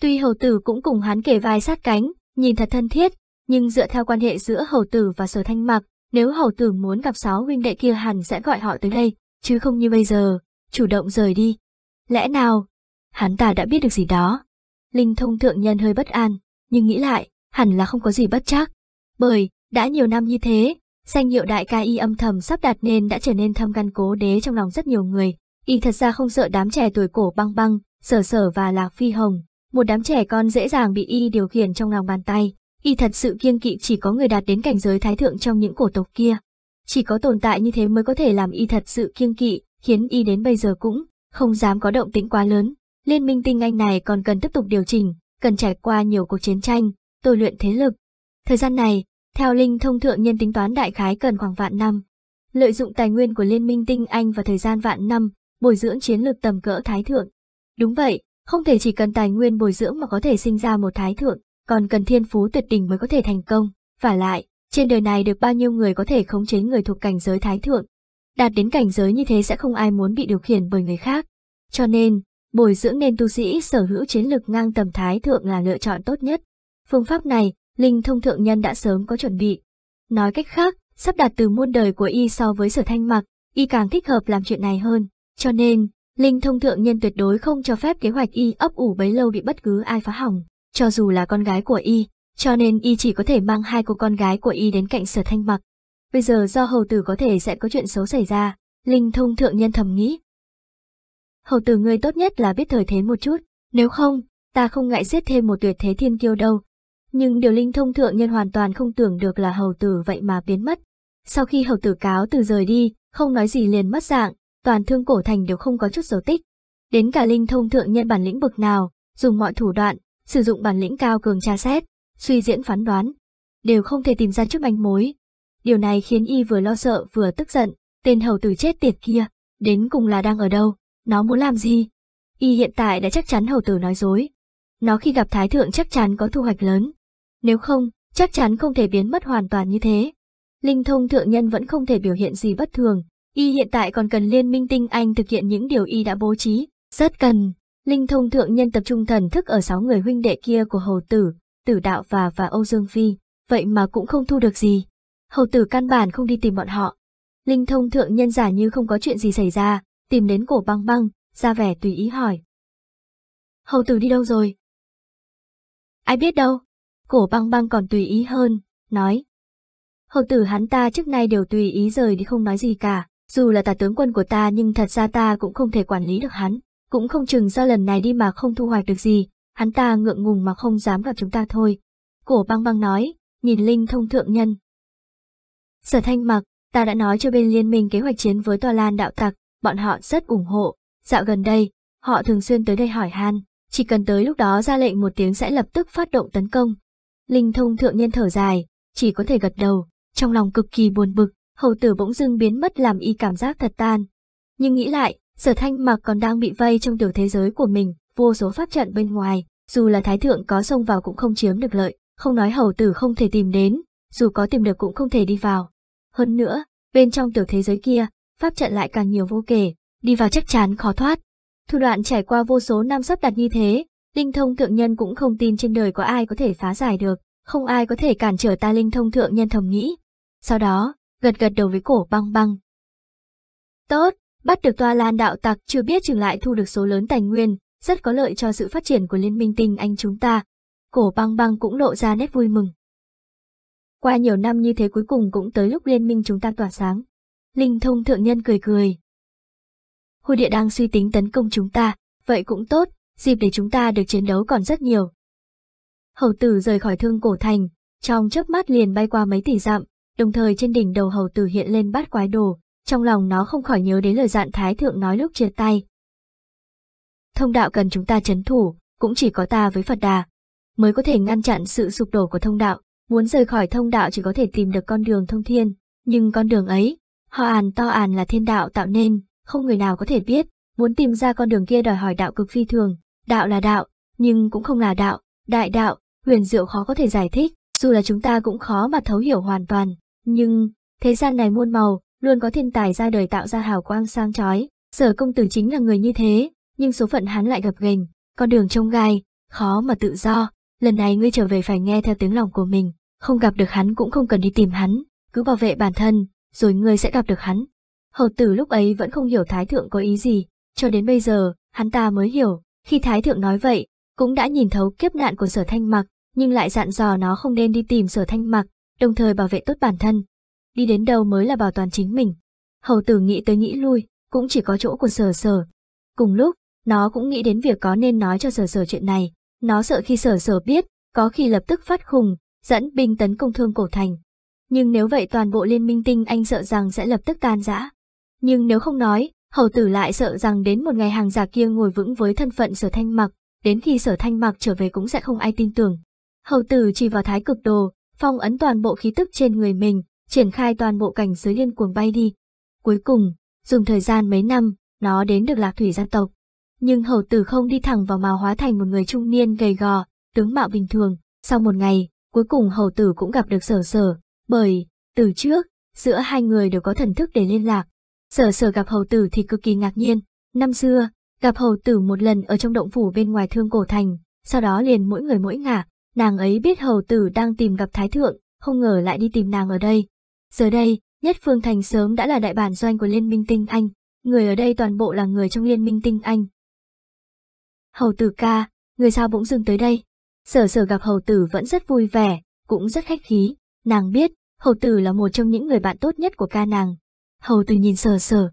Tuy hầu tử cũng cùng hắn kể vai sát cánh, nhìn thật thân thiết, nhưng dựa theo quan hệ giữa hầu tử và sở thanh mặc, nếu hầu tử muốn gặp sáu huynh đệ kia hẳn sẽ gọi họ tới đây, chứ không như bây giờ, chủ động rời đi. Lẽ nào, hắn ta đã biết được gì đó? Linh thông thượng nhân hơi bất an, nhưng nghĩ lại, hẳn là không có gì bất chắc. Bởi, đã nhiều năm như thế, danh hiệu đại ca y âm thầm sắp đặt nên đã trở nên thâm căn cố đế trong lòng rất nhiều người. Y thật ra không sợ đám trẻ tuổi cổ băng băng, sở sở và lạc phi hồng, một đám trẻ con dễ dàng bị y điều khiển trong lòng bàn tay. Y thật sự kiêng kỵ chỉ có người đạt đến cảnh giới thái thượng trong những cổ tộc kia. Chỉ có tồn tại như thế mới có thể làm y thật sự kiêng kỵ, khiến y đến bây giờ cũng không dám có động tĩnh quá lớn. Liên minh tinh anh này còn cần tiếp tục điều chỉnh, cần trải qua nhiều cuộc chiến tranh, tôi luyện thế lực. Thời gian này, theo linh thông thượng nhân tính toán đại khái cần khoảng vạn năm. Lợi dụng tài nguyên của liên minh tinh anh và thời gian vạn năm, bồi dưỡng chiến lược tầm cỡ thái thượng. Đúng vậy, không thể chỉ cần tài nguyên bồi dưỡng mà có thể sinh ra một thái thượng, còn cần thiên phú tuyệt đỉnh mới có thể thành công. Và lại, trên đời này được bao nhiêu người có thể khống chế người thuộc cảnh giới thái thượng, Đạt đến cảnh giới như thế sẽ không ai muốn bị điều khiển bởi người khác. Cho nên, bồi dưỡng nên tu sĩ sở hữu chiến lực ngang tầm thái thượng là lựa chọn tốt nhất. Phương pháp này, linh thông thượng nhân đã sớm có chuẩn bị. Nói cách khác, sắp đạt từ muôn đời của y so với sở thanh mặc, y càng thích hợp làm chuyện này hơn. Cho nên, linh thông thượng nhân tuyệt đối không cho phép kế hoạch y ấp ủ bấy lâu bị bất cứ ai phá hỏng, cho dù là con gái của y. Cho nên y chỉ có thể mang hai cô con gái của y đến cạnh sở thanh mặc bây giờ do hầu tử có thể sẽ có chuyện xấu xảy ra, linh thông thượng nhân thầm nghĩ. Hầu tử ngươi tốt nhất là biết thời thế một chút, nếu không, ta không ngại giết thêm một tuyệt thế thiên kiêu đâu. Nhưng điều linh thông thượng nhân hoàn toàn không tưởng được là hầu tử vậy mà biến mất. Sau khi hầu tử cáo từ rời đi, không nói gì liền mất dạng, toàn thương cổ thành đều không có chút dấu tích. Đến cả linh thông thượng nhân bản lĩnh bực nào, dùng mọi thủ đoạn, sử dụng bản lĩnh cao cường tra xét, suy diễn phán đoán, đều không thể tìm ra chút manh mối, Điều này khiến y vừa lo sợ vừa tức giận, tên hầu tử chết tiệt kia, đến cùng là đang ở đâu, nó muốn làm gì? Y hiện tại đã chắc chắn hầu tử nói dối. Nó khi gặp thái thượng chắc chắn có thu hoạch lớn. Nếu không, chắc chắn không thể biến mất hoàn toàn như thế. Linh thông thượng nhân vẫn không thể biểu hiện gì bất thường, y hiện tại còn cần liên minh tinh anh thực hiện những điều y đã bố trí, rất cần. Linh thông thượng nhân tập trung thần thức ở sáu người huynh đệ kia của hầu tử, tử đạo và và Âu Dương Phi, vậy mà cũng không thu được gì hầu tử căn bản không đi tìm bọn họ. Linh thông thượng nhân giả như không có chuyện gì xảy ra, tìm đến cổ băng băng, ra vẻ tùy ý hỏi. Hầu tử đi đâu rồi? Ai biết đâu? Cổ băng băng còn tùy ý hơn, nói. Hầu tử hắn ta trước nay đều tùy ý rời đi không nói gì cả, dù là tà tướng quân của ta nhưng thật ra ta cũng không thể quản lý được hắn, cũng không chừng do lần này đi mà không thu hoạch được gì, hắn ta ngượng ngùng mà không dám gặp chúng ta thôi. Cổ băng băng nói, nhìn Linh thông thượng nhân, Sở thanh mặc, ta đã nói cho bên liên minh kế hoạch chiến với tòa lan đạo tặc, bọn họ rất ủng hộ. Dạo gần đây, họ thường xuyên tới đây hỏi han, chỉ cần tới lúc đó ra lệnh một tiếng sẽ lập tức phát động tấn công. Linh thông thượng niên thở dài, chỉ có thể gật đầu, trong lòng cực kỳ buồn bực, hầu tử bỗng dưng biến mất làm y cảm giác thật tan. Nhưng nghĩ lại, sở thanh mặc còn đang bị vây trong tiểu thế giới của mình, vô số pháp trận bên ngoài, dù là thái thượng có xông vào cũng không chiếm được lợi, không nói hầu tử không thể tìm đến, dù có tìm được cũng không thể đi vào. Hơn nữa, bên trong tiểu thế giới kia, pháp trận lại càng nhiều vô kể, đi vào chắc chắn khó thoát. Thủ đoạn trải qua vô số năm sắp đặt như thế, linh thông thượng nhân cũng không tin trên đời có ai có thể phá giải được, không ai có thể cản trở ta linh thông thượng nhân thầm nghĩ. Sau đó, gật gật đầu với cổ băng băng. Tốt, bắt được toa lan đạo tặc chưa biết chừng lại thu được số lớn tài nguyên, rất có lợi cho sự phát triển của liên minh tinh anh chúng ta. Cổ băng băng cũng lộ ra nét vui mừng. Qua nhiều năm như thế cuối cùng cũng tới lúc liên minh chúng ta tỏa sáng. Linh thông thượng nhân cười cười. Hồ địa đang suy tính tấn công chúng ta, vậy cũng tốt, dịp để chúng ta được chiến đấu còn rất nhiều. Hầu tử rời khỏi thương cổ thành, trong chớp mắt liền bay qua mấy tỷ dặm, đồng thời trên đỉnh đầu hầu tử hiện lên bát quái đồ, trong lòng nó không khỏi nhớ đến lời dặn thái thượng nói lúc chia tay. Thông đạo cần chúng ta chấn thủ, cũng chỉ có ta với Phật Đà, mới có thể ngăn chặn sự sụp đổ của thông đạo. Muốn rời khỏi thông đạo chỉ có thể tìm được con đường thông thiên, nhưng con đường ấy, họ àn to àn là thiên đạo tạo nên, không người nào có thể biết, muốn tìm ra con đường kia đòi hỏi đạo cực phi thường, đạo là đạo, nhưng cũng không là đạo, đại đạo, huyền diệu khó có thể giải thích, dù là chúng ta cũng khó mà thấu hiểu hoàn toàn, nhưng, thế gian này muôn màu, luôn có thiên tài ra đời tạo ra hào quang sang chói, sở công tử chính là người như thế, nhưng số phận hắn lại gặp gành, con đường trông gai, khó mà tự do, lần này ngươi trở về phải nghe theo tiếng lòng của mình, không gặp được hắn cũng không cần đi tìm hắn, cứ bảo vệ bản thân, rồi ngươi sẽ gặp được hắn. Hầu tử lúc ấy vẫn không hiểu Thái Thượng có ý gì, cho đến bây giờ, hắn ta mới hiểu, khi Thái Thượng nói vậy, cũng đã nhìn thấu kiếp nạn của sở thanh mặc, nhưng lại dặn dò nó không nên đi tìm sở thanh mặc, đồng thời bảo vệ tốt bản thân. Đi đến đâu mới là bảo toàn chính mình. Hầu tử nghĩ tới nghĩ lui, cũng chỉ có chỗ của sở sở. Cùng lúc, nó cũng nghĩ đến việc có nên nói cho sở sở chuyện này. Nó sợ khi sở sở biết, có khi lập tức phát khùng, dẫn binh tấn công thương cổ thành. Nhưng nếu vậy toàn bộ liên minh tinh anh sợ rằng sẽ lập tức tan rã. Nhưng nếu không nói, hầu tử lại sợ rằng đến một ngày hàng giả kia ngồi vững với thân phận sở thanh mặc, đến khi sở thanh mặc trở về cũng sẽ không ai tin tưởng. Hầu tử chỉ vào thái cực đồ, phong ấn toàn bộ khí tức trên người mình, triển khai toàn bộ cảnh giới liên cuồng bay đi. Cuối cùng, dùng thời gian mấy năm, nó đến được lạc thủy gia tộc. Nhưng hầu tử không đi thẳng vào mà hóa thành một người trung niên gầy gò, tướng mạo bình thường. Sau một ngày, Cuối cùng hầu tử cũng gặp được sở sở, bởi, từ trước, giữa hai người đều có thần thức để liên lạc. Sở sở gặp hầu tử thì cực kỳ ngạc nhiên. Năm xưa, gặp hầu tử một lần ở trong động phủ bên ngoài thương cổ thành, sau đó liền mỗi người mỗi ngả, nàng ấy biết hầu tử đang tìm gặp thái thượng, không ngờ lại đi tìm nàng ở đây. Giờ đây, nhất phương thành sớm đã là đại bản doanh của Liên minh tinh Anh, người ở đây toàn bộ là người trong Liên minh tinh Anh. Hầu tử ca, người sao bỗng dừng tới đây? Sở sở gặp hầu tử vẫn rất vui vẻ, cũng rất khách khí, nàng biết, hầu tử là một trong những người bạn tốt nhất của ca nàng. Hầu tử nhìn sở sở.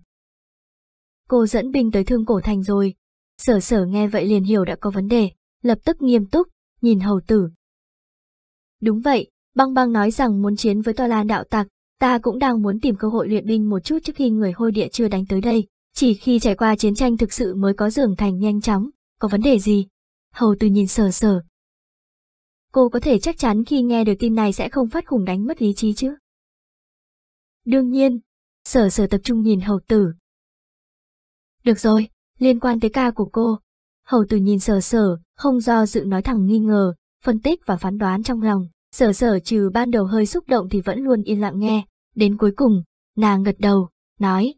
Cô dẫn binh tới thương cổ thành rồi. Sở sở nghe vậy liền hiểu đã có vấn đề, lập tức nghiêm túc, nhìn hầu tử. Đúng vậy, băng băng nói rằng muốn chiến với tòa lan đạo tặc, ta cũng đang muốn tìm cơ hội luyện binh một chút trước khi người hôi địa chưa đánh tới đây, chỉ khi trải qua chiến tranh thực sự mới có trưởng thành nhanh chóng, có vấn đề gì? Hầu Tử nhìn Sở Sở cô có thể chắc chắn khi nghe được tin này sẽ không phát khủng đánh mất lý trí chứ? Đương nhiên, sở sở tập trung nhìn hầu tử. Được rồi, liên quan tới ca của cô. Hầu tử nhìn sở sở, không do dự nói thẳng nghi ngờ, phân tích và phán đoán trong lòng. Sở sở trừ ban đầu hơi xúc động thì vẫn luôn yên lặng nghe, đến cuối cùng, nàng gật đầu, nói.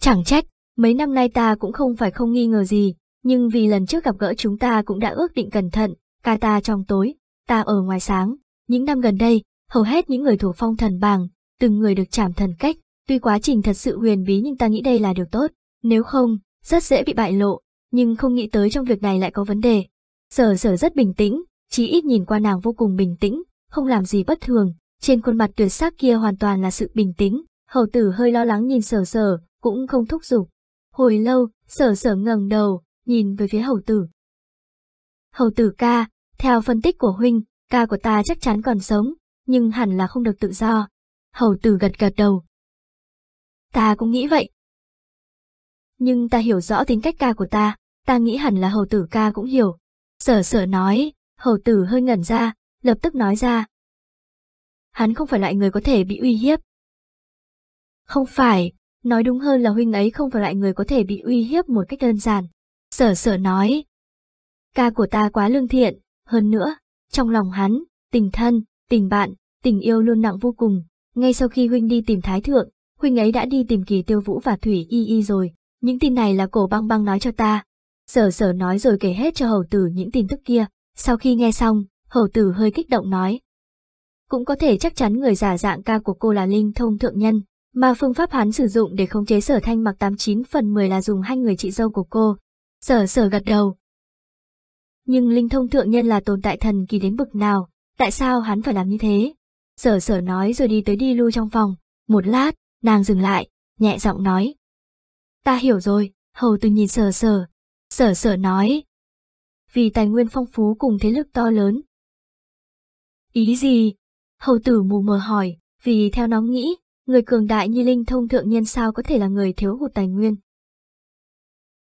Chẳng trách, mấy năm nay ta cũng không phải không nghi ngờ gì, nhưng vì lần trước gặp gỡ chúng ta cũng đã ước định cẩn thận, ca ta trong tối, ta ở ngoài sáng. Những năm gần đây, hầu hết những người thủ phong thần bảng, từng người được chạm thần cách, tuy quá trình thật sự huyền bí nhưng ta nghĩ đây là điều tốt, nếu không, rất dễ bị bại lộ, nhưng không nghĩ tới trong việc này lại có vấn đề. Sở sở rất bình tĩnh, chỉ ít nhìn qua nàng vô cùng bình tĩnh, không làm gì bất thường, trên khuôn mặt tuyệt sắc kia hoàn toàn là sự bình tĩnh, hầu tử hơi lo lắng nhìn sở sở, cũng không thúc giục. Hồi lâu, sở sở ngẩng đầu, nhìn về phía hầu tử. Hầu tử ca, theo phân tích của huynh, ca của ta chắc chắn còn sống, nhưng hẳn là không được tự do. Hầu tử gật gật đầu. Ta cũng nghĩ vậy. Nhưng ta hiểu rõ tính cách ca của ta, ta nghĩ hẳn là hầu tử ca cũng hiểu. Sở sở nói, hầu tử hơi ngẩn ra, lập tức nói ra. Hắn không phải loại người có thể bị uy hiếp. Không phải, nói đúng hơn là huynh ấy không phải loại người có thể bị uy hiếp một cách đơn giản. Sở sở nói. Ca của ta quá lương thiện, hơn nữa, trong lòng hắn, tình thân, tình bạn, tình yêu luôn nặng vô cùng. Ngay sau khi huynh đi tìm Thái Thượng, huynh ấy đã đi tìm kỳ tiêu vũ và Thủy Y Y rồi. Những tin này là cổ băng băng nói cho ta. Sở sở nói rồi kể hết cho hầu tử những tin tức kia. Sau khi nghe xong, hầu tử hơi kích động nói. Cũng có thể chắc chắn người giả dạng ca của cô là linh thông thượng nhân, mà phương pháp hắn sử dụng để khống chế sở thanh mặc 89 phần 10 là dùng hai người chị dâu của cô. Sở sở gật đầu, nhưng linh thông thượng nhân là tồn tại thần kỳ đến bực nào, tại sao hắn phải làm như thế? Sở sở nói rồi đi tới đi lui trong phòng, một lát, nàng dừng lại, nhẹ giọng nói. Ta hiểu rồi, hầu từ nhìn sở sở. Sở sở nói. Vì tài nguyên phong phú cùng thế lực to lớn. Ý gì? Hầu tử mù mờ hỏi, vì theo nó nghĩ, người cường đại như linh thông thượng nhân sao có thể là người thiếu hụt tài nguyên.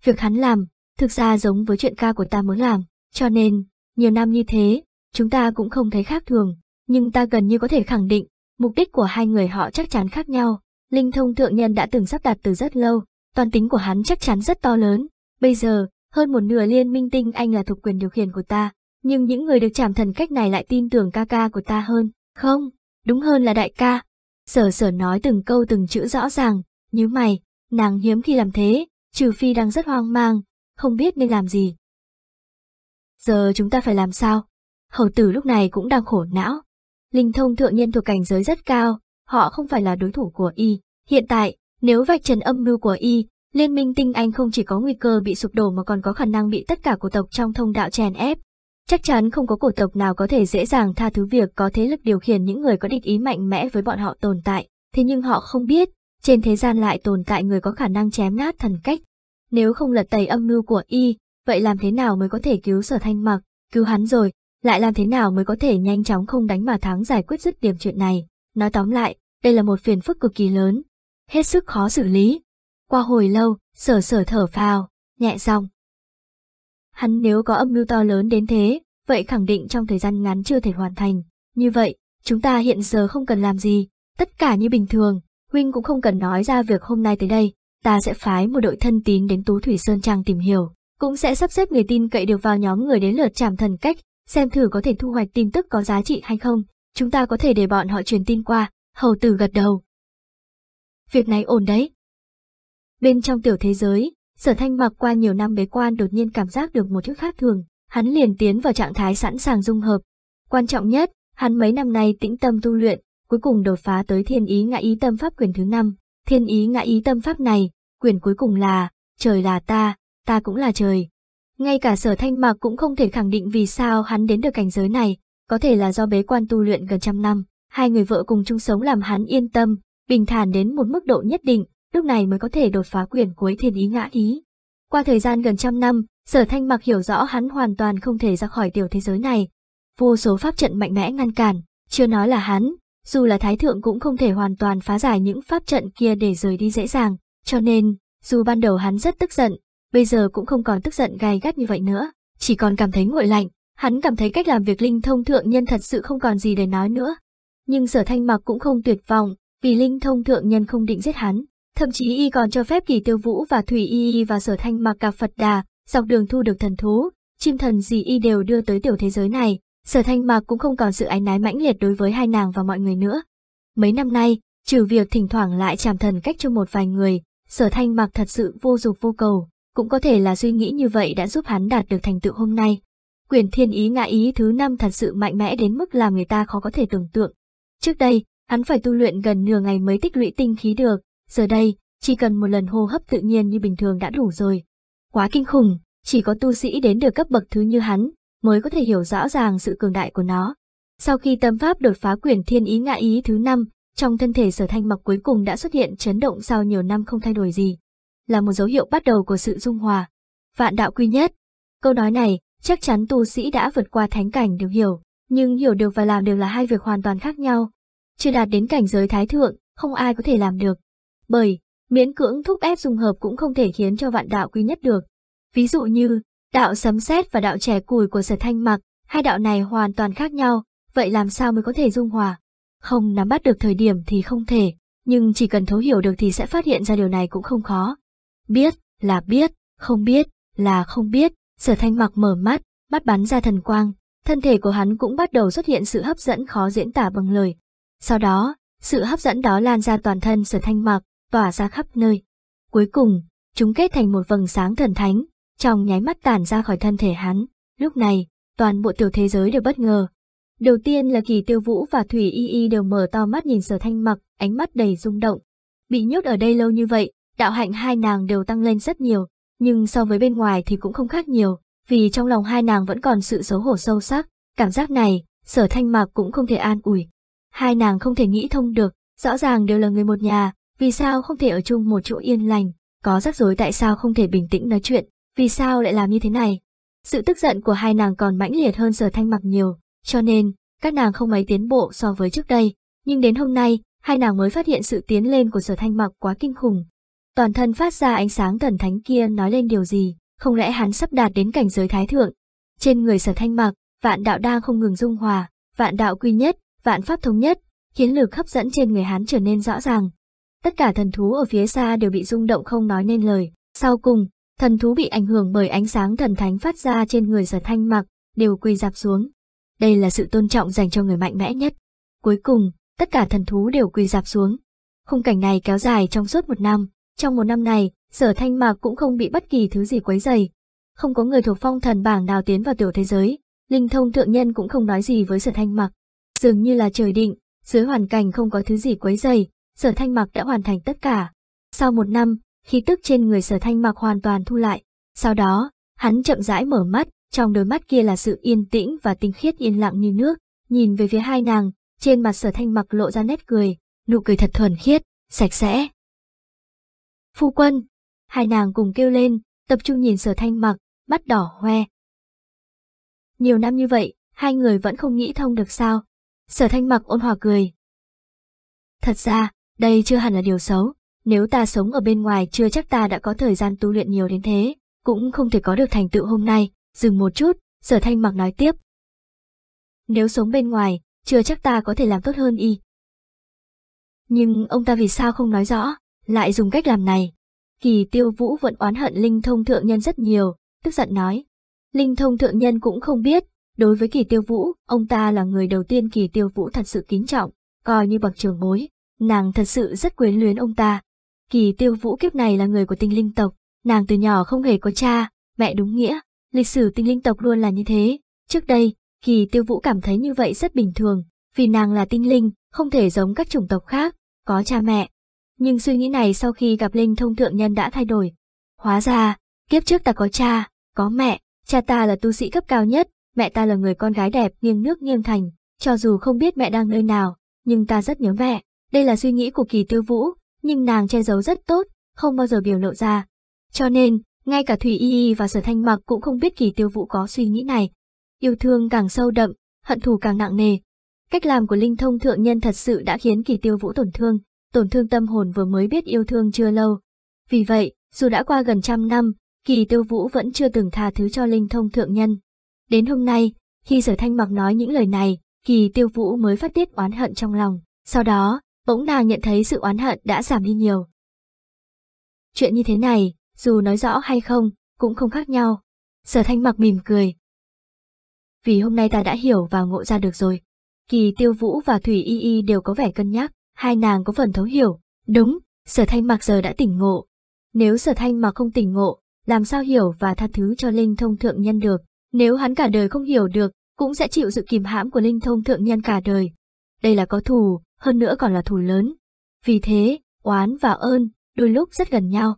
Việc hắn làm, thực ra giống với chuyện ca của ta muốn làm. Cho nên, nhiều năm như thế, chúng ta cũng không thấy khác thường, nhưng ta gần như có thể khẳng định, mục đích của hai người họ chắc chắn khác nhau. Linh thông thượng nhân đã từng sắp đặt từ rất lâu, toàn tính của hắn chắc chắn rất to lớn. Bây giờ, hơn một nửa liên minh tinh anh là thuộc quyền điều khiển của ta, nhưng những người được chạm thần cách này lại tin tưởng ca ca của ta hơn, không, đúng hơn là đại ca. Sở sở nói từng câu từng chữ rõ ràng, như mày, nàng hiếm khi làm thế, trừ phi đang rất hoang mang, không biết nên làm gì. Giờ chúng ta phải làm sao? Hầu tử lúc này cũng đang khổ não. Linh thông thượng nhân thuộc cảnh giới rất cao, họ không phải là đối thủ của y. Hiện tại, nếu vạch trần âm mưu của y, liên minh tinh anh không chỉ có nguy cơ bị sụp đổ mà còn có khả năng bị tất cả cổ tộc trong thông đạo chèn ép. Chắc chắn không có cổ tộc nào có thể dễ dàng tha thứ việc có thế lực điều khiển những người có địch ý mạnh mẽ với bọn họ tồn tại, thế nhưng họ không biết, trên thế gian lại tồn tại người có khả năng chém nát thần cách. Nếu không lật tẩy âm mưu của y, vậy làm thế nào mới có thể cứu sở thanh mặc, cứu hắn rồi, lại làm thế nào mới có thể nhanh chóng không đánh mà thắng giải quyết dứt điểm chuyện này. Nói tóm lại, đây là một phiền phức cực kỳ lớn, hết sức khó xử lý. Qua hồi lâu, sở sở thở phào, nhẹ xong. Hắn nếu có âm mưu to lớn đến thế, vậy khẳng định trong thời gian ngắn chưa thể hoàn thành. Như vậy, chúng ta hiện giờ không cần làm gì, tất cả như bình thường, huynh cũng không cần nói ra việc hôm nay tới đây, ta sẽ phái một đội thân tín đến Tú Thủy Sơn Trang tìm hiểu cũng sẽ sắp xếp người tin cậy được vào nhóm người đến lượt trảm thần cách, xem thử có thể thu hoạch tin tức có giá trị hay không, chúng ta có thể để bọn họ truyền tin qua, hầu tử gật đầu. Việc này ổn đấy. Bên trong tiểu thế giới, sở thanh mặc qua nhiều năm bế quan đột nhiên cảm giác được một chút khác thường, hắn liền tiến vào trạng thái sẵn sàng dung hợp. Quan trọng nhất, hắn mấy năm nay tĩnh tâm tu luyện, cuối cùng đột phá tới thiên ý ngã ý tâm pháp quyền thứ năm. Thiên ý ngã ý tâm pháp này, quyền cuối cùng là, trời là ta, ta cũng là trời. Ngay cả sở thanh mạc cũng không thể khẳng định vì sao hắn đến được cảnh giới này, có thể là do bế quan tu luyện gần trăm năm, hai người vợ cùng chung sống làm hắn yên tâm, bình thản đến một mức độ nhất định, lúc này mới có thể đột phá quyền cuối thiên ý ngã ý. Qua thời gian gần trăm năm, sở thanh mặc hiểu rõ hắn hoàn toàn không thể ra khỏi tiểu thế giới này. Vô số pháp trận mạnh mẽ ngăn cản, chưa nói là hắn, dù là thái thượng cũng không thể hoàn toàn phá giải những pháp trận kia để rời đi dễ dàng, cho nên, dù ban đầu hắn rất tức giận, bây giờ cũng không còn tức giận gai gắt như vậy nữa, chỉ còn cảm thấy nguội lạnh, hắn cảm thấy cách làm việc linh thông thượng nhân thật sự không còn gì để nói nữa. Nhưng sở thanh mặc cũng không tuyệt vọng, vì linh thông thượng nhân không định giết hắn, thậm chí y còn cho phép kỳ tiêu vũ và thủy y y và sở thanh mặc cả Phật đà, dọc đường thu được thần thú, chim thần gì y đều đưa tới tiểu thế giới này, sở thanh mặc cũng không còn sự ái nái mãnh liệt đối với hai nàng và mọi người nữa. Mấy năm nay, trừ việc thỉnh thoảng lại chàm thần cách cho một vài người, sở thanh mặc thật sự vô dục vô cầu, cũng có thể là suy nghĩ như vậy đã giúp hắn đạt được thành tựu hôm nay. Quyền thiên ý ngã ý thứ năm thật sự mạnh mẽ đến mức làm người ta khó có thể tưởng tượng. Trước đây, hắn phải tu luyện gần nửa ngày mới tích lũy tinh khí được, giờ đây, chỉ cần một lần hô hấp tự nhiên như bình thường đã đủ rồi. Quá kinh khủng, chỉ có tu sĩ đến được cấp bậc thứ như hắn, mới có thể hiểu rõ ràng sự cường đại của nó. Sau khi tâm pháp đột phá quyền thiên ý ngã ý thứ năm, trong thân thể sở thanh mặc cuối cùng đã xuất hiện chấn động sau nhiều năm không thay đổi gì là một dấu hiệu bắt đầu của sự dung hòa. Vạn đạo quy nhất. Câu nói này, chắc chắn tu sĩ đã vượt qua thánh cảnh đều hiểu, nhưng hiểu được và làm đều là hai việc hoàn toàn khác nhau. Chưa đạt đến cảnh giới thái thượng, không ai có thể làm được. Bởi, miễn cưỡng thúc ép dung hợp cũng không thể khiến cho vạn đạo quy nhất được. Ví dụ như, đạo sấm sét và đạo trẻ cùi của sở thanh mặc, hai đạo này hoàn toàn khác nhau, vậy làm sao mới có thể dung hòa? Không nắm bắt được thời điểm thì không thể, nhưng chỉ cần thấu hiểu được thì sẽ phát hiện ra điều này cũng không khó biết là biết, không biết là không biết, sở thanh mặc mở mắt, mắt bắn ra thần quang, thân thể của hắn cũng bắt đầu xuất hiện sự hấp dẫn khó diễn tả bằng lời. Sau đó, sự hấp dẫn đó lan ra toàn thân sở thanh mặc, tỏa ra khắp nơi. Cuối cùng, chúng kết thành một vầng sáng thần thánh, trong nháy mắt tản ra khỏi thân thể hắn. Lúc này, toàn bộ tiểu thế giới đều bất ngờ. Đầu tiên là kỳ tiêu vũ và thủy y y đều mở to mắt nhìn sở thanh mặc, ánh mắt đầy rung động. Bị nhốt ở đây lâu như vậy, đạo hạnh hai nàng đều tăng lên rất nhiều, nhưng so với bên ngoài thì cũng không khác nhiều, vì trong lòng hai nàng vẫn còn sự xấu hổ sâu sắc, cảm giác này, sở thanh mạc cũng không thể an ủi. Hai nàng không thể nghĩ thông được, rõ ràng đều là người một nhà, vì sao không thể ở chung một chỗ yên lành, có rắc rối tại sao không thể bình tĩnh nói chuyện, vì sao lại làm như thế này. Sự tức giận của hai nàng còn mãnh liệt hơn sở thanh mặc nhiều, cho nên, các nàng không mấy tiến bộ so với trước đây, nhưng đến hôm nay, hai nàng mới phát hiện sự tiến lên của sở thanh mặc quá kinh khủng, Toàn thân phát ra ánh sáng thần thánh kia nói lên điều gì, không lẽ hắn sắp đạt đến cảnh giới thái thượng. Trên người sở thanh mặc, vạn đạo đang không ngừng dung hòa, vạn đạo quy nhất, vạn pháp thống nhất, khiến lực hấp dẫn trên người hắn trở nên rõ ràng. Tất cả thần thú ở phía xa đều bị rung động không nói nên lời. Sau cùng, thần thú bị ảnh hưởng bởi ánh sáng thần thánh phát ra trên người sở thanh mặc, đều quỳ dạp xuống. Đây là sự tôn trọng dành cho người mạnh mẽ nhất. Cuối cùng, tất cả thần thú đều quỳ dạp xuống. Khung cảnh này kéo dài trong suốt một năm, trong một năm này, sở thanh mạc cũng không bị bất kỳ thứ gì quấy dày. Không có người thuộc phong thần bảng nào tiến vào tiểu thế giới, linh thông thượng nhân cũng không nói gì với sở thanh mạc. Dường như là trời định, dưới hoàn cảnh không có thứ gì quấy dày, sở thanh mạc đã hoàn thành tất cả. Sau một năm, khí tức trên người sở thanh mạc hoàn toàn thu lại. Sau đó, hắn chậm rãi mở mắt, trong đôi mắt kia là sự yên tĩnh và tinh khiết yên lặng như nước, nhìn về phía hai nàng, trên mặt sở thanh mặc lộ ra nét cười, nụ cười thật thuần khiết, sạch sẽ. Phu quân! Hai nàng cùng kêu lên, tập trung nhìn sở thanh mặc, mắt đỏ hoe. Nhiều năm như vậy, hai người vẫn không nghĩ thông được sao. Sở thanh mặc ôn hòa cười. Thật ra, đây chưa hẳn là điều xấu. Nếu ta sống ở bên ngoài chưa chắc ta đã có thời gian tu luyện nhiều đến thế, cũng không thể có được thành tựu hôm nay. Dừng một chút, sở thanh mặc nói tiếp. Nếu sống bên ngoài, chưa chắc ta có thể làm tốt hơn y. Nhưng ông ta vì sao không nói rõ? lại dùng cách làm này. Kỳ tiêu vũ vẫn oán hận Linh Thông Thượng Nhân rất nhiều, tức giận nói. Linh Thông Thượng Nhân cũng không biết, đối với kỳ tiêu vũ, ông ta là người đầu tiên kỳ tiêu vũ thật sự kính trọng, coi như bậc trường bối, nàng thật sự rất quyến luyến ông ta. Kỳ tiêu vũ kiếp này là người của tinh linh tộc, nàng từ nhỏ không hề có cha, mẹ đúng nghĩa, lịch sử tinh linh tộc luôn là như thế. Trước đây, kỳ tiêu vũ cảm thấy như vậy rất bình thường, vì nàng là tinh linh, không thể giống các chủng tộc khác, có cha mẹ, nhưng suy nghĩ này sau khi gặp Linh Thông Thượng Nhân đã thay đổi. Hóa ra, kiếp trước ta có cha, có mẹ, cha ta là tu sĩ cấp cao nhất, mẹ ta là người con gái đẹp nghiêng nước nghiêng thành, cho dù không biết mẹ đang nơi nào, nhưng ta rất nhớ mẹ. Đây là suy nghĩ của kỳ tiêu vũ, nhưng nàng che giấu rất tốt, không bao giờ biểu lộ ra. Cho nên, ngay cả Thủy Y Y và Sở Thanh Mặc cũng không biết kỳ tiêu vũ có suy nghĩ này. Yêu thương càng sâu đậm, hận thù càng nặng nề. Cách làm của Linh Thông Thượng Nhân thật sự đã khiến kỳ tiêu vũ tổn thương tổn thương tâm hồn vừa mới biết yêu thương chưa lâu. Vì vậy, dù đã qua gần trăm năm, kỳ tiêu vũ vẫn chưa từng tha thứ cho linh thông thượng nhân. Đến hôm nay, khi sở thanh mặc nói những lời này, kỳ tiêu vũ mới phát tiết oán hận trong lòng. Sau đó, bỗng nàng nhận thấy sự oán hận đã giảm đi nhiều. Chuyện như thế này, dù nói rõ hay không, cũng không khác nhau. Sở thanh mặc mỉm cười. Vì hôm nay ta đã hiểu và ngộ ra được rồi. Kỳ tiêu vũ và Thủy Y Y đều có vẻ cân nhắc hai nàng có phần thấu hiểu, đúng, sở thanh mặc giờ đã tỉnh ngộ. Nếu sở thanh mà không tỉnh ngộ, làm sao hiểu và tha thứ cho linh thông thượng nhân được, nếu hắn cả đời không hiểu được, cũng sẽ chịu sự kìm hãm của linh thông thượng nhân cả đời. Đây là có thù, hơn nữa còn là thù lớn. Vì thế, oán và ơn, đôi lúc rất gần nhau.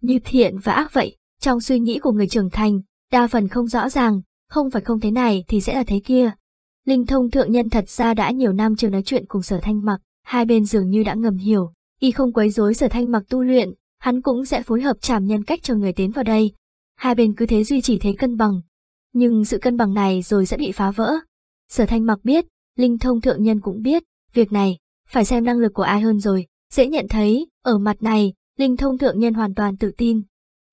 Như thiện và ác vậy, trong suy nghĩ của người trưởng thành, đa phần không rõ ràng, không phải không thế này thì sẽ là thế kia. Linh thông thượng nhân thật ra đã nhiều năm chưa nói chuyện cùng sở thanh mặc, hai bên dường như đã ngầm hiểu, y không quấy rối sở thanh mặc tu luyện, hắn cũng sẽ phối hợp trảm nhân cách cho người tiến vào đây. Hai bên cứ thế duy trì thế cân bằng. Nhưng sự cân bằng này rồi sẽ bị phá vỡ. Sở thanh mặc biết, linh thông thượng nhân cũng biết, việc này, phải xem năng lực của ai hơn rồi, dễ nhận thấy, ở mặt này, linh thông thượng nhân hoàn toàn tự tin.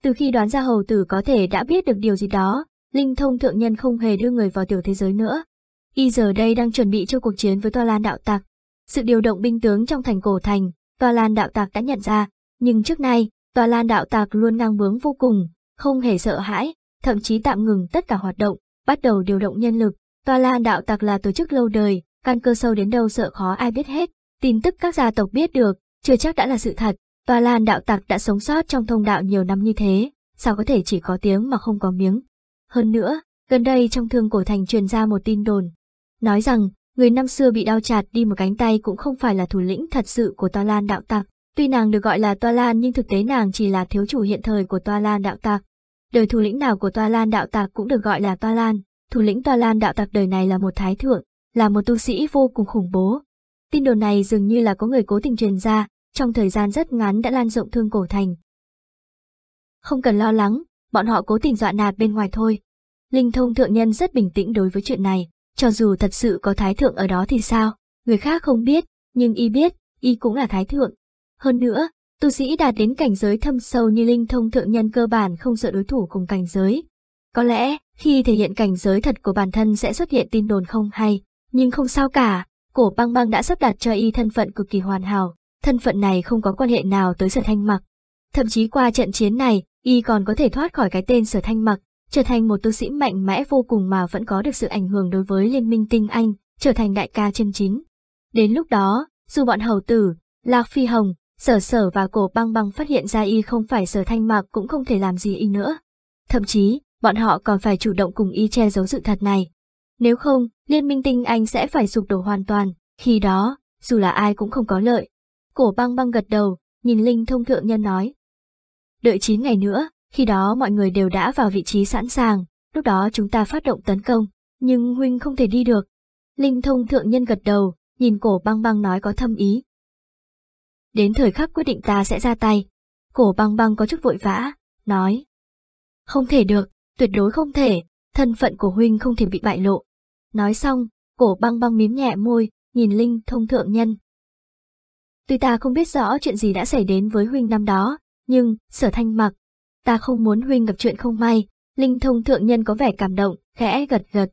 Từ khi đoán ra hầu tử có thể đã biết được điều gì đó, linh thông thượng nhân không hề đưa người vào tiểu thế giới nữa. Y giờ đây đang chuẩn bị cho cuộc chiến với toa lan đạo tặc, sự điều động binh tướng trong thành cổ thành, Tòa Lan Đạo Tạc đã nhận ra, nhưng trước nay, Tòa Lan Đạo Tạc luôn ngang bướng vô cùng, không hề sợ hãi, thậm chí tạm ngừng tất cả hoạt động, bắt đầu điều động nhân lực. Tòa Lan Đạo Tạc là tổ chức lâu đời, căn cơ sâu đến đâu sợ khó ai biết hết, tin tức các gia tộc biết được, chưa chắc đã là sự thật. Tòa Lan Đạo Tạc đã sống sót trong thông đạo nhiều năm như thế, sao có thể chỉ có tiếng mà không có miếng. Hơn nữa, gần đây trong thương cổ thành truyền ra một tin đồn, nói rằng người năm xưa bị đau chặt đi một cánh tay cũng không phải là thủ lĩnh thật sự của Toa Lan đạo tặc. Tuy nàng được gọi là Toa Lan nhưng thực tế nàng chỉ là thiếu chủ hiện thời của Toa Lan đạo tặc. Đời thủ lĩnh nào của Toa Lan đạo tặc cũng được gọi là Toa Lan. Thủ lĩnh Toa Lan đạo tặc đời này là một thái thượng, là một tu sĩ vô cùng khủng bố. Tin đồn này dường như là có người cố tình truyền ra, trong thời gian rất ngắn đã lan rộng thương cổ thành. Không cần lo lắng, bọn họ cố tình dọa nạt bên ngoài thôi. Linh thông thượng nhân rất bình tĩnh đối với chuyện này. Cho dù thật sự có thái thượng ở đó thì sao, người khác không biết, nhưng y biết, y cũng là thái thượng. Hơn nữa, tu sĩ đạt đến cảnh giới thâm sâu như linh thông thượng nhân cơ bản không sợ đối thủ cùng cảnh giới. Có lẽ, khi thể hiện cảnh giới thật của bản thân sẽ xuất hiện tin đồn không hay, nhưng không sao cả, cổ băng băng đã sắp đặt cho y thân phận cực kỳ hoàn hảo, thân phận này không có quan hệ nào tới sở thanh mặc. Thậm chí qua trận chiến này, y còn có thể thoát khỏi cái tên sở thanh mặc, trở thành một tu sĩ mạnh mẽ vô cùng mà vẫn có được sự ảnh hưởng đối với liên minh tinh anh, trở thành đại ca chân chính. Đến lúc đó, dù bọn hầu tử, Lạc Phi Hồng, Sở Sở và Cổ Băng Băng phát hiện ra y không phải Sở Thanh Mạc cũng không thể làm gì y nữa. Thậm chí, bọn họ còn phải chủ động cùng y che giấu sự thật này. Nếu không, liên minh tinh anh sẽ phải sụp đổ hoàn toàn, khi đó, dù là ai cũng không có lợi. Cổ Băng Băng gật đầu, nhìn Linh Thông Thượng Nhân nói. Đợi 9 ngày nữa, khi đó mọi người đều đã vào vị trí sẵn sàng, lúc đó chúng ta phát động tấn công, nhưng huynh không thể đi được. Linh thông thượng nhân gật đầu, nhìn cổ băng băng nói có thâm ý. Đến thời khắc quyết định ta sẽ ra tay. Cổ băng băng có chút vội vã, nói. Không thể được, tuyệt đối không thể, thân phận của huynh không thể bị bại lộ. Nói xong, cổ băng băng mím nhẹ môi, nhìn Linh thông thượng nhân. Tuy ta không biết rõ chuyện gì đã xảy đến với huynh năm đó, nhưng sở thanh mặc, ta không muốn huynh gặp chuyện không may, linh thông thượng nhân có vẻ cảm động, khẽ gật gật.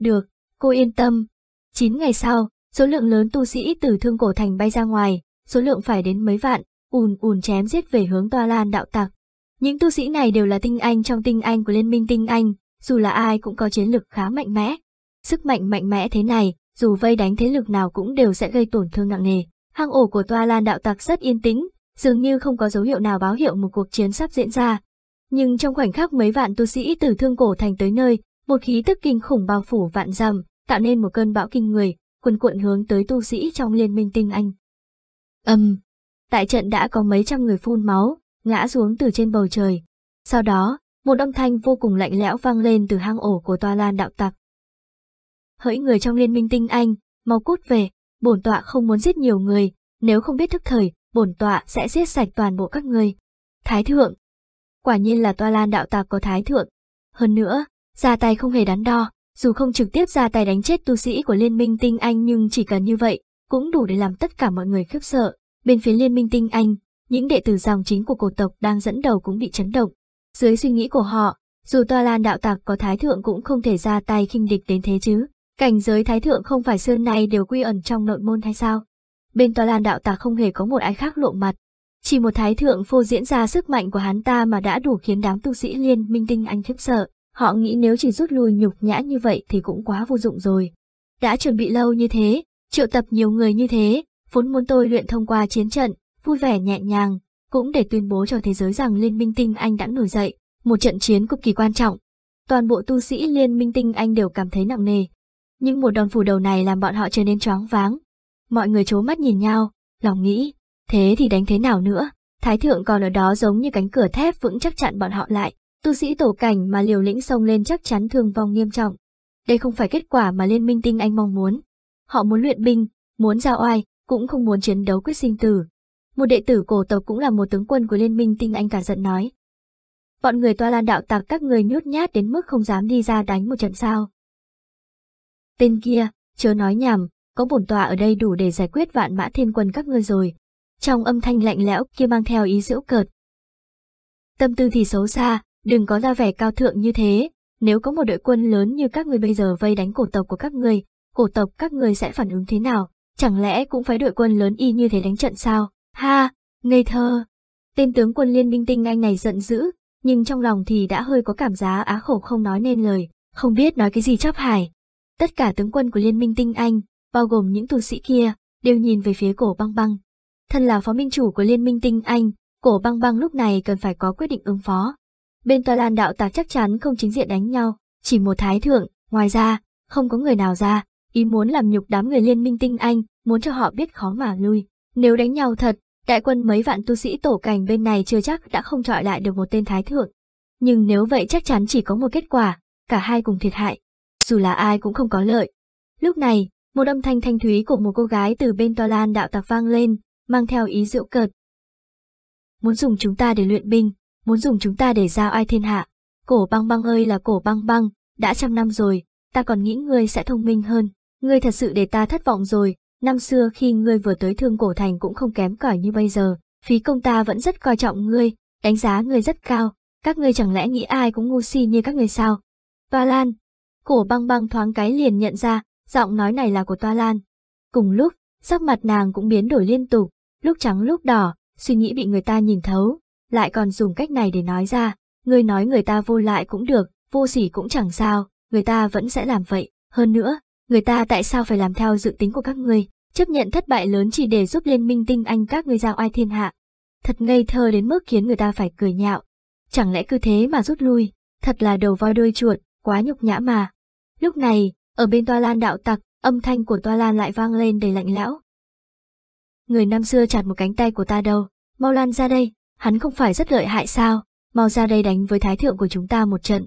Được, cô yên tâm. chín ngày sau, số lượng lớn tu sĩ từ thương cổ thành bay ra ngoài, số lượng phải đến mấy vạn, ùn ùn chém giết về hướng toa lan đạo tặc. Những tu sĩ này đều là tinh anh trong tinh anh của liên minh tinh anh, dù là ai cũng có chiến lực khá mạnh mẽ. Sức mạnh mạnh mẽ thế này, dù vây đánh thế lực nào cũng đều sẽ gây tổn thương nặng nề. Hang ổ của toa lan đạo tặc rất yên tĩnh, dường như không có dấu hiệu nào báo hiệu một cuộc chiến sắp diễn ra. Nhưng trong khoảnh khắc mấy vạn tu sĩ từ thương cổ thành tới nơi, một khí tức kinh khủng bao phủ vạn dầm, tạo nên một cơn bão kinh người, cuồn cuộn hướng tới tu sĩ trong liên minh tinh anh. Âm! Um, tại trận đã có mấy trăm người phun máu, ngã xuống từ trên bầu trời. Sau đó, một âm thanh vô cùng lạnh lẽo vang lên từ hang ổ của toa lan đạo tặc. Hỡi người trong liên minh tinh anh, mau cút về, bổn tọa không muốn giết nhiều người, nếu không biết thức thời, bổn tọa sẽ giết sạch toàn bộ các ngươi. Thái thượng. Quả nhiên là toa lan đạo tạp có thái thượng. Hơn nữa, ra tay không hề đắn đo, dù không trực tiếp ra tay đánh chết tu sĩ của liên minh tinh anh nhưng chỉ cần như vậy, cũng đủ để làm tất cả mọi người khiếp sợ. Bên phía liên minh tinh anh, những đệ tử dòng chính của cổ tộc đang dẫn đầu cũng bị chấn động. Dưới suy nghĩ của họ, dù toa lan đạo tạc có thái thượng cũng không thể ra tay khinh địch đến thế chứ. Cảnh giới thái thượng không phải xưa nay đều quy ẩn trong nội môn hay sao? bên tòa lan đạo tà không hề có một ai khác lộ mặt. Chỉ một thái thượng phô diễn ra sức mạnh của hắn ta mà đã đủ khiến đám tu sĩ liên minh tinh anh khiếp sợ. Họ nghĩ nếu chỉ rút lui nhục nhã như vậy thì cũng quá vô dụng rồi. Đã chuẩn bị lâu như thế, triệu tập nhiều người như thế, vốn muốn tôi luyện thông qua chiến trận, vui vẻ nhẹ nhàng, cũng để tuyên bố cho thế giới rằng liên minh tinh anh đã nổi dậy, một trận chiến cực kỳ quan trọng. Toàn bộ tu sĩ liên minh tinh anh đều cảm thấy nặng nề. Nhưng một đòn phủ đầu này làm bọn họ trở nên choáng váng, Mọi người chố mắt nhìn nhau, lòng nghĩ, thế thì đánh thế nào nữa, thái thượng còn ở đó giống như cánh cửa thép vững chắc chặn bọn họ lại, tu sĩ tổ cảnh mà liều lĩnh xông lên chắc chắn thương vong nghiêm trọng. Đây không phải kết quả mà liên minh tinh anh mong muốn. Họ muốn luyện binh, muốn giao oai, cũng không muốn chiến đấu quyết sinh tử. Một đệ tử cổ tộc cũng là một tướng quân của liên minh tinh anh cả giận nói. Bọn người toa lan đạo tặc các người nhút nhát đến mức không dám đi ra đánh một trận sao. Tên kia, chớ nói nhảm, có bổn tòa ở đây đủ để giải quyết vạn mã thiên quân các ngươi rồi. Trong âm thanh lạnh lẽo kia mang theo ý giễu cợt. Tâm tư thì xấu xa, đừng có ra vẻ cao thượng như thế, nếu có một đội quân lớn như các ngươi bây giờ vây đánh cổ tộc của các ngươi, cổ tộc các ngươi sẽ phản ứng thế nào, chẳng lẽ cũng phải đội quân lớn y như thế đánh trận sao? Ha, ngây thơ. Tên tướng quân liên minh tinh anh này giận dữ, nhưng trong lòng thì đã hơi có cảm giá á khẩu không nói nên lời, không biết nói cái gì chắp hải. Tất cả tướng quân của liên minh tinh anh bao gồm những tu sĩ kia, đều nhìn về phía cổ băng băng. Thân là phó minh chủ của Liên minh Tinh Anh, cổ băng băng lúc này cần phải có quyết định ứng phó. Bên tòa lan đạo tạc chắc chắn không chính diện đánh nhau, chỉ một thái thượng, ngoài ra, không có người nào ra, ý muốn làm nhục đám người Liên minh Tinh Anh, muốn cho họ biết khó mà lui. Nếu đánh nhau thật, đại quân mấy vạn tu sĩ tổ cảnh bên này chưa chắc đã không trọi lại được một tên thái thượng. Nhưng nếu vậy chắc chắn chỉ có một kết quả, cả hai cùng thiệt hại. Dù là ai cũng không có lợi. Lúc này, một âm thanh thanh thúy của một cô gái từ bên toa lan đạo tạc vang lên, mang theo ý rượu cợt. Muốn dùng chúng ta để luyện binh, muốn dùng chúng ta để giao ai thiên hạ. Cổ băng băng ơi là cổ băng băng, đã trăm năm rồi, ta còn nghĩ ngươi sẽ thông minh hơn. Ngươi thật sự để ta thất vọng rồi, năm xưa khi ngươi vừa tới thương cổ thành cũng không kém cỏi như bây giờ. Phí công ta vẫn rất coi trọng ngươi, đánh giá ngươi rất cao, các ngươi chẳng lẽ nghĩ ai cũng ngu si như các ngươi sao? Và Lan, cổ băng băng thoáng cái liền nhận ra, Giọng nói này là của Toa Lan. Cùng lúc, sắc mặt nàng cũng biến đổi liên tục, lúc trắng lúc đỏ, suy nghĩ bị người ta nhìn thấu, lại còn dùng cách này để nói ra, người nói người ta vô lại cũng được, vô sỉ cũng chẳng sao, người ta vẫn sẽ làm vậy, hơn nữa, người ta tại sao phải làm theo dự tính của các ngươi, chấp nhận thất bại lớn chỉ để giúp liên minh tinh anh các ngươi giao ai thiên hạ. Thật ngây thơ đến mức khiến người ta phải cười nhạo. Chẳng lẽ cứ thế mà rút lui, thật là đầu voi đôi chuột, quá nhục nhã mà. Lúc này, ở bên toa lan đạo tặc, âm thanh của toa lan lại vang lên đầy lạnh lão. Người năm xưa chặt một cánh tay của ta đâu, mau lan ra đây, hắn không phải rất lợi hại sao, mau ra đây đánh với thái thượng của chúng ta một trận.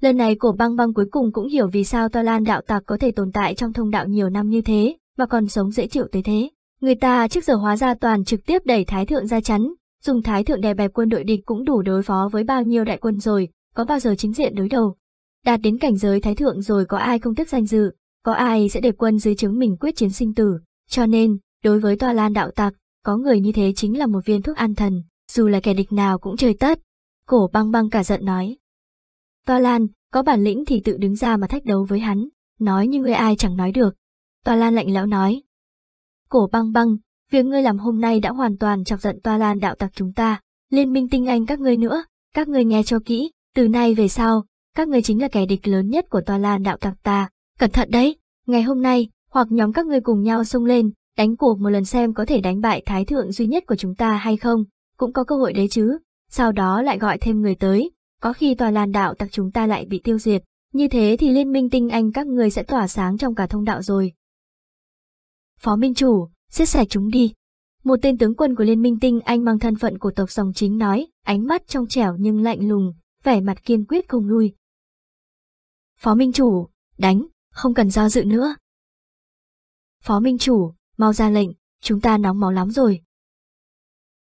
Lần này cổ băng băng cuối cùng cũng hiểu vì sao toa lan đạo tặc có thể tồn tại trong thông đạo nhiều năm như thế, mà còn sống dễ chịu tới thế. Người ta trước giờ hóa ra toàn trực tiếp đẩy thái thượng ra chắn, dùng thái thượng đè bẹp quân đội địch cũng đủ đối phó với bao nhiêu đại quân rồi, có bao giờ chính diện đối đầu, Đạt đến cảnh giới thái thượng rồi có ai không tiếc danh dự, có ai sẽ để quân dưới chứng mình quyết chiến sinh tử, cho nên, đối với tòa lan đạo tặc, có người như thế chính là một viên thuốc an thần, dù là kẻ địch nào cũng trời tất. Cổ băng băng cả giận nói. Tòa lan, có bản lĩnh thì tự đứng ra mà thách đấu với hắn, nói như ngươi ai chẳng nói được. Tòa lan lạnh lẽo nói. Cổ băng băng, việc ngươi làm hôm nay đã hoàn toàn chọc giận Tòa lan đạo tặc chúng ta, liên minh tinh anh các ngươi nữa, các ngươi nghe cho kỹ, từ nay về sau, các ngươi chính là kẻ địch lớn nhất của tòa lan đạo tạc ta. Cẩn thận đấy, ngày hôm nay, hoặc nhóm các ngươi cùng nhau xông lên, đánh cuộc một lần xem có thể đánh bại thái thượng duy nhất của chúng ta hay không, cũng có cơ hội đấy chứ. Sau đó lại gọi thêm người tới, có khi tòa lan đạo tặc chúng ta lại bị tiêu diệt, như thế thì liên minh tinh anh các ngươi sẽ tỏa sáng trong cả thông đạo rồi. Phó Minh Chủ, giết sạch chúng đi. Một tên tướng quân của Liên minh tinh anh mang thân phận của tộc dòng chính nói, ánh mắt trong trẻo nhưng lạnh lùng, vẻ mặt kiên quyết không lui, Phó Minh Chủ, đánh, không cần do dự nữa. Phó Minh Chủ, mau ra lệnh, chúng ta nóng máu lắm rồi.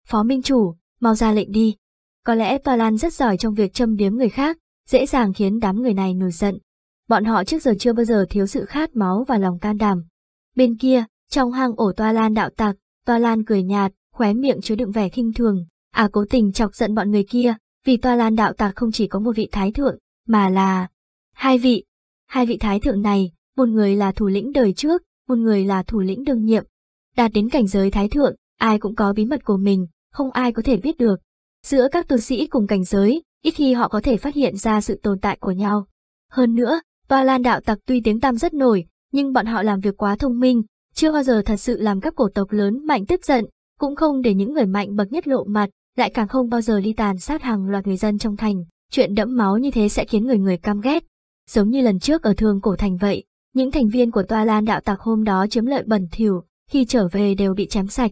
Phó Minh Chủ, mau ra lệnh đi. Có lẽ Lan rất giỏi trong việc châm biếm người khác, dễ dàng khiến đám người này nổi giận. Bọn họ trước giờ chưa bao giờ thiếu sự khát máu và lòng can đảm. Bên kia, trong hang ổ Toa Lan đạo tặc, Toa Lan cười nhạt, khóe miệng chứa đựng vẻ khinh thường, à cố tình chọc giận bọn người kia, vì Toa Lan đạo tặc không chỉ có một vị thái thượng, mà là Hai vị, hai vị thái thượng này, một người là thủ lĩnh đời trước, một người là thủ lĩnh đương nhiệm. Đạt đến cảnh giới thái thượng, ai cũng có bí mật của mình, không ai có thể biết được. Giữa các tu sĩ cùng cảnh giới, ít khi họ có thể phát hiện ra sự tồn tại của nhau. Hơn nữa, Ba Lan đạo tặc tuy tiếng tam rất nổi, nhưng bọn họ làm việc quá thông minh, chưa bao giờ thật sự làm các cổ tộc lớn mạnh tức giận, cũng không để những người mạnh bậc nhất lộ mặt, lại càng không bao giờ đi tàn sát hàng loạt người dân trong thành. Chuyện đẫm máu như thế sẽ khiến người người cam ghét, giống như lần trước ở thương cổ thành vậy, những thành viên của toa lan đạo tặc hôm đó chiếm lợi bẩn thỉu, khi trở về đều bị chém sạch.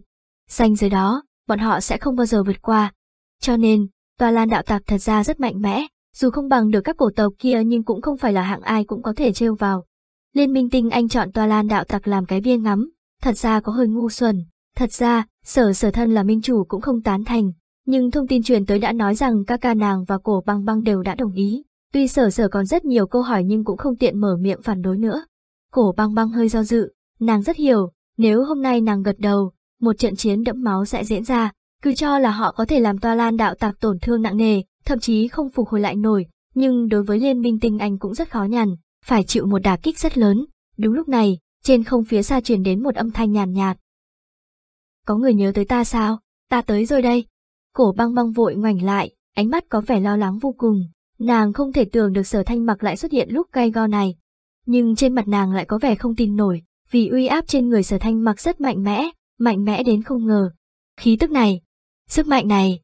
Xanh dưới đó, bọn họ sẽ không bao giờ vượt qua. Cho nên, toa lan đạo tặc thật ra rất mạnh mẽ, dù không bằng được các cổ tộc kia nhưng cũng không phải là hạng ai cũng có thể trêu vào. Liên minh tinh anh chọn toa lan đạo tặc làm cái bia ngắm, thật ra có hơi ngu xuẩn, thật ra, sở sở thân là minh chủ cũng không tán thành, nhưng thông tin truyền tới đã nói rằng ca ca nàng và cổ băng băng đều đã đồng ý. Tuy sở sở còn rất nhiều câu hỏi nhưng cũng không tiện mở miệng phản đối nữa. Cổ băng băng hơi do dự, nàng rất hiểu, nếu hôm nay nàng gật đầu, một trận chiến đẫm máu sẽ diễn ra, cứ cho là họ có thể làm toa lan đạo tạc tổn thương nặng nề, thậm chí không phục hồi lại nổi, nhưng đối với liên minh tinh anh cũng rất khó nhằn, phải chịu một đả kích rất lớn. Đúng lúc này, trên không phía xa truyền đến một âm thanh nhàn nhạt. Có người nhớ tới ta sao? Ta tới rồi đây. Cổ băng băng vội ngoảnh lại, ánh mắt có vẻ lo lắng vô cùng. Nàng không thể tưởng được sở thanh mặc lại xuất hiện lúc gay go này. Nhưng trên mặt nàng lại có vẻ không tin nổi, vì uy áp trên người sở thanh mặc rất mạnh mẽ, mạnh mẽ đến không ngờ. Khí tức này, sức mạnh này,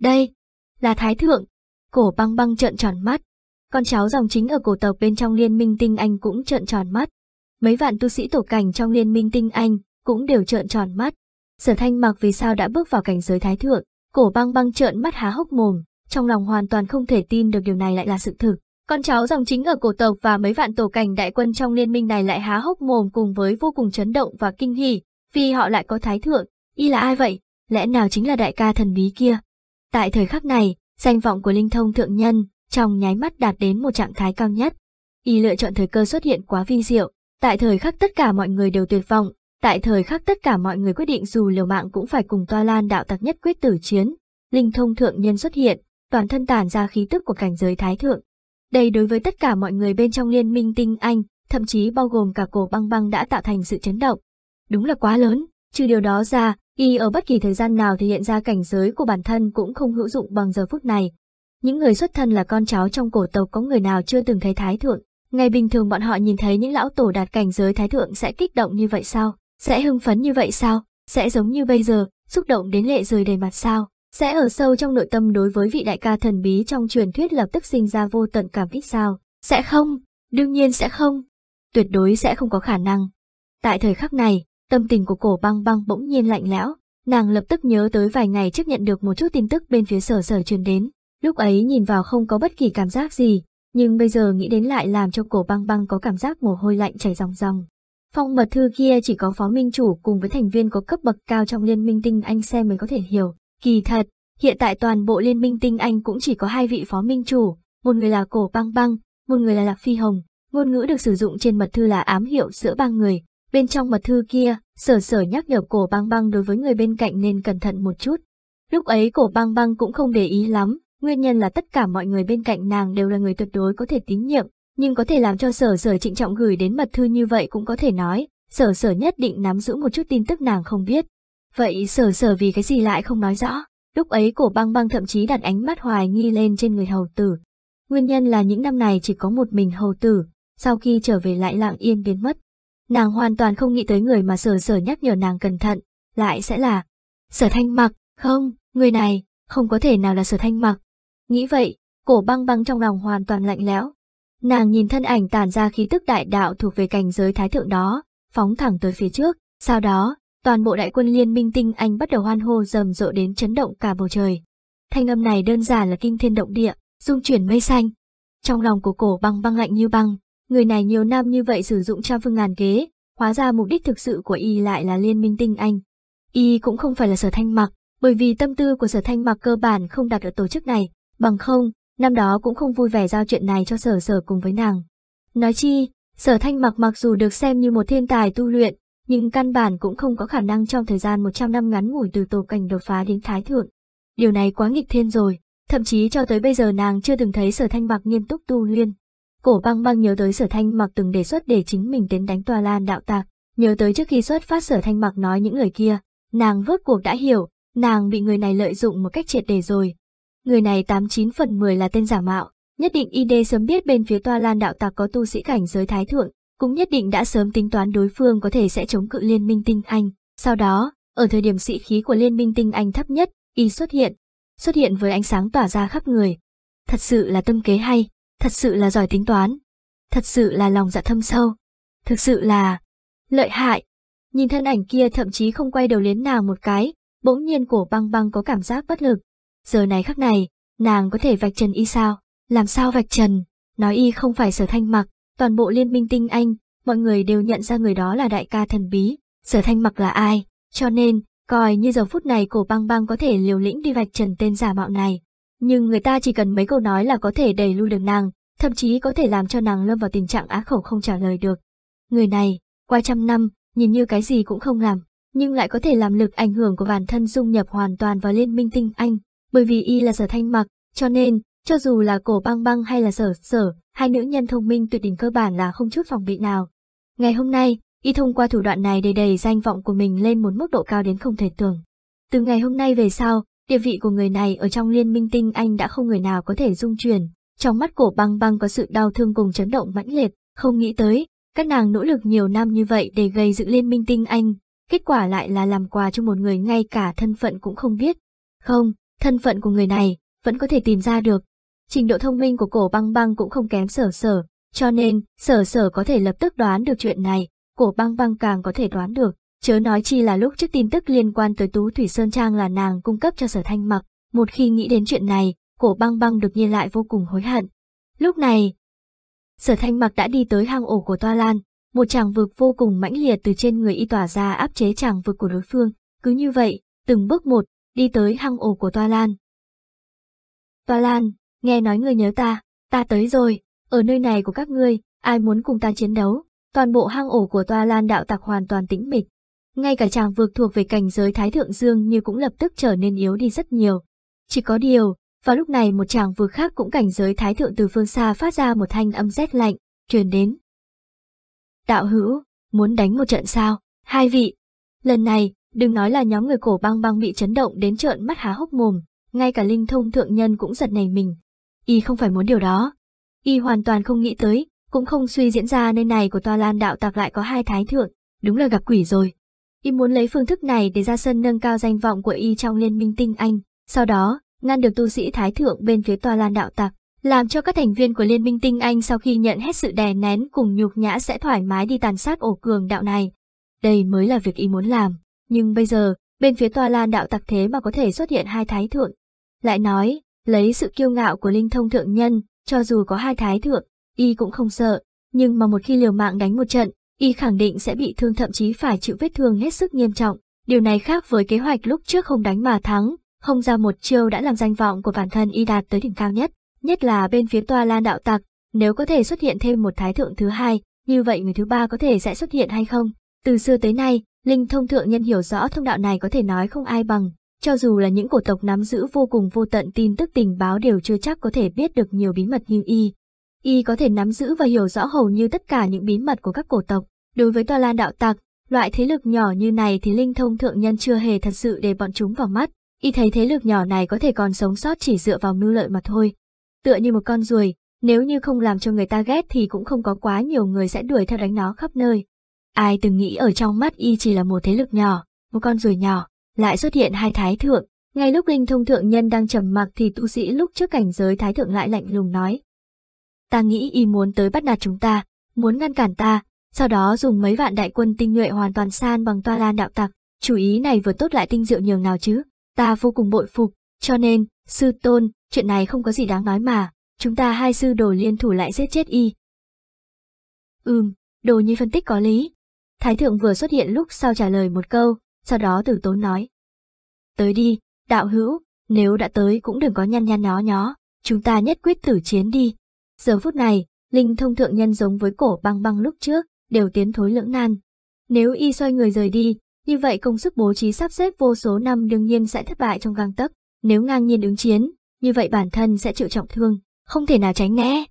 đây, là thái thượng. Cổ băng băng trợn tròn mắt. Con cháu dòng chính ở cổ tộc bên trong liên minh tinh anh cũng trợn tròn mắt. Mấy vạn tu sĩ tổ cảnh trong liên minh tinh anh cũng đều trợn tròn mắt. Sở thanh mặc vì sao đã bước vào cảnh giới thái thượng, cổ băng băng trợn mắt há hốc mồm, trong lòng hoàn toàn không thể tin được điều này lại là sự thực. Con cháu dòng chính ở cổ tộc và mấy vạn tổ cảnh đại quân trong liên minh này lại há hốc mồm cùng với vô cùng chấn động và kinh hỉ, vì họ lại có thái thượng, y là ai vậy, lẽ nào chính là đại ca thần bí kia. Tại thời khắc này, danh vọng của linh thông thượng nhân trong nháy mắt đạt đến một trạng thái cao nhất. Y lựa chọn thời cơ xuất hiện quá vi diệu, tại thời khắc tất cả mọi người đều tuyệt vọng, tại thời khắc tất cả mọi người quyết định dù liều mạng cũng phải cùng toa lan đạo tặc nhất quyết tử chiến, linh thông thượng nhân xuất hiện, toàn thân tản ra khí tức của cảnh giới thái thượng. Đây đối với tất cả mọi người bên trong liên minh tinh anh, thậm chí bao gồm cả cổ băng băng đã tạo thành sự chấn động. Đúng là quá lớn, trừ điều đó ra, y ở bất kỳ thời gian nào thể hiện ra cảnh giới của bản thân cũng không hữu dụng bằng giờ phút này. Những người xuất thân là con cháu trong cổ tộc có người nào chưa từng thấy thái thượng, ngày bình thường bọn họ nhìn thấy những lão tổ đạt cảnh giới thái thượng sẽ kích động như vậy sao, sẽ hưng phấn như vậy sao, sẽ giống như bây giờ, xúc động đến lệ rơi đầy mặt sao sẽ ở sâu trong nội tâm đối với vị đại ca thần bí trong truyền thuyết lập tức sinh ra vô tận cảm kích sao? Sẽ không, đương nhiên sẽ không, tuyệt đối sẽ không có khả năng. Tại thời khắc này, tâm tình của cổ băng băng bỗng nhiên lạnh lẽo, nàng lập tức nhớ tới vài ngày trước nhận được một chút tin tức bên phía sở sở truyền đến, lúc ấy nhìn vào không có bất kỳ cảm giác gì, nhưng bây giờ nghĩ đến lại làm cho cổ băng băng có cảm giác mồ hôi lạnh chảy ròng ròng. Phong mật thư kia chỉ có phó minh chủ cùng với thành viên có cấp bậc cao trong liên minh tinh anh xem mới có thể hiểu, Kỳ thật, hiện tại toàn bộ liên minh tinh Anh cũng chỉ có hai vị phó minh chủ, một người là Cổ Băng Băng, một người là Lạc Phi Hồng. Ngôn ngữ được sử dụng trên mật thư là ám hiệu giữa ba người. Bên trong mật thư kia, sở sở nhắc nhở Cổ Băng Băng đối với người bên cạnh nên cẩn thận một chút. Lúc ấy Cổ Băng Băng cũng không để ý lắm, nguyên nhân là tất cả mọi người bên cạnh nàng đều là người tuyệt đối có thể tín nhiệm, nhưng có thể làm cho sở sở trịnh trọng gửi đến mật thư như vậy cũng có thể nói, sở sở nhất định nắm giữ một chút tin tức nàng không biết. Vậy sở sở vì cái gì lại không nói rõ? Lúc ấy cổ băng băng thậm chí đặt ánh mắt hoài nghi lên trên người hầu tử. Nguyên nhân là những năm này chỉ có một mình hầu tử, sau khi trở về lại lặng yên biến mất. Nàng hoàn toàn không nghĩ tới người mà sở sở nhắc nhở nàng cẩn thận, lại sẽ là sở thanh mặc, không, người này, không có thể nào là sở thanh mặc. Nghĩ vậy, cổ băng băng trong lòng hoàn toàn lạnh lẽo. Nàng nhìn thân ảnh tàn ra khí tức đại đạo thuộc về cảnh giới thái thượng đó, phóng thẳng tới phía trước, sau đó, toàn bộ đại quân liên minh tinh Anh bắt đầu hoan hô rầm rộ đến chấn động cả bầu trời. Thanh âm này đơn giản là kinh thiên động địa, dung chuyển mây xanh. Trong lòng của cổ băng băng lạnh như băng, người này nhiều năm như vậy sử dụng trăm phương ngàn kế, hóa ra mục đích thực sự của y lại là liên minh tinh Anh. Y cũng không phải là sở thanh mặc, bởi vì tâm tư của sở thanh mặc cơ bản không đặt ở tổ chức này, bằng không, năm đó cũng không vui vẻ giao chuyện này cho sở sở cùng với nàng. Nói chi, sở thanh mặc mặc dù được xem như một thiên tài tu luyện, nhưng căn bản cũng không có khả năng trong thời gian 100 năm ngắn ngủi từ tổ cảnh đột phá đến thái thượng. Điều này quá nghịch thiên rồi, thậm chí cho tới bây giờ nàng chưa từng thấy sở thanh mặc nghiêm túc tu luyện. Cổ băng băng nhớ tới sở thanh mặc từng đề xuất để chính mình đến đánh tòa lan đạo tạc, nhớ tới trước khi xuất phát sở thanh mặc nói những người kia, nàng vớt cuộc đã hiểu, nàng bị người này lợi dụng một cách triệt để rồi. Người này 89 phần 10 là tên giả mạo, nhất định y đê sớm biết bên phía tòa lan đạo tạc có tu sĩ cảnh giới thái thượng, cũng nhất định đã sớm tính toán đối phương có thể sẽ chống cự liên minh tinh Anh. Sau đó, ở thời điểm sĩ khí của liên minh tinh Anh thấp nhất, y xuất hiện, xuất hiện với ánh sáng tỏa ra khắp người. Thật sự là tâm kế hay, thật sự là giỏi tính toán, thật sự là lòng dạ thâm sâu, thực sự là lợi hại. Nhìn thân ảnh kia thậm chí không quay đầu liến nào một cái, bỗng nhiên cổ băng băng có cảm giác bất lực. Giờ này khắc này, nàng có thể vạch trần y sao? Làm sao vạch trần? Nói y không phải sở thanh mặc, toàn bộ liên minh tinh anh, mọi người đều nhận ra người đó là đại ca thần bí, sở thanh mặc là ai, cho nên, coi như giờ phút này cổ băng băng có thể liều lĩnh đi vạch trần tên giả mạo này. Nhưng người ta chỉ cần mấy câu nói là có thể đẩy lui được nàng, thậm chí có thể làm cho nàng lâm vào tình trạng á khẩu không trả lời được. Người này, qua trăm năm, nhìn như cái gì cũng không làm, nhưng lại có thể làm lực ảnh hưởng của bản thân dung nhập hoàn toàn vào liên minh tinh anh, bởi vì y là sở thanh mặc, cho nên, cho dù là cổ băng băng hay là sở sở, hai nữ nhân thông minh tuyệt đỉnh cơ bản là không chút phòng bị nào. Ngày hôm nay, y thông qua thủ đoạn này để đẩy danh vọng của mình lên một mức độ cao đến không thể tưởng. Từ ngày hôm nay về sau, địa vị của người này ở trong liên minh tinh anh đã không người nào có thể dung chuyển. Trong mắt cổ băng băng có sự đau thương cùng chấn động mãnh liệt, không nghĩ tới, các nàng nỗ lực nhiều năm như vậy để gây dựng liên minh tinh anh, kết quả lại là làm quà cho một người ngay cả thân phận cũng không biết. Không, thân phận của người này vẫn có thể tìm ra được, trình độ thông minh của cổ băng băng cũng không kém sở sở, cho nên sở sở có thể lập tức đoán được chuyện này, cổ băng băng càng có thể đoán được, chớ nói chi là lúc trước tin tức liên quan tới Tú Thủy Sơn Trang là nàng cung cấp cho sở thanh mặc, một khi nghĩ đến chuyện này, cổ băng băng được nhiên lại vô cùng hối hận. Lúc này, sở thanh mặc đã đi tới hang ổ của Toa Lan, một chàng vực vô cùng mãnh liệt từ trên người y tỏa ra áp chế chàng vực của đối phương, cứ như vậy, từng bước một, đi tới hang ổ của Toa Lan. Toa Lan, nghe nói người nhớ ta, ta tới rồi, ở nơi này của các ngươi, ai muốn cùng ta chiến đấu, toàn bộ hang ổ của toa lan đạo tặc hoàn toàn tĩnh mịch. Ngay cả chàng vực thuộc về cảnh giới Thái Thượng Dương như cũng lập tức trở nên yếu đi rất nhiều. Chỉ có điều, vào lúc này một chàng vực khác cũng cảnh giới Thái Thượng từ phương xa phát ra một thanh âm rét lạnh, truyền đến. Đạo hữu, muốn đánh một trận sao, hai vị. Lần này, đừng nói là nhóm người cổ băng băng bị chấn động đến trợn mắt há hốc mồm, ngay cả linh thông thượng nhân cũng giật nảy mình y không phải muốn điều đó. Y hoàn toàn không nghĩ tới, cũng không suy diễn ra nơi này của toa lan đạo tặc lại có hai thái thượng, đúng là gặp quỷ rồi. Y muốn lấy phương thức này để ra sân nâng cao danh vọng của y trong liên minh tinh anh, sau đó, ngăn được tu sĩ thái thượng bên phía toa lan đạo tặc, làm cho các thành viên của liên minh tinh anh sau khi nhận hết sự đè nén cùng nhục nhã sẽ thoải mái đi tàn sát ổ cường đạo này. Đây mới là việc y muốn làm, nhưng bây giờ, bên phía toa lan đạo tặc thế mà có thể xuất hiện hai thái thượng. Lại nói, Lấy sự kiêu ngạo của linh thông thượng nhân, cho dù có hai thái thượng, y cũng không sợ, nhưng mà một khi liều mạng đánh một trận, y khẳng định sẽ bị thương thậm chí phải chịu vết thương hết sức nghiêm trọng. Điều này khác với kế hoạch lúc trước không đánh mà thắng, không ra một chiêu đã làm danh vọng của bản thân y đạt tới đỉnh cao nhất, nhất là bên phía toa lan đạo tặc, nếu có thể xuất hiện thêm một thái thượng thứ hai, như vậy người thứ ba có thể sẽ xuất hiện hay không? Từ xưa tới nay, linh thông thượng nhân hiểu rõ thông đạo này có thể nói không ai bằng, cho dù là những cổ tộc nắm giữ vô cùng vô tận tin tức tình báo đều chưa chắc có thể biết được nhiều bí mật như y. Y có thể nắm giữ và hiểu rõ hầu như tất cả những bí mật của các cổ tộc. Đối với Toa Lan đạo tặc, loại thế lực nhỏ như này thì linh thông thượng nhân chưa hề thật sự để bọn chúng vào mắt. Y thấy thế lực nhỏ này có thể còn sống sót chỉ dựa vào mưu lợi mà thôi. Tựa như một con ruồi, nếu như không làm cho người ta ghét thì cũng không có quá nhiều người sẽ đuổi theo đánh nó khắp nơi. Ai từng nghĩ ở trong mắt y chỉ là một thế lực nhỏ, một con ruồi nhỏ, lại xuất hiện hai thái thượng, ngay lúc linh thông thượng nhân đang trầm mặc thì tu sĩ lúc trước cảnh giới thái thượng lại lạnh lùng nói. Ta nghĩ y muốn tới bắt nạt chúng ta, muốn ngăn cản ta, sau đó dùng mấy vạn đại quân tinh nhuệ hoàn toàn san bằng toa lan đạo tặc, chủ ý này vừa tốt lại tinh diệu nhường nào chứ, ta vô cùng bội phục, cho nên, sư tôn, chuyện này không có gì đáng nói mà, chúng ta hai sư đồ liên thủ lại giết chết y. Ừm, đồ như phân tích có lý. Thái thượng vừa xuất hiện lúc sau trả lời một câu, sau đó tử tốn nói. Tới đi, đạo hữu, nếu đã tới cũng đừng có nhăn nhăn nhó nhó, chúng ta nhất quyết tử chiến đi. Giờ phút này, linh thông thượng nhân giống với cổ băng băng lúc trước, đều tiến thối lưỡng nan. Nếu y xoay người rời đi, như vậy công sức bố trí sắp xếp vô số năm đương nhiên sẽ thất bại trong găng tấc. Nếu ngang nhiên ứng chiến, như vậy bản thân sẽ chịu trọng thương, không thể nào tránh né.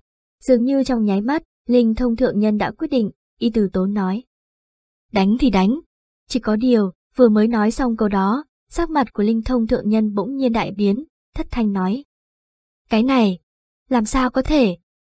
Dường như trong nháy mắt, linh thông thượng nhân đã quyết định, y tử tốn nói. Đánh thì đánh, chỉ có điều, Vừa mới nói xong câu đó, sắc mặt của linh thông thượng nhân bỗng nhiên đại biến, thất thanh nói. Cái này, làm sao có thể?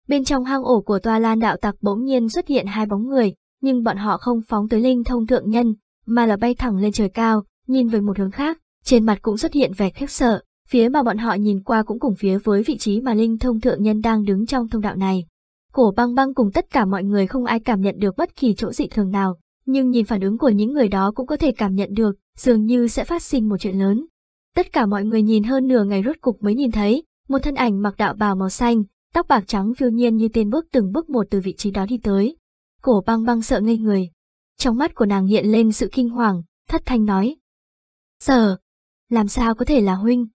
Bên trong hang ổ của tòa lan đạo tặc bỗng nhiên xuất hiện hai bóng người, nhưng bọn họ không phóng tới linh thông thượng nhân, mà là bay thẳng lên trời cao, nhìn về một hướng khác, trên mặt cũng xuất hiện vẻ khiếp sợ, phía mà bọn họ nhìn qua cũng cùng phía với vị trí mà linh thông thượng nhân đang đứng trong thông đạo này. Cổ băng băng cùng tất cả mọi người không ai cảm nhận được bất kỳ chỗ dị thường nào, nhưng nhìn phản ứng của những người đó cũng có thể cảm nhận được, dường như sẽ phát sinh một chuyện lớn. Tất cả mọi người nhìn hơn nửa ngày rốt cục mới nhìn thấy, một thân ảnh mặc đạo bào màu xanh, tóc bạc trắng phiêu nhiên như tên bước từng bước một từ vị trí đó đi tới. Cổ băng băng sợ ngây người. Trong mắt của nàng hiện lên sự kinh hoàng, thất thanh nói. Sở, làm sao có thể là huynh?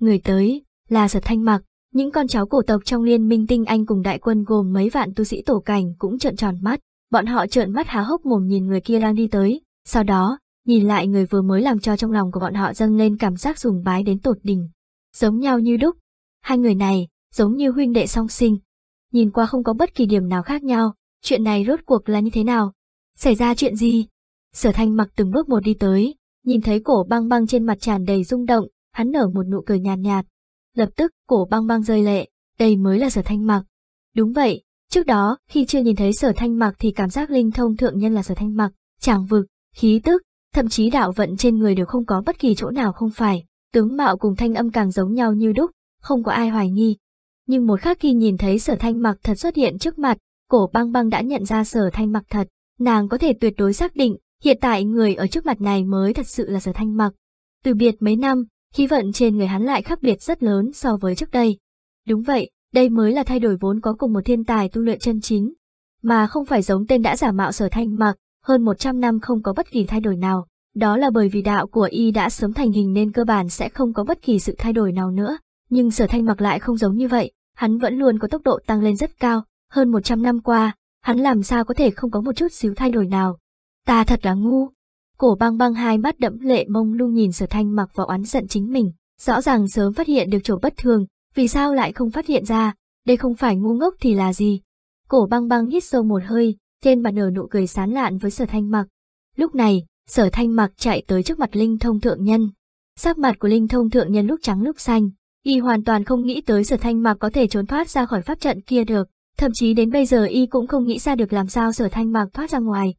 Người tới, là sở thanh mặc, những con cháu cổ tộc trong liên minh tinh anh cùng đại quân gồm mấy vạn tu sĩ tổ cảnh cũng trợn tròn mắt, bọn họ trợn mắt há hốc mồm nhìn người kia đang đi tới, sau đó, nhìn lại người vừa mới làm cho trong lòng của bọn họ dâng lên cảm giác dùng bái đến tột đỉnh. Giống nhau như đúc, hai người này, giống như huynh đệ song sinh. Nhìn qua không có bất kỳ điểm nào khác nhau, chuyện này rốt cuộc là như thế nào? Xảy ra chuyện gì? Sở thanh mặc từng bước một đi tới, nhìn thấy cổ băng băng trên mặt tràn đầy rung động, hắn nở một nụ cười nhàn nhạt, nhạt. Lập tức, cổ băng băng rơi lệ, đây mới là sở thanh mặc. Đúng vậy, Trước đó, khi chưa nhìn thấy sở thanh mặc thì cảm giác linh thông thượng nhân là sở thanh mặc, tràng vực, khí tức, thậm chí đạo vận trên người đều không có bất kỳ chỗ nào không phải, tướng mạo cùng thanh âm càng giống nhau như đúc, không có ai hoài nghi. Nhưng một khắc khi nhìn thấy sở thanh mặc thật xuất hiện trước mặt, cổ băng băng đã nhận ra sở thanh mặc thật, nàng có thể tuyệt đối xác định, hiện tại người ở trước mặt này mới thật sự là sở thanh mặc. Từ biệt mấy năm, khí vận trên người hắn lại khác biệt rất lớn so với trước đây. Đúng vậy, đây mới là thay đổi vốn có cùng một thiên tài tu luyện chân chính, mà không phải giống tên đã giả mạo sở thanh mặc, hơn 100 năm không có bất kỳ thay đổi nào. Đó là bởi vì đạo của y đã sớm thành hình nên cơ bản sẽ không có bất kỳ sự thay đổi nào nữa, nhưng sở thanh mặc lại không giống như vậy, hắn vẫn luôn có tốc độ tăng lên rất cao, hơn 100 năm qua, hắn làm sao có thể không có một chút xíu thay đổi nào. Ta thật là ngu. Cổ băng băng hai mắt đẫm lệ mông lung nhìn sở thanh mặc và oán giận chính mình, rõ ràng sớm phát hiện được chỗ bất thường, vì sao lại không phát hiện ra, đây không phải ngu ngốc thì là gì. Cổ băng băng hít sâu một hơi, trên mặt nở nụ cười sán lạn với sở thanh mặc. Lúc này, sở thanh mặc chạy tới trước mặt Linh thông thượng nhân. Sắc mặt của Linh thông thượng nhân lúc trắng lúc xanh, y hoàn toàn không nghĩ tới sở thanh mặc có thể trốn thoát ra khỏi pháp trận kia được, thậm chí đến bây giờ y cũng không nghĩ ra được làm sao sở thanh mặc thoát ra ngoài.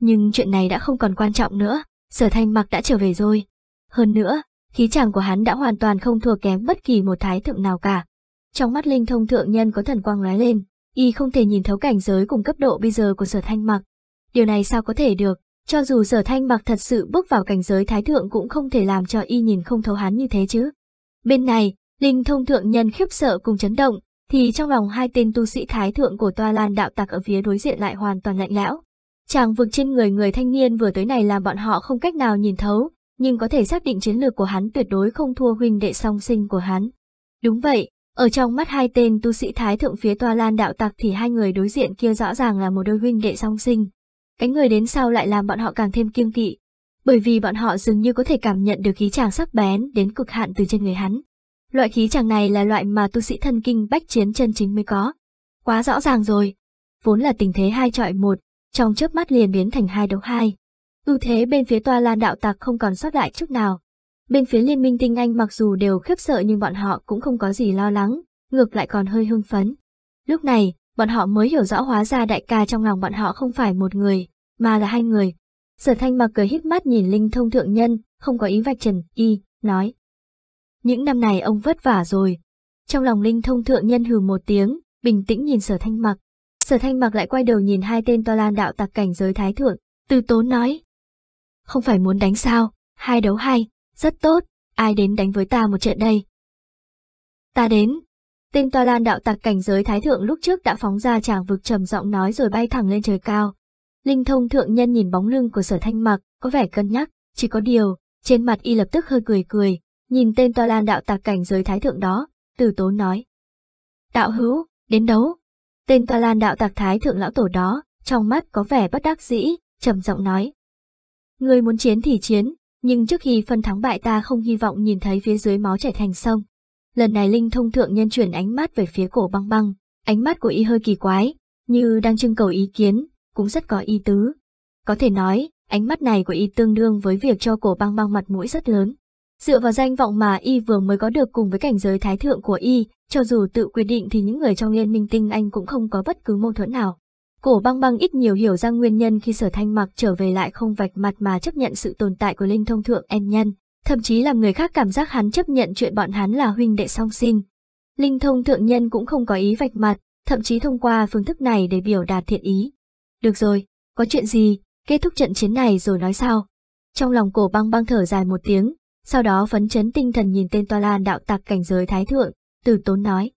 Nhưng chuyện này đã không còn quan trọng nữa, sở thanh mặc đã trở về rồi. Hơn nữa, khí chàng của hắn đã hoàn toàn không thua kém bất kỳ một thái thượng nào cả. Trong mắt linh thông thượng nhân có thần quang lóe lên, y không thể nhìn thấu cảnh giới cùng cấp độ bây giờ của sở thanh mặc. Điều này sao có thể được, cho dù sở thanh mặc thật sự bước vào cảnh giới thái thượng cũng không thể làm cho y nhìn không thấu hắn như thế chứ. Bên này, linh thông thượng nhân khiếp sợ cùng chấn động, thì trong lòng hai tên tu sĩ thái thượng của toa lan đạo tặc ở phía đối diện lại hoàn toàn lạnh lẽo. Chàng vực trên người người thanh niên vừa tới này làm bọn họ không cách nào nhìn thấu, nhưng có thể xác định chiến lược của hắn tuyệt đối không thua huynh đệ song sinh của hắn. Đúng vậy, ở trong mắt hai tên tu sĩ thái thượng phía toa lan đạo tặc thì hai người đối diện kia rõ ràng là một đôi huynh đệ song sinh. Cái người đến sau lại làm bọn họ càng thêm kiêng kỵ, bởi vì bọn họ dường như có thể cảm nhận được khí chàng sắc bén đến cực hạn từ trên người hắn. Loại khí chàng này là loại mà tu sĩ thân kinh bách chiến chân chính mới có. Quá rõ ràng rồi. Vốn là tình thế hai trọi một, trong chớp mắt liền biến thành hai đấu hai ưu thế bên phía toa lan đạo tặc không còn sót lại chút nào. Bên phía liên minh tinh anh mặc dù đều khiếp sợ nhưng bọn họ cũng không có gì lo lắng, ngược lại còn hơi hưng phấn. Lúc này, bọn họ mới hiểu rõ hóa ra đại ca trong lòng bọn họ không phải một người, mà là hai người. Sở thanh mặc cười hít mắt nhìn linh thông thượng nhân, không có ý vạch trần, y, nói. Những năm này ông vất vả rồi. Trong lòng linh thông thượng nhân hừ một tiếng, bình tĩnh nhìn sở thanh mặc. Sở thanh mặc lại quay đầu nhìn hai tên toa lan đạo tặc cảnh giới thái thượng, từ tốn nói không phải muốn đánh sao, hai đấu hay, rất tốt, ai đến đánh với ta một trận đây. Ta đến. Tên toa lan đạo tặc cảnh giới thái thượng lúc trước đã phóng ra chàng vực trầm giọng nói rồi bay thẳng lên trời cao. Linh thông thượng nhân nhìn bóng lưng của sở thanh mặc, có vẻ cân nhắc, chỉ có điều, trên mặt y lập tức hơi cười cười, nhìn tên toa lan đạo tạc cảnh giới thái thượng đó, từ tố nói. Đạo hữu, đến đấu. Tên toa lan đạo tạc thái thượng lão tổ đó, trong mắt có vẻ bất đắc dĩ, trầm giọng nói. Người muốn chiến thì chiến, nhưng trước khi phân thắng bại ta không hy vọng nhìn thấy phía dưới máu chảy thành sông. Lần này Linh thông thượng nhân chuyển ánh mắt về phía cổ băng băng, ánh mắt của y hơi kỳ quái, như đang trưng cầu ý kiến, cũng rất có ý tứ. Có thể nói, ánh mắt này của y tương đương với việc cho cổ băng băng mặt mũi rất lớn. Dựa vào danh vọng mà y vừa mới có được cùng với cảnh giới thái thượng của y, cho dù tự quyết định thì những người trong liên minh tinh anh cũng không có bất cứ mâu thuẫn nào. Cổ băng băng ít nhiều hiểu ra nguyên nhân khi sở thanh mặc trở về lại không vạch mặt mà chấp nhận sự tồn tại của linh thông thượng en nhân, thậm chí làm người khác cảm giác hắn chấp nhận chuyện bọn hắn là huynh đệ song sinh. Linh thông thượng nhân cũng không có ý vạch mặt, thậm chí thông qua phương thức này để biểu đạt thiện ý. Được rồi, có chuyện gì, kết thúc trận chiến này rồi nói sao? Trong lòng cổ băng băng thở dài một tiếng, sau đó phấn chấn tinh thần nhìn tên toa lan đạo tặc cảnh giới thái thượng, từ tốn nói.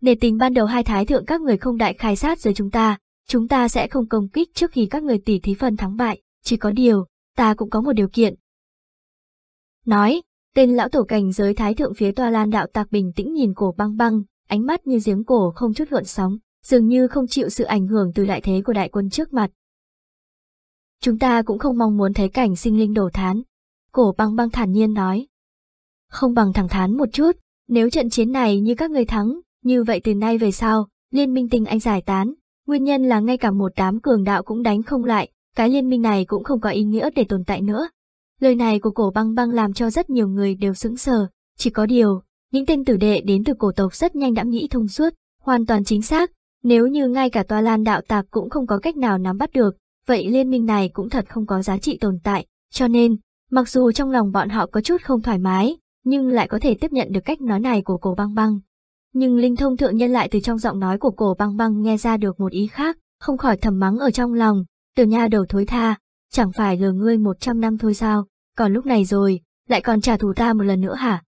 Nề tình ban đầu hai thái thượng các người không đại khai sát giới chúng ta, Chúng ta sẽ không công kích trước khi các người tỉ thí phần thắng bại, chỉ có điều, ta cũng có một điều kiện. Nói, tên lão tổ cảnh giới thái thượng phía toa lan đạo tạc bình tĩnh nhìn cổ băng băng, ánh mắt như giếng cổ không chút gợn sóng, dường như không chịu sự ảnh hưởng từ đại thế của đại quân trước mặt. Chúng ta cũng không mong muốn thấy cảnh sinh linh đổ thán. Cổ băng băng thản nhiên nói. Không bằng thẳng thán một chút, nếu trận chiến này như các người thắng, như vậy từ nay về sau, liên minh tình anh giải tán, Nguyên nhân là ngay cả một đám cường đạo cũng đánh không lại, cái liên minh này cũng không có ý nghĩa để tồn tại nữa. Lời này của cổ băng băng làm cho rất nhiều người đều sững sờ, chỉ có điều, những tên tử đệ đến từ cổ tộc rất nhanh đã nghĩ thông suốt, hoàn toàn chính xác, nếu như ngay cả tòa lan đạo tạc cũng không có cách nào nắm bắt được, vậy liên minh này cũng thật không có giá trị tồn tại, cho nên, mặc dù trong lòng bọn họ có chút không thoải mái, nhưng lại có thể tiếp nhận được cách nói này của cổ băng băng. Nhưng linh thông thượng nhân lại từ trong giọng nói của cổ băng băng nghe ra được một ý khác, không khỏi thầm mắng ở trong lòng, từ nha đầu thối tha, chẳng phải lừa ngươi một trăm năm thôi sao, còn lúc này rồi, lại còn trả thù ta một lần nữa hả?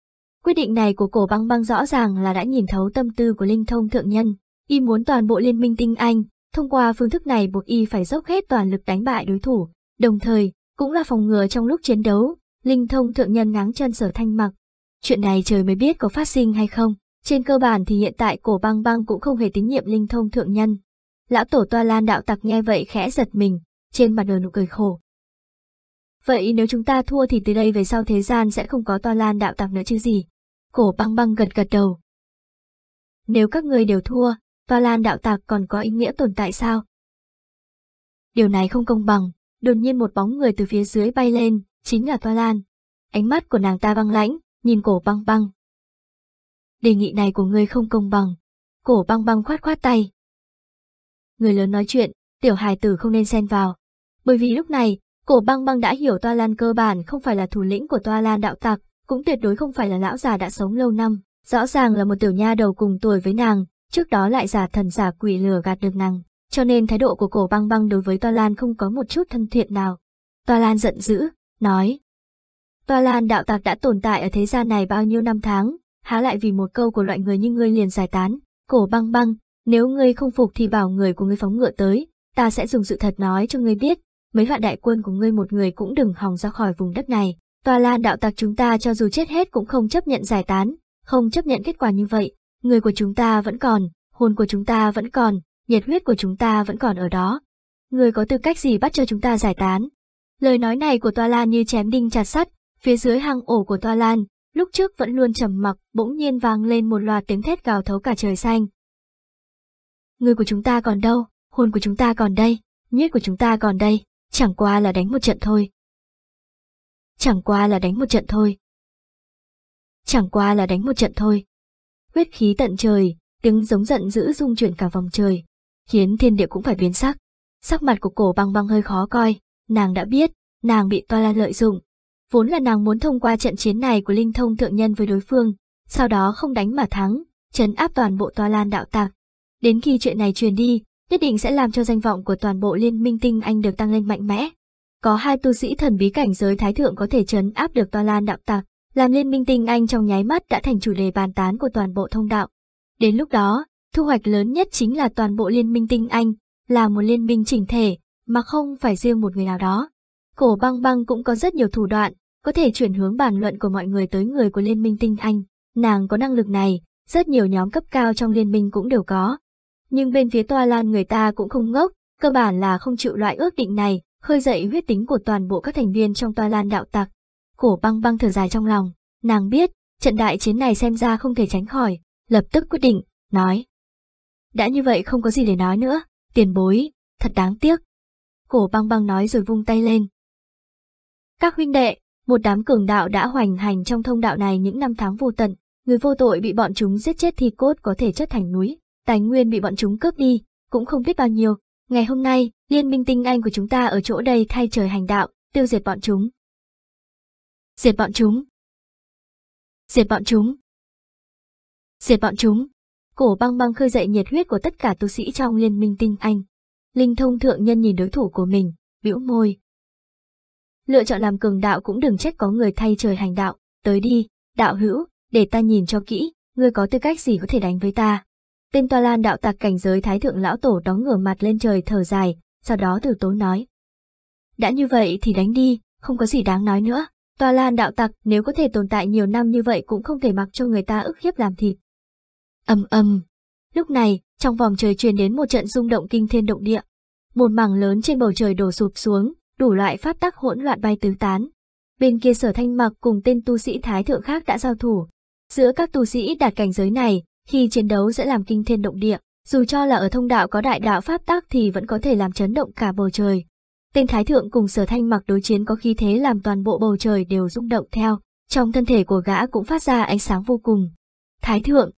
Quyết định này của cổ băng băng rõ ràng là đã nhìn thấu tâm tư của linh thông thượng nhân, y muốn toàn bộ liên minh tinh anh, thông qua phương thức này buộc y phải dốc hết toàn lực đánh bại đối thủ, đồng thời, cũng là phòng ngừa trong lúc chiến đấu, linh thông thượng nhân ngáng chân sở thanh mặc. Chuyện này trời mới biết có phát sinh hay không. Trên cơ bản thì hiện tại cổ băng băng cũng không hề tín nhiệm linh thông thượng nhân. Lão tổ toa lan đạo tặc nghe vậy khẽ giật mình, trên mặt nở nụ cười khổ. Vậy nếu chúng ta thua thì từ đây về sau thế gian sẽ không có toa lan đạo tặc nữa chứ gì? Cổ băng băng gật gật đầu. Nếu các người đều thua, toa lan đạo tặc còn có ý nghĩa tồn tại sao? Điều này không công bằng, đột nhiên một bóng người từ phía dưới bay lên, chính là toa lan. Ánh mắt của nàng ta băng lãnh, nhìn cổ băng băng, đề nghị này của ngươi không công bằng. Cổ băng băng khoát khoát tay. Người lớn nói chuyện, tiểu hài tử không nên xen vào. Bởi vì lúc này, cổ băng băng đã hiểu toa lan cơ bản không phải là thủ lĩnh của toa lan đạo tặc, cũng tuyệt đối không phải là lão già đã sống lâu năm. Rõ ràng là một tiểu nha đầu cùng tuổi với nàng, trước đó lại giả thần giả quỷ lừa gạt được nàng. Cho nên thái độ của cổ băng băng đối với toa lan không có một chút thân thiện nào. Toa lan giận dữ, nói. Toa lan đạo tặc đã tồn tại ở thế gian này bao nhiêu năm tháng, há lại vì một câu của loại người như ngươi liền giải tán, cổ băng băng, nếu ngươi không phục thì bảo người của ngươi phóng ngựa tới, ta sẽ dùng sự thật nói cho ngươi biết, mấy vạn đại quân của ngươi một người cũng đừng hòng ra khỏi vùng đất này, tòa lan đạo tặc chúng ta cho dù chết hết cũng không chấp nhận giải tán, không chấp nhận kết quả như vậy, người của chúng ta vẫn còn, hồn của chúng ta vẫn còn, nhiệt huyết của chúng ta vẫn còn ở đó. Người có tư cách gì bắt cho chúng ta giải tán? Lời nói này của Toa Lan như chém đinh chặt sắt, phía dưới hang ổ của Toa Lan, lúc trước vẫn luôn trầm mặc, bỗng nhiên vang lên một loạt tiếng thét gào thấu cả trời xanh. Người của chúng ta còn đâu, hồn của chúng ta còn đây, huyết của chúng ta còn đây, chẳng qua là đánh một trận thôi. Chẳng qua là đánh một trận thôi. Chẳng qua là đánh một trận thôi. Huyết khí tận trời, tiếng giống giận dữ rung chuyển cả vòng trời, khiến thiên địa cũng phải biến sắc. Sắc mặt của cổ băng băng hơi khó coi, nàng đã biết, nàng bị toa la lợi dụng, Vốn là nàng muốn thông qua trận chiến này của linh thông thượng nhân với đối phương, sau đó không đánh mà thắng, chấn áp toàn bộ toa lan đạo tạc. Đến khi chuyện này truyền đi, nhất định sẽ làm cho danh vọng của toàn bộ liên minh tinh anh được tăng lên mạnh mẽ. Có hai tu sĩ thần bí cảnh giới thái thượng có thể chấn áp được toa lan đạo tạc, làm liên minh tinh anh trong nháy mắt đã thành chủ đề bàn tán của toàn bộ thông đạo. Đến lúc đó, thu hoạch lớn nhất chính là toàn bộ liên minh tinh anh, là một liên minh chỉnh thể, mà không phải riêng một người nào đó. Cổ băng băng cũng có rất nhiều thủ đoạn, có thể chuyển hướng bàn luận của mọi người tới người của Liên minh Tinh Anh. Nàng có năng lực này, rất nhiều nhóm cấp cao trong liên minh cũng đều có. Nhưng bên phía Toa Lan người ta cũng không ngốc, cơ bản là không chịu loại ước định này, khơi dậy huyết tính của toàn bộ các thành viên trong Toa Lan đạo tặc. Cổ băng băng thở dài trong lòng, nàng biết, trận đại chiến này xem ra không thể tránh khỏi, lập tức quyết định, nói. Đã như vậy không có gì để nói nữa, tiền bối, thật đáng tiếc. Cổ băng băng nói rồi vung tay lên, các huynh đệ, một đám cường đạo đã hoành hành trong thông đạo này những năm tháng vô tận, người vô tội bị bọn chúng giết chết thì cốt có thể chất thành núi, tài nguyên bị bọn chúng cướp đi, cũng không biết bao nhiêu. Ngày hôm nay, liên minh tinh anh của chúng ta ở chỗ đây thay trời hành đạo, tiêu diệt bọn chúng. Diệt bọn chúng. Diệt bọn chúng. Diệt bọn chúng. Cổ băng băng khơi dậy nhiệt huyết của tất cả tu sĩ trong liên minh tinh anh. Linh thông thượng nhân nhìn đối thủ của mình, bĩu môi, lựa chọn làm cường đạo cũng đừng trách có người thay trời hành đạo, tới đi, đạo hữu, để ta nhìn cho kỹ, ngươi có tư cách gì có thể đánh với ta. Tên toa lan đạo tạc cảnh giới thái thượng lão tổ đóng ngửa mặt lên trời thở dài, sau đó từ tốn nói. Đã như vậy thì đánh đi, không có gì đáng nói nữa. Toa lan đạo tặc nếu có thể tồn tại nhiều năm như vậy cũng không thể mặc cho người ta ức hiếp làm thịt. Âm âm. Lúc này, trong vòng trời truyền đến một trận rung động kinh thiên động địa. Một mảng lớn trên bầu trời đổ sụp xuống, đủ loại pháp tắc hỗn loạn bay tứ tán. Bên kia sở thanh mặc cùng tên tu sĩ thái thượng khác đã giao thủ. Giữa các tu sĩ đạt cảnh giới này, khi chiến đấu sẽ làm kinh thiên động địa, dù cho là ở thông đạo có đại đạo pháp tắc thì vẫn có thể làm chấn động cả bầu trời. Tên thái thượng cùng sở thanh mặc đối chiến có khí thế làm toàn bộ bầu trời đều rung động theo, trong thân thể của gã cũng phát ra ánh sáng vô cùng. Thái thượng,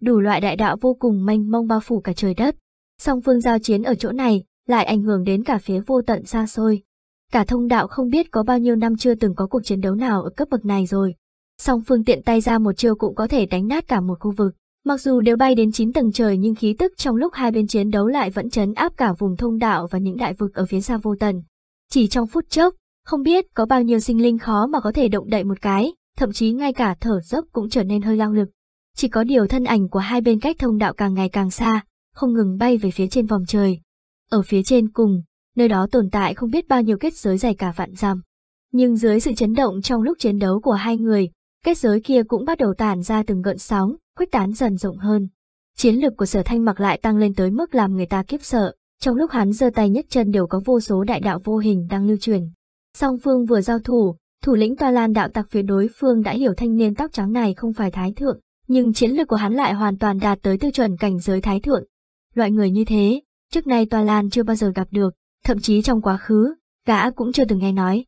đủ loại đại đạo vô cùng manh mông bao phủ cả trời đất. Song phương giao chiến ở chỗ này lại ảnh hưởng đến cả phía vô tận xa xôi. Cả thông đạo không biết có bao nhiêu năm chưa từng có cuộc chiến đấu nào ở cấp bậc này rồi. Song phương tiện tay ra một chiêu cũng có thể đánh nát cả một khu vực. Mặc dù đều bay đến 9 tầng trời nhưng khí tức trong lúc hai bên chiến đấu lại vẫn chấn áp cả vùng thông đạo và những đại vực ở phía xa vô tận. Chỉ trong phút chốc, không biết có bao nhiêu sinh linh khó mà có thể động đậy một cái, thậm chí ngay cả thở dốc cũng trở nên hơi lao lực. Chỉ có điều thân ảnh của hai bên cách thông đạo càng ngày càng xa, không ngừng bay về phía trên vòng trời. Ở phía trên cùng, nơi đó tồn tại không biết bao nhiêu kết giới dày cả vạn dặm. Nhưng dưới sự chấn động trong lúc chiến đấu của hai người, kết giới kia cũng bắt đầu tản ra từng gợn sóng, khuếch tán dần rộng hơn. Chiến lực của sở thanh mặc lại tăng lên tới mức làm người ta kiếp sợ, trong lúc hắn giơ tay nhất chân đều có vô số đại đạo vô hình đang lưu truyền. Song phương vừa giao thủ, thủ lĩnh toa lan đạo tặc phía đối phương đã hiểu thanh niên tóc trắng này không phải thái thượng, nhưng chiến lực của hắn lại hoàn toàn đạt tới tiêu chuẩn cảnh giới thái thượng. Loại người như thế, trước nay toa lan chưa bao giờ gặp được, thậm chí trong quá khứ, gã cũng chưa từng nghe nói.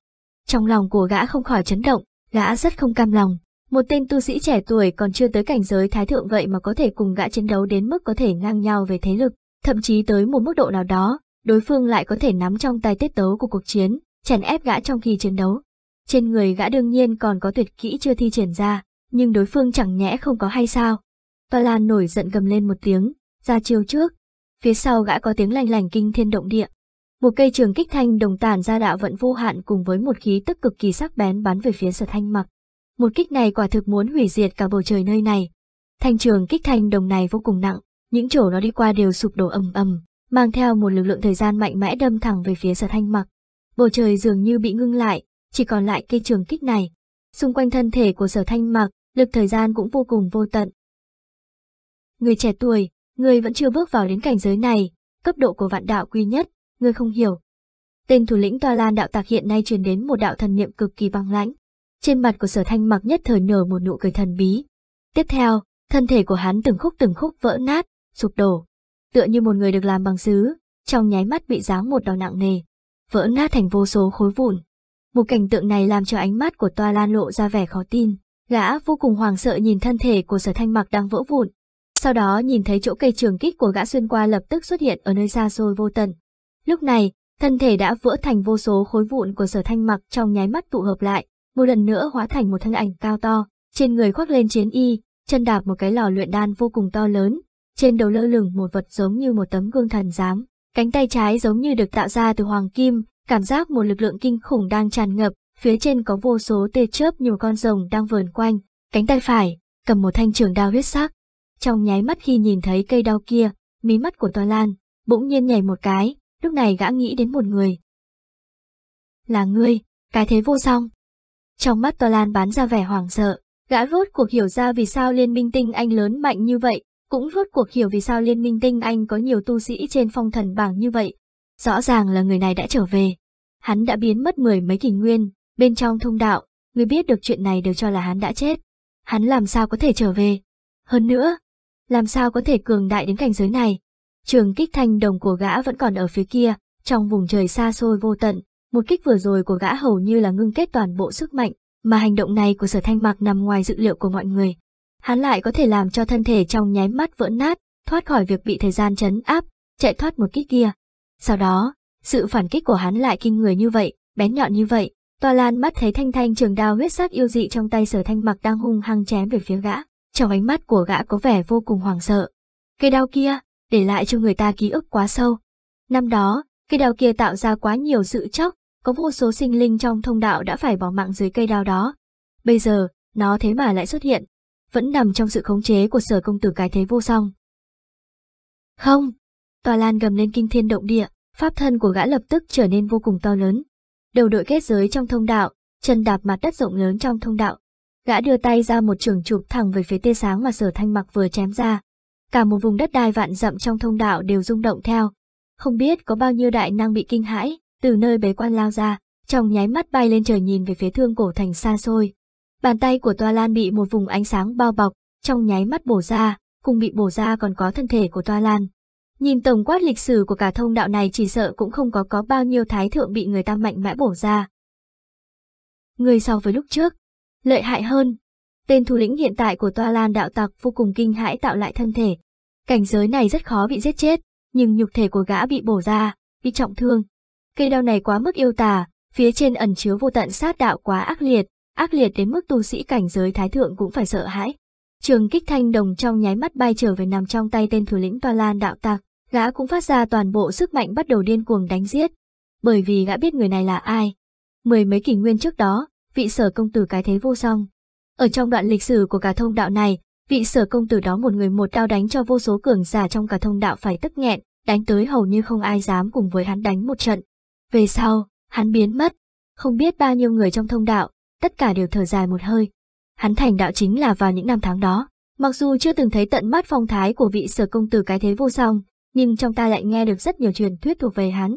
Trong lòng của gã không khỏi chấn động, gã rất không cam lòng, một tên tu sĩ trẻ tuổi còn chưa tới cảnh giới thái thượng vậy mà có thể cùng gã chiến đấu đến mức có thể ngang nhau về thế lực, thậm chí tới một mức độ nào đó, đối phương lại có thể nắm trong tay tiết tấu của cuộc chiến, chèn ép gã trong khi chiến đấu. Trên người gã đương nhiên còn có tuyệt kỹ chưa thi triển ra, nhưng đối phương chẳng nhẽ không có hay sao. Toa Lan nổi giận gầm lên một tiếng, ra chiêu trước. Phía sau gã có tiếng lành lành kinh thiên động địa, một cây trường kích thanh đồng tản ra đạo vận vô hạn cùng với một khí tức cực kỳ sắc bén bắn về phía sở thanh mặc. Một kích này quả thực muốn hủy diệt cả bầu trời nơi này. Thanh trường kích thanh đồng này vô cùng nặng, những chỗ nó đi qua đều sụp đổ ầm ầm, mang theo một lực lượng thời gian mạnh mẽ đâm thẳng về phía sở thanh mặc. Bầu trời dường như bị ngưng lại, chỉ còn lại cây trường kích này. Xung quanh thân thể của sở thanh mặc, lực thời gian cũng vô cùng vô tận. Người trẻ tuổi, người vẫn chưa bước vào đến cảnh giới này, cấp độ của vạn đạo quy nhất, ngươi không hiểu. Tên thủ lĩnh Toa Lan đạo tạc hiện nay truyền đến một đạo thần niệm cực kỳ băng lãnh. Trên mặt của sở thanh mặc nhất thời nở một nụ cười thần bí. Tiếp theo, thân thể của hắn từng khúc từng khúc vỡ nát, sụp đổ. Tựa như một người được làm bằng sứ, trong nháy mắt bị giáng một đòn nặng nề, vỡ nát thành vô số khối vụn. Một cảnh tượng này làm cho ánh mắt của Toa Lan lộ ra vẻ khó tin. Gã vô cùng hoàng sợ nhìn thân thể của sở thanh mặc đang vỡ vụn. Sau đó nhìn thấy chỗ cây trường kích của gã xuyên qua lập tức xuất hiện ở nơi xa xôi vô tận. Lúc này, thân thể đã vỡ thành vô số khối vụn của sở thanh mặc trong nháy mắt tụ hợp lại, một lần nữa hóa thành một thân ảnh cao to, trên người khoác lên chiến y, chân đạp một cái lò luyện đan vô cùng to lớn, trên đầu lơ lửng một vật giống như một tấm gương thần giám, cánh tay trái giống như được tạo ra từ hoàng kim, cảm giác một lực lượng kinh khủng đang tràn ngập, phía trên có vô số tê chớp nhiều con rồng đang vờn quanh, cánh tay phải cầm một thanh trường đao huyết sắc. Trong nháy mắt khi nhìn thấy cây đao kia, mí mắt của Toa Lan bỗng nhiên nhảy một cái, lúc này gã nghĩ đến một người. Là ngươi, cái thế vô song. Trong mắt Tòa Lan bán ra vẻ hoảng sợ, gã rốt cuộc hiểu ra vì sao liên minh tinh anh lớn mạnh như vậy, cũng rốt cuộc hiểu vì sao liên minh tinh anh có nhiều tu sĩ trên phong thần bảng như vậy. Rõ ràng là người này đã trở về. Hắn đã biến mất mười mấy kỷ nguyên, bên trong thông đạo, người biết được chuyện này đều cho là hắn đã chết. Hắn làm sao có thể trở về? Hơn nữa, làm sao có thể cường đại đến cảnh giới này? Trường kích thanh đồng của gã vẫn còn ở phía kia, trong vùng trời xa xôi vô tận, một kích vừa rồi của gã hầu như là ngưng kết toàn bộ sức mạnh, mà hành động này của sở thanh mặc nằm ngoài dự liệu của mọi người. Hắn lại có thể làm cho thân thể trong nháy mắt vỡ nát, thoát khỏi việc bị thời gian chấn áp, chạy thoát một kích kia. Sau đó, sự phản kích của hắn lại kinh người như vậy, bén nhọn như vậy, Tòa Lan mắt thấy thanh thanh trường đao huyết sắc yêu dị trong tay sở thanh mặc đang hung hăng chém về phía gã, trong ánh mắt của gã có vẻ vô cùng hoảng sợ. Cây đao kia, để lại cho người ta ký ức quá sâu. Năm đó, cây đào kia tạo ra quá nhiều sự chóc, có vô số sinh linh trong thông đạo đã phải bỏ mạng dưới cây đào đó. Bây giờ, nó thế mà lại xuất hiện, vẫn nằm trong sự khống chế của sở công tử cái thế vô song. Không! Tòa Lan gầm lên kinh thiên động địa, pháp thân của gã lập tức trở nên vô cùng to lớn. Đầu đội kết giới trong thông đạo, chân đạp mặt đất rộng lớn trong thông đạo. Gã đưa tay ra một trường chụp thẳng về phía tia sáng mà sở thanh mặc vừa chém ra. Cả một vùng đất đai vạn dặm trong thông đạo đều rung động theo. Không biết có bao nhiêu đại năng bị kinh hãi, từ nơi bế quan lao ra, trong nháy mắt bay lên trời nhìn về phía thương cổ thành xa xôi. Bàn tay của Toa Lan bị một vùng ánh sáng bao bọc, trong nháy mắt bổ ra, cùng bị bổ ra còn có thân thể của Toa Lan. Nhìn tổng quát lịch sử của cả thông đạo này chỉ sợ cũng không có có bao nhiêu thái thượng bị người ta mạnh mẽ bổ ra. Người so với lúc trước, lợi hại hơn, Tên thủ lĩnh hiện tại của Toa Lan đạo tặc vô cùng kinh hãi tạo lại thân thể. Cảnh giới này rất khó bị giết chết, nhưng nhục thể của gã bị bổ ra, bị trọng thương. Cây đao này quá mức yêu tà, phía trên ẩn chứa vô tận sát đạo quá ác liệt, ác liệt đến mức tu sĩ cảnh giới thái thượng cũng phải sợ hãi. Trường kích thanh đồng trong nháy mắt bay trở về nằm trong tay tên thủ lĩnh Toa Lan đạo tặc, gã cũng phát ra toàn bộ sức mạnh bắt đầu điên cuồng đánh giết. Bởi vì gã biết người này là ai. Mười mấy kỷ nguyên trước đó, vị sở công tử cái thế vô song, ở trong đoạn lịch sử của cả thông đạo này, vị sở công tử đó một người một đao đánh cho vô số cường giả trong cả thông đạo phải tức nghẹn, đánh tới hầu như không ai dám cùng với hắn đánh một trận. Về sau, hắn biến mất, không biết bao nhiêu người trong thông đạo, tất cả đều thở dài một hơi. Hắn thành đạo chính là vào những năm tháng đó, mặc dù chưa từng thấy tận mắt phong thái của vị sở công tử cái thế vô song, nhưng trong ta lại nghe được rất nhiều truyền thuyết thuộc về hắn.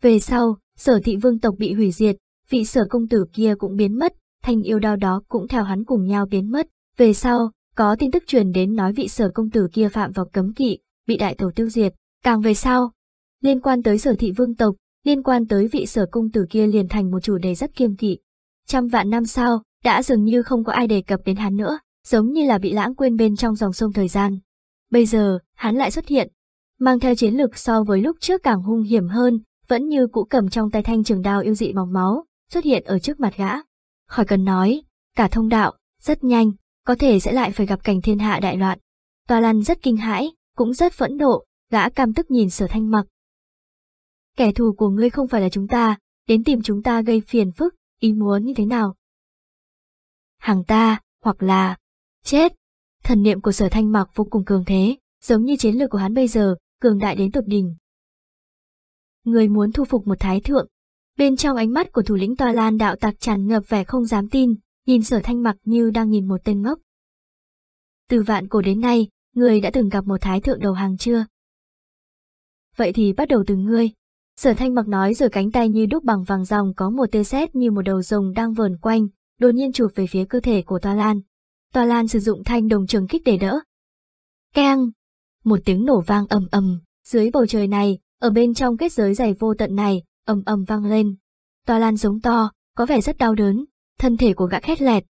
Về sau, sở thị vương tộc bị hủy diệt, vị sở công tử kia cũng biến mất, thanh yêu đao đó cũng theo hắn cùng nhau biến mất. Về sau, có tin tức truyền đến nói vị sở công tử kia phạm vào cấm kỵ, bị đại tổ tiêu diệt. Càng về sau, liên quan tới sở thị vương tộc, liên quan tới vị sở công tử kia liền thành một chủ đề rất kiêm kỵ. Trăm vạn năm sau, đã dường như không có ai đề cập đến hắn nữa, giống như là bị lãng quên bên trong dòng sông thời gian. Bây giờ, hắn lại xuất hiện, mang theo chiến lực so với lúc trước càng hung hiểm hơn, vẫn như cũ cầm trong tay thanh trường đao yêu dị mỏng máu, xuất hiện ở trước mặt gã khỏi cần nói, cả thông đạo, rất nhanh, có thể sẽ lại phải gặp cảnh thiên hạ đại loạn. Tòa lăn rất kinh hãi, cũng rất phẫn nộ, gã cam tức nhìn sở thanh mặc. Kẻ thù của ngươi không phải là chúng ta, đến tìm chúng ta gây phiền phức, ý muốn như thế nào? Hàng ta, hoặc là... Chết! Thần niệm của sở thanh mặc vô cùng cường thế, giống như chiến lược của hắn bây giờ, cường đại đến tột đỉnh. Người muốn thu phục một thái thượng, Bên trong ánh mắt của thủ lĩnh tòa lan đạo tạc tràn ngập vẻ không dám tin, nhìn sở thanh mặc như đang nhìn một tên ngốc. Từ vạn cổ đến nay, người đã từng gặp một thái thượng đầu hàng chưa? Vậy thì bắt đầu từ ngươi. Sở thanh mặc nói rồi cánh tay như đúc bằng vàng dòng có một tê xét như một đầu rồng đang vờn quanh, đột nhiên chụp về phía cơ thể của Toa Lan. Toa Lan sử dụng thanh đồng trường kích để đỡ. Keng! Một tiếng nổ vang ầm ầm, dưới bầu trời này, ở bên trong kết giới dày vô tận này, ầm ầm vang lên. Tòa lan giống to, có vẻ rất đau đớn, thân thể của gã khét lẹt.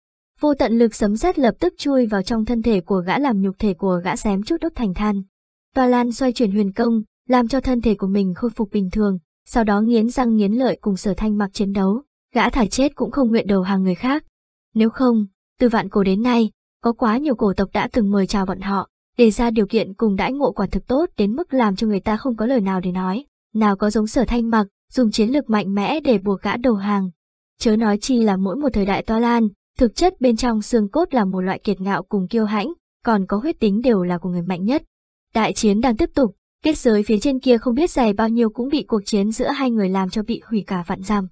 Vô tận lực sấm sét lập tức chui vào trong thân thể của gã làm nhục thể của gã xém chút đốt thành than. Tòa lan xoay chuyển huyền công, làm cho thân thể của mình khôi phục bình thường, sau đó nghiến răng nghiến lợi cùng sở thanh mặc chiến đấu, gã thải chết cũng không nguyện đầu hàng người khác. Nếu không, từ vạn cổ đến nay, có quá nhiều cổ tộc đã từng mời chào bọn họ, đề ra điều kiện cùng đãi ngộ quả thực tốt đến mức làm cho người ta không có lời nào để nói, nào có giống sở thanh mặc, dùng chiến lược mạnh mẽ để buộc gã đầu hàng. Chớ nói chi là mỗi một thời đại to lan, thực chất bên trong xương cốt là một loại kiệt ngạo cùng kiêu hãnh, còn có huyết tính đều là của người mạnh nhất. Đại chiến đang tiếp tục, kết giới phía trên kia không biết dày bao nhiêu cũng bị cuộc chiến giữa hai người làm cho bị hủy cả vạn giam.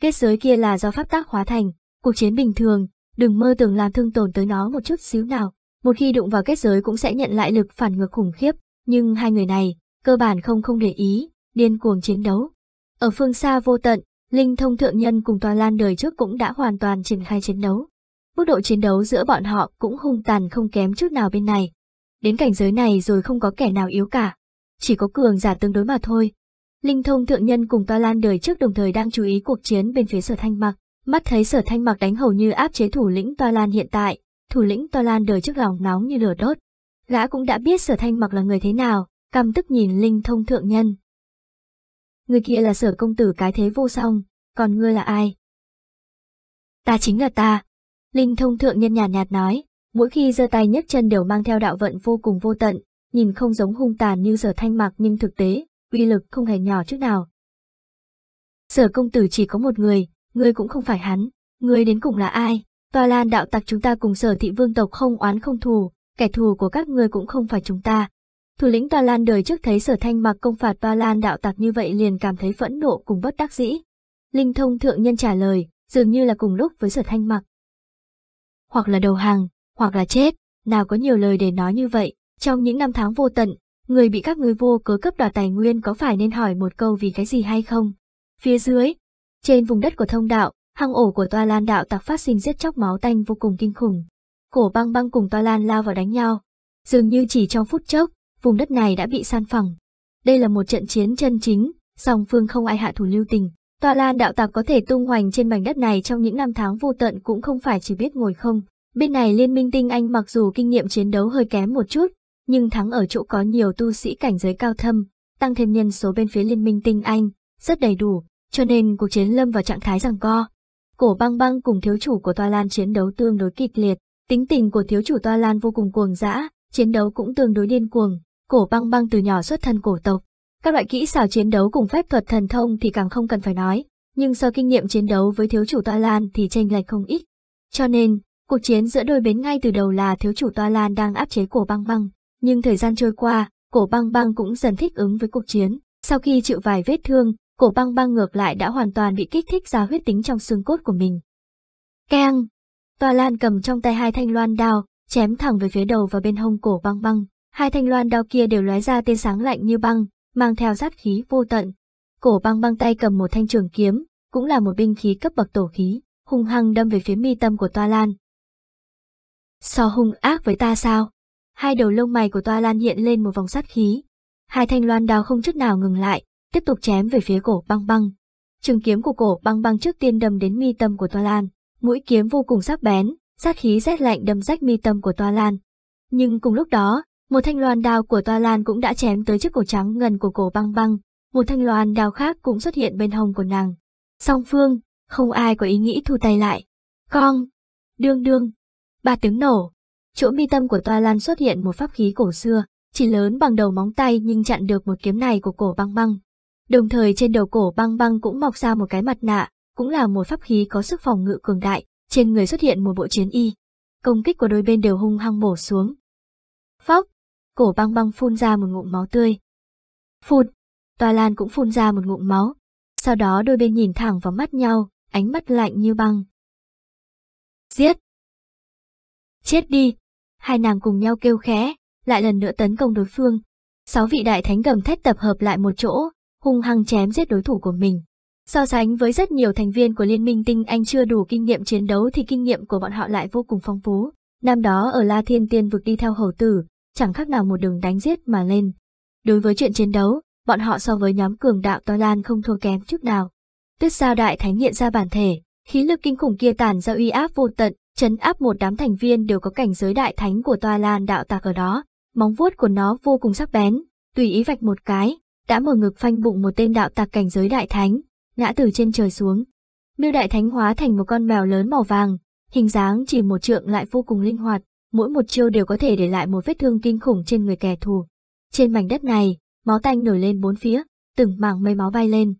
Kết giới kia là do pháp tác hóa thành, cuộc chiến bình thường, đừng mơ tưởng làm thương tổn tới nó một chút xíu nào, một khi đụng vào kết giới cũng sẽ nhận lại lực phản ngược khủng khiếp, nhưng hai người này, cơ bản không không để ý, điên cuồng chiến đấu. Ở phương xa vô tận, Linh thông thượng nhân cùng tòa lan đời trước cũng đã hoàn toàn triển khai chiến đấu. Mức độ chiến đấu giữa bọn họ cũng hung tàn không kém chút nào bên này. Đến cảnh giới này rồi không có kẻ nào yếu cả, chỉ có cường giả tương đối mà thôi. Linh thông thượng nhân cùng toa lan đời trước đồng thời đang chú ý cuộc chiến bên phía sở thanh mặc. Mắt thấy sở thanh mặc đánh hầu như áp chế thủ lĩnh toa lan hiện tại, thủ lĩnh toa lan đời trước lòng nóng như lửa đốt. Gã cũng đã biết sở thanh mặc là người thế nào, căm tức nhìn linh thông thượng nhân, người kia là sở công tử cái thế vô song, còn ngươi là ai? Ta chính là ta. Linh thông thượng nhân nhàn nhạt, nhạt nói, mỗi khi giơ tay nhấc chân đều mang theo đạo vận vô cùng vô tận, nhìn không giống hung tàn như sở thanh mạc nhưng thực tế, uy lực không hề nhỏ chút nào. Sở công tử chỉ có một người, ngươi cũng không phải hắn, ngươi đến cùng là ai? Tòa lan đạo tặc chúng ta cùng sở thị vương tộc không oán không thù, kẻ thù của các ngươi cũng không phải chúng ta, Thủ lĩnh Ba Lan đời trước thấy sở thanh mặc công phạt Ba Lan đạo tặc như vậy liền cảm thấy phẫn nộ cùng bất đắc dĩ. Linh thông thượng nhân trả lời, dường như là cùng lúc với sở thanh mặc. Hoặc là đầu hàng, hoặc là chết, nào có nhiều lời để nói như vậy, trong những năm tháng vô tận, người bị các người vô cớ cấp đoạt tài nguyên có phải nên hỏi một câu vì cái gì hay không? Phía dưới, trên vùng đất của thông đạo, hang ổ của toa lan đạo tặc phát sinh giết chóc máu tanh vô cùng kinh khủng. Cổ băng băng cùng toa lan lao vào đánh nhau. Dường như chỉ trong phút chốc, vùng đất này đã bị san phẳng. Đây là một trận chiến chân chính, song phương không ai hạ thủ lưu tình. Tọa lan đạo tặc có thể tung hoành trên mảnh đất này trong những năm tháng vô tận cũng không phải chỉ biết ngồi không. Bên này Liên minh tinh Anh mặc dù kinh nghiệm chiến đấu hơi kém một chút, nhưng thắng ở chỗ có nhiều tu sĩ cảnh giới cao thâm, tăng thêm nhân số bên phía Liên minh tinh Anh, rất đầy đủ, cho nên cuộc chiến lâm vào trạng thái rằng co. Cổ băng băng cùng thiếu chủ của Toa Lan chiến đấu tương đối kịch liệt, tính tình của thiếu chủ Toa Lan vô cùng cuồng dã, chiến đấu cũng tương đối điên cuồng, cổ băng băng từ nhỏ xuất thân cổ tộc. Các loại kỹ xảo chiến đấu cùng phép thuật thần thông thì càng không cần phải nói, nhưng do kinh nghiệm chiến đấu với thiếu chủ Toa Lan thì tranh lệch không ít. Cho nên, cuộc chiến giữa đôi bên ngay từ đầu là thiếu chủ Toa Lan đang áp chế cổ băng băng, nhưng thời gian trôi qua, cổ băng băng cũng dần thích ứng với cuộc chiến. Sau khi chịu vài vết thương, cổ băng băng ngược lại đã hoàn toàn bị kích thích ra huyết tính trong xương cốt của mình. Keng! Toa Lan cầm trong tay hai thanh loan đao, chém thẳng về phía đầu và bên hông cổ băng băng. Hai thanh loan đao kia đều lóe ra tia sáng lạnh như băng, mang theo sát khí vô tận. Cổ băng băng tay cầm một thanh trường kiếm, cũng là một binh khí cấp bậc tổ khí, hung hăng đâm về phía mi tâm của Toa Lan. So hung ác với ta sao? Hai đầu lông mày của Toa Lan hiện lên một vòng sát khí. Hai thanh loan đao không chút nào ngừng lại, tiếp tục chém về phía cổ băng băng. Trường kiếm của cổ băng băng trước tiên đâm đến mi tâm của Toa Lan, mũi kiếm vô cùng sắc bén, sát khí rét lạnh đâm rách mi tâm của Toa Lan. Nhưng cùng lúc đó, một thanh loan đao của toa lan cũng đã chém tới chiếc cổ trắng ngần của cổ băng băng, một thanh loan đao khác cũng xuất hiện bên hông của nàng. Song phương, không ai có ý nghĩ thu tay lại. Con! Đương đương! Ba tiếng nổ. Chỗ mi tâm của toa lan xuất hiện một pháp khí cổ xưa, chỉ lớn bằng đầu móng tay nhưng chặn được một kiếm này của cổ băng băng. Đồng thời trên đầu cổ băng băng cũng mọc ra một cái mặt nạ, cũng là một pháp khí có sức phòng ngự cường đại, trên người xuất hiện một bộ chiến y. Công kích của đôi bên đều hung hăng bổ xuống. Phóc! cổ băng băng phun ra một ngụm máu tươi. Phun, Toa Lan cũng phun ra một ngụm máu, sau đó đôi bên nhìn thẳng vào mắt nhau, ánh mắt lạnh như băng. Giết! Chết đi! Hai nàng cùng nhau kêu khẽ, lại lần nữa tấn công đối phương. Sáu vị đại thánh gầm thét tập hợp lại một chỗ, hung hăng chém giết đối thủ của mình. So sánh với rất nhiều thành viên của Liên minh Tinh Anh chưa đủ kinh nghiệm chiến đấu thì kinh nghiệm của bọn họ lại vô cùng phong phú. Năm đó ở La Thiên Tiên vực đi theo hầu tử, chẳng khác nào một đường đánh giết mà lên. Đối với chuyện chiến đấu, bọn họ so với nhóm cường đạo to lan không thua kém chút nào. Tuyết sao đại thánh hiện ra bản thể, khí lực kinh khủng kia tàn ra uy áp vô tận, chấn áp một đám thành viên đều có cảnh giới đại thánh của toa lan đạo tạc ở đó. Móng vuốt của nó vô cùng sắc bén, tùy ý vạch một cái, đã mở ngực phanh bụng một tên đạo tạc cảnh giới đại thánh, ngã từ trên trời xuống. Miêu đại thánh hóa thành một con mèo lớn màu vàng, hình dáng chỉ một trượng lại vô cùng linh hoạt, mỗi một chiêu đều có thể để lại một vết thương kinh khủng trên người kẻ thù. Trên mảnh đất này, máu tanh nổi lên bốn phía, từng mảng mây máu bay lên.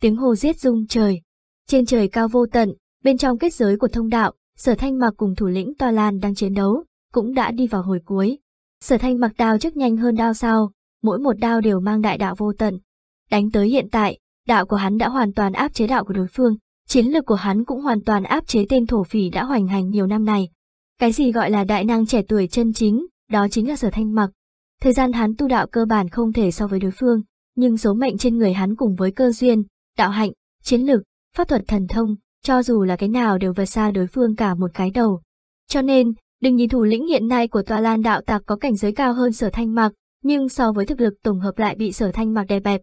Tiếng hồ giết rung trời. Trên trời cao vô tận, bên trong kết giới của thông đạo, sở thanh mặc cùng thủ lĩnh Toa Lan đang chiến đấu, cũng đã đi vào hồi cuối. Sở thanh mặc đao trước nhanh hơn đao Sao, mỗi một đao đều mang đại đạo vô tận. Đánh tới hiện tại, đạo của hắn đã hoàn toàn áp chế đạo của đối phương, chiến lược của hắn cũng hoàn toàn áp chế tên thổ phỉ đã hoành hành nhiều năm này. Cái gì gọi là đại năng trẻ tuổi chân chính, đó chính là sở thanh mặc. Thời gian hắn tu đạo cơ bản không thể so với đối phương, nhưng số mệnh trên người hắn cùng với cơ duyên, đạo hạnh, chiến lực, pháp thuật thần thông, cho dù là cái nào đều vượt xa đối phương cả một cái đầu. Cho nên, đừng nhìn thủ lĩnh hiện nay của tòa lan đạo tạc có cảnh giới cao hơn sở thanh mặc, nhưng so với thực lực tổng hợp lại bị sở thanh mặc đè bẹp.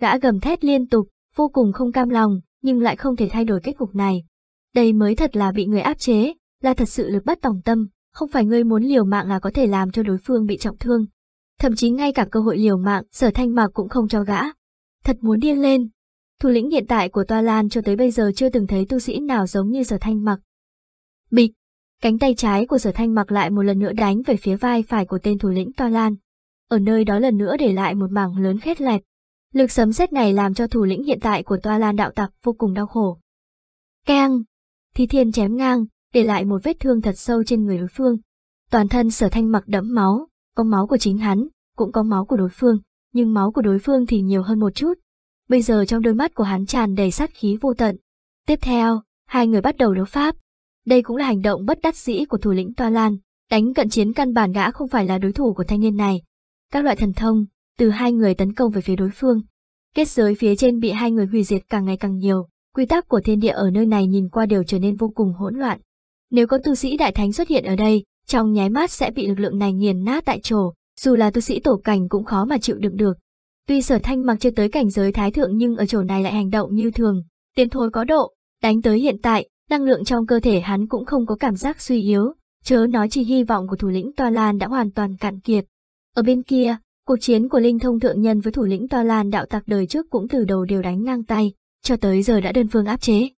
Gã gầm thét liên tục, vô cùng không cam lòng, nhưng lại không thể thay đổi kết cục này. Đây mới thật là bị người áp chế, là thật sự lực bất tòng tâm, không phải ngươi muốn liều mạng là có thể làm cho đối phương bị trọng thương. Thậm chí ngay cả cơ hội liều mạng, sở thanh mạc cũng không cho gã. Thật muốn điên lên. Thủ lĩnh hiện tại của Toa Lan cho tới bây giờ chưa từng thấy tu sĩ nào giống như sở thanh mạc. Bịch, cánh tay trái của sở thanh mạc lại một lần nữa đánh về phía vai phải của tên thủ lĩnh Toa Lan. Ở nơi đó lần nữa để lại một mảng lớn khét lẹt. Lực sấm sét này làm cho thủ lĩnh hiện tại của Toa Lan đạo tặc vô cùng đau khổ. Keng! Thi thiên chém ngang, để lại một vết thương thật sâu trên người đối phương. Toàn thân sở thanh mặc đẫm máu, có máu của chính hắn, cũng có máu của đối phương, nhưng máu của đối phương thì nhiều hơn một chút. Bây giờ trong đôi mắt của hắn tràn đầy sát khí vô tận. Tiếp theo, hai người bắt đầu đấu pháp. Đây cũng là hành động bất đắc dĩ của thủ lĩnh Toa Lan, đánh cận chiến căn bản gã không phải là đối thủ của thanh niên này. Các loại thần thông, từ hai người tấn công về phía đối phương. Kết giới phía trên bị hai người hủy diệt càng ngày càng nhiều, quy tắc của thiên địa ở nơi này nhìn qua đều trở nên vô cùng hỗn loạn. Nếu có tu sĩ đại thánh xuất hiện ở đây, trong nháy mắt sẽ bị lực lượng này nghiền nát tại chỗ, dù là tu sĩ tổ cảnh cũng khó mà chịu đựng được. Tuy sở thanh mặc chưa tới cảnh giới thái thượng nhưng ở chỗ này lại hành động như thường, tiến thối có độ, đánh tới hiện tại, năng lượng trong cơ thể hắn cũng không có cảm giác suy yếu, chớ nói chỉ hy vọng của thủ lĩnh Toa Lan đã hoàn toàn cạn kiệt. Ở bên kia, cuộc chiến của Linh Thông Thượng Nhân với thủ lĩnh Toa Lan đạo tặc đời trước cũng từ đầu đều đánh ngang tay, cho tới giờ đã đơn phương áp chế.